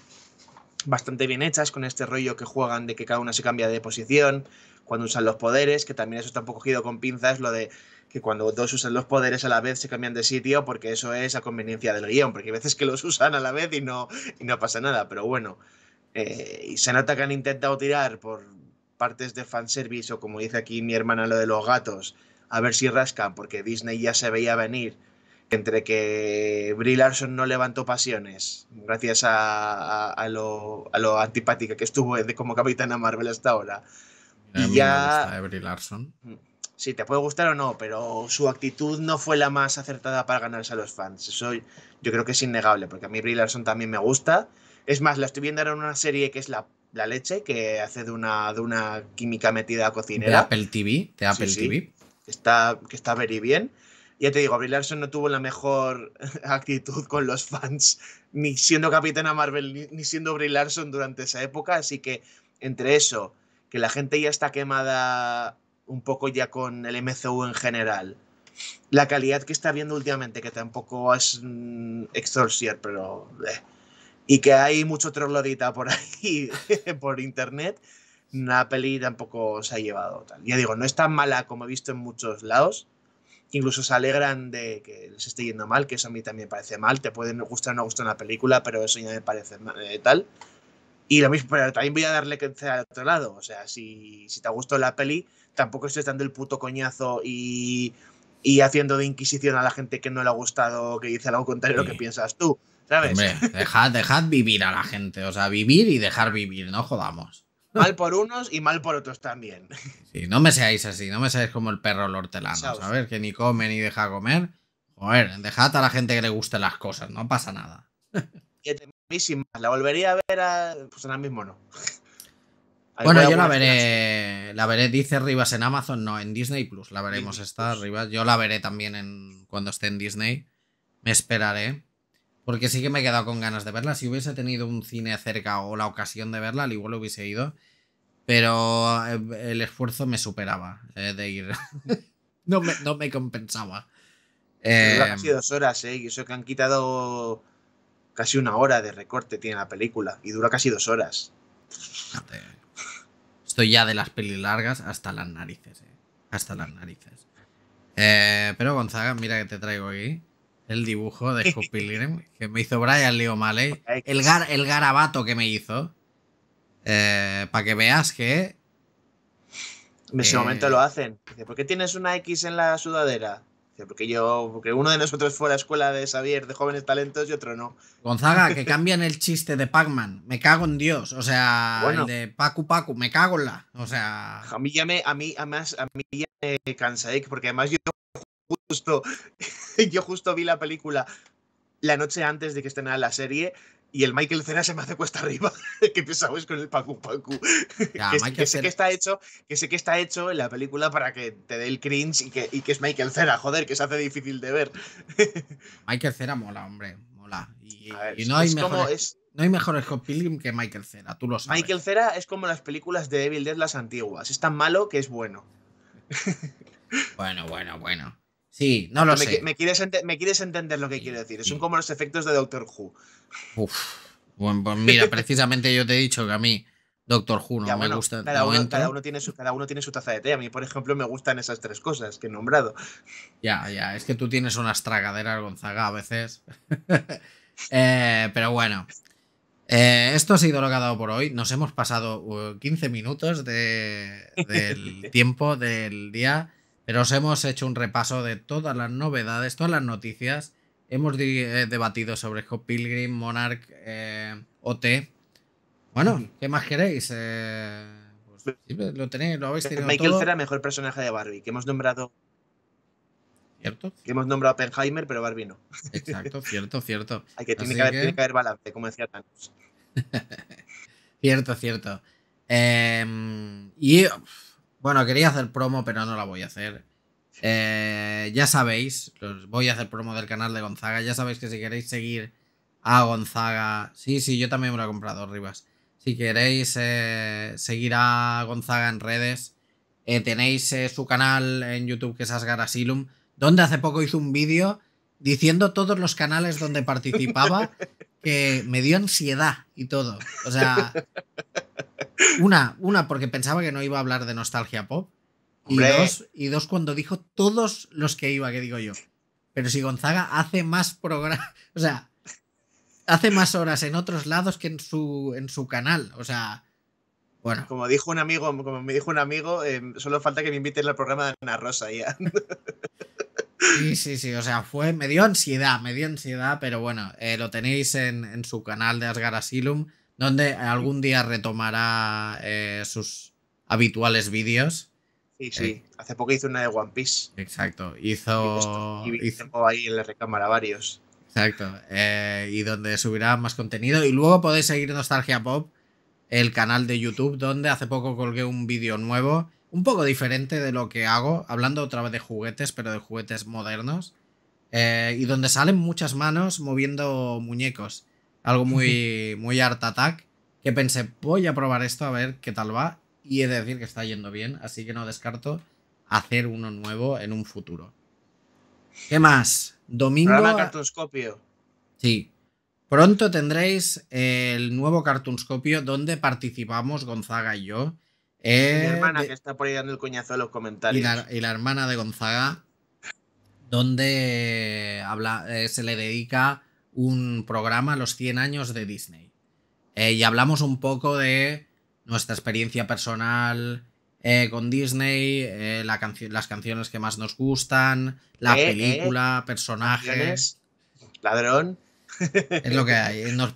Speaker 2: bastante bien hechas con este rollo que juegan de que cada una se cambia de posición, cuando usan los poderes, que también eso está un poco cogido con pinzas, lo de que cuando dos usan los poderes a la vez se cambian de sitio, porque eso es a conveniencia del guión, porque hay veces que los usan a la vez y no, y no pasa nada, pero bueno. Eh, y se nota que han intentado tirar por partes de fanservice o como dice aquí mi hermana lo de los gatos, a ver si rascan, porque Disney ya se veía venir entre que Brie Larson no levantó pasiones, gracias a, a, lo, a lo, antipática que estuvo de, como capitana Marvel hasta ahora. y ya... Eh, Brie Larson. Mm, sí, te puede gustar o no, pero su actitud no fue la más acertada para ganarse a los fans. Eso yo creo que es innegable, porque a mí Brie Larson también me gusta. Es más, la estoy viendo ahora en una serie que es la, la leche, que hace de una, de una química metida a cocinera. De Apple
Speaker 1: TV, de Apple TV
Speaker 2: está, que está very bien. Ya te digo, brillarson no tuvo la mejor actitud con los fans, ni siendo Capitana Marvel, ni siendo brillarson durante esa época, así que entre eso, que la gente ya está quemada un poco ya con el MCU en general, la calidad que está viendo últimamente, que tampoco es mmm, pero... Eh, y que hay mucho troglodita por ahí, por internet, la peli tampoco se ha llevado tal. Ya digo, no es tan mala como he visto en muchos lados. Incluso se alegran de que les esté yendo mal, que eso a mí también me parece mal. Te puede gustar o no gustar una película, pero eso ya me parece eh, tal. Y lo mismo, pero también voy a darle que sea al otro lado. O sea, si, si te gustado la peli, tampoco estoy dando el puto coñazo y, haciendo de inquisición a la gente que no le ha gustado, que dice algo contrario a lo que piensas tú. ¿Sabes? Hombre,
Speaker 1: dejad, dejad vivir a la gente. O sea, vivir y dejar vivir, no jodamos.
Speaker 2: Mal por unos y mal por otros también.
Speaker 1: Sí, no me seáis así, no me seáis como el perro lortelano, a ver, Que ni come ni deja comer. Joder, dejad a la gente que le guste las cosas, no pasa nada.
Speaker 2: La volvería a ver a... pues ahora mismo no. bueno, yo la
Speaker 1: veré, la veré, dice Rivas en Amazon, no, en Disney Plus, la veremos esta, Rivas. Yo la veré también en, cuando esté en Disney. Me esperaré. Porque sí que me he quedado con ganas de verla. Si hubiese tenido un cine cerca o la ocasión de verla, al igual hubiese ido. Pero eh, el esfuerzo me superaba eh, de ir.
Speaker 2: no, me, compensaba.
Speaker 1: Eh, casi
Speaker 2: dos horas, ¿eh? Y eso que han quitado casi una hora de recorte tiene la película. Y dura casi dos horas.
Speaker 1: Estoy ya de las pelis largas hasta las narices, ¿eh? Hasta las narices. Eh, pero Gonzaga, mira que te traigo aquí. El dibujo de Scott que me hizo Brian Leo Maley. El, el garabato que me hizo. Eh, Para que veas que. En ese eh, momento lo
Speaker 2: hacen. Dice, ¿por qué tienes una X en la sudadera? Dice, porque yo, porque uno de nosotros fue a la escuela de Xavier de jóvenes talentos y otro no.
Speaker 1: Gonzaga, que cambian el chiste de Pac-Man. Me cago en Dios. O sea, el de Pacu Pacu, me cago en la.
Speaker 2: O sea. A mí ya me, a mí, a a mí ya me cansa, ¿eh? porque además yo justo, yo justo vi la película la noche antes de que estrenara la serie y el Michael Cera se me hace cuesta arriba. que pensabais con el Pacu Pacu? que, sé que, está hecho, que sé que está hecho en la película para que te dé el cringe y que, que es Michael Cera, joder, que se hace difícil de ver. Michael Cera mola, hombre, mola. Y, no, hay mejor como es...
Speaker 1: no hay que Michael Cera, tú lo sabes. Michael
Speaker 2: Cera es como las películas de Evil Dead las antiguas. Es tan malo que es bueno. bueno, bueno, bueno.
Speaker 1: Sí, no lo sé. Me
Speaker 2: quieres, me quieres, entender lo que quiero decir. Son como los efectos de Doctor Who.
Speaker 1: Uf. Bueno, pues mira, precisamente yo te he dicho que a mí Doctor Who no me gusta. Cada uno,
Speaker 2: tiene su, cada uno tiene su taza de té. A mí, por ejemplo, me gustan esas tres cosas que he nombrado. Ya, ya. Es
Speaker 1: que tú tienes unas tragaderas, Gonzaga, a veces. Eh, pero bueno. Eh, esto ha sido lo que ha dado por hoy. Nos hemos pasado 15 uh, minutos del tiempo del día. Pero os hemos hecho un repaso de todas las novedades, todas las noticias. Hemos eh, debatido sobre Hot Pilgrim, Monarch, eh, OT. Bueno, ¿qué más queréis? Eh, pues lo tenéis, lo habéis tenido Michael será
Speaker 2: el mejor personaje de Barbie, que hemos nombrado. ¿Cierto? Que hemos nombrado a Oppenheimer, pero Barbie no. Exacto,
Speaker 1: cierto, cierto.
Speaker 2: Hay que, tiene, que haber, balance, como decía Thanos.
Speaker 1: cierto, cierto. Em, y. Bueno, quería hacer promo, pero no la voy a hacer. Eh, ya sabéis, voy a hacer promo del canal de Gonzaga. Ya sabéis que si queréis seguir a Gonzaga. Sí, sí, yo también me lo he comprado, Rivas. Si queréis eh, seguir a Gonzaga en redes, eh, tenéis su canal en YouTube que es Asgarasilum, donde hace poco hizo un vídeo diciendo todos los canales donde participaba que me dio ansiedad y todo. O sea, una, una porque pensaba que no iba a hablar de nostalgia pop. Y dos, cuando dijo todos los que iba, que digo yo. Pero si Gonzaga hace más programas, o sea, hace más horas en otros lados que en su, en su canal. O sea,
Speaker 2: bueno. Como dijo un amigo, como me dijo un amigo, em, solo falta que me inviten al programa de Ana Rosa ya.
Speaker 1: Sí, sí, sí, o sea, fue, me dio ansiedad, me dio ansiedad, pero bueno, eh, lo tenéis en, su canal de Asgar Asylum, donde algún día retomará eh, sus habituales vídeos.
Speaker 2: Sí, eh, sí, hace poco hizo una de One Piece. Exacto, hizo... Y hizo, ahí en la recámara varios.
Speaker 1: Exacto, y donde subirá más contenido. Y luego podéis seguir Nostalgia Pop, el canal de YouTube, donde hace poco colgué un vídeo nuevo un poco diferente de lo que hago, hablando otra vez de juguetes, pero de juguetes modernos, eh, y donde salen muchas manos moviendo muñecos. Algo muy, muy Art Attack, que pensé, voy a probar esto a ver qué tal va, y he de decir que está yendo bien, así que no descarto hacer uno nuevo en un futuro. ¿Qué más? Domingo. Programa Sí. Pronto tendréis el nuevo cartunscopio donde participamos Gonzaga y yo mi eh, hermana que
Speaker 2: está por ahí dando el cuñazo a los comentarios.
Speaker 1: Y la, hermana de Gonzaga, donde eh, habla, eh, se le dedica un programa a los 100 años de Disney. y hablamos un poco de nuestra experiencia personal con Disney, las canciones que más nos gustan,
Speaker 2: la película,
Speaker 1: personajes. Ladrón,
Speaker 2: Es lo que
Speaker 1: hay. Nos,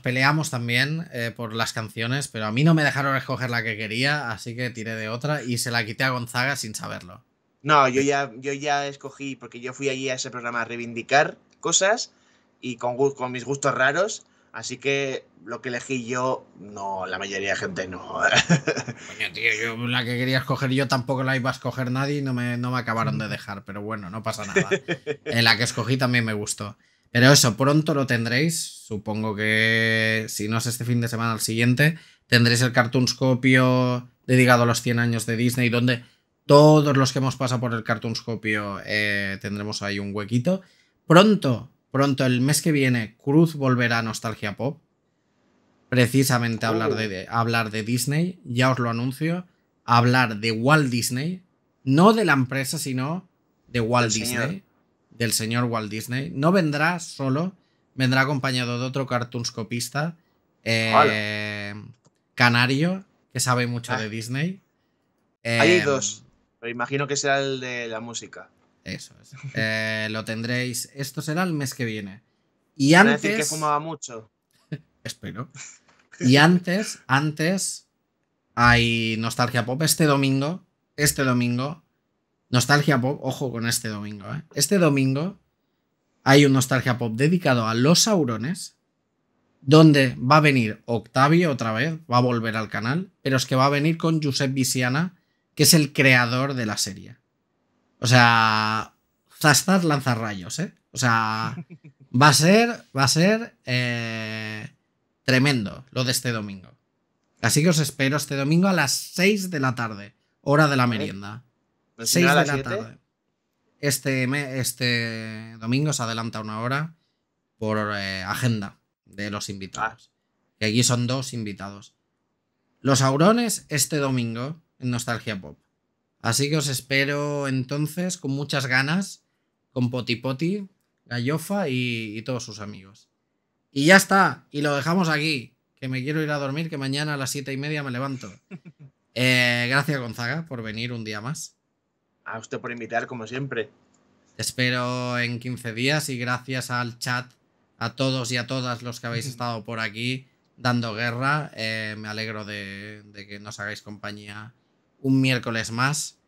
Speaker 1: peleamos también eh, por las canciones, pero a mí no me dejaron escoger la que quería, así que tiré de otra y se la quité a Gonzaga sin saberlo.
Speaker 2: No, yo ya, yo ya escogí, porque yo fui allí a ese programa a reivindicar cosas y con, mis gustos raros. Así que lo que elegí yo, no, la mayoría de gente no. tío,
Speaker 1: la que quería escoger yo tampoco la iba a escoger nadie no me, no me acabaron de mm. dejar, pero bueno, no pasa nada. en la que escogí también me gustó. Pero eso, pronto lo tendréis. Supongo que si no es este fin de semana, al siguiente, tendréis el cartoonscopio dedicado a los 100 años de Disney, donde todos los que hemos pasado por el cartoonscopio eh, tendremos ahí un huequito. Pronto, pronto, el mes que viene, Cruz volverá a Nostalgia Pop. Precisamente a hablar oh. de, hablar de Disney, ya os lo anuncio. A hablar de Walt Disney, no de la empresa, sino de Walt Disney del señor Walt Disney, no vendrá solo, vendrá acompañado de otro cartoonscopista eh, canario que sabe mucho ah. de Disney. Hay eh, dos,
Speaker 2: pero imagino que será el de la música.
Speaker 1: Eso es. Eh, lo tendréis. Esto será el mes que viene.
Speaker 2: Y antes. que fumaba mucho.
Speaker 1: Espero. Y antes, antes, hay Nostalgia Pop este domingo. Este domingo Nostalgia Pop, ojo con este domingo, ¿eh? Este domingo hay un Nostalgia Pop dedicado a los saurones, donde va a venir Octavio otra vez, va a volver al canal, pero es que va a venir con Josep Visiana, que es el creador de la serie. O sea, Zastar lanza rayos, ¿eh? O sea, va a ser, va a ser eh, tremendo lo de este domingo. Así que os espero este domingo a las 6 de la tarde, hora de la merienda.
Speaker 2: 6 pues de la tarde.
Speaker 1: Este, este domingo se adelanta una hora por eh, agenda de los invitados. y ah. Que aquí son dos invitados. Los aurones este domingo en Nostalgia Pop. Así que os espero entonces con muchas ganas, con Potipoti, Gallofa y, y todos sus amigos. Y ya está, y lo dejamos aquí, que me quiero ir a dormir, que mañana a las siete y media me levanto. Eh, gracias Gonzaga por venir un día más.
Speaker 2: A usted por invitar, como siempre.
Speaker 1: espero en 15 días y gracias al chat, a todos y a todas los que habéis estado por aquí dando guerra. Eh, me alegro de, que nos hagáis compañía un miércoles más.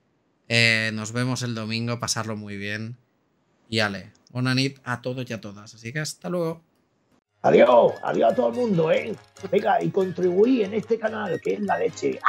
Speaker 1: Eh, nos vemos el domingo, pasarlo muy bien. Y ale, una a todos y a todas. Así que hasta luego. Adiós, adiós
Speaker 2: a todo el mundo, ¿eh? Venga, y contribuí en este canal, que es la leche.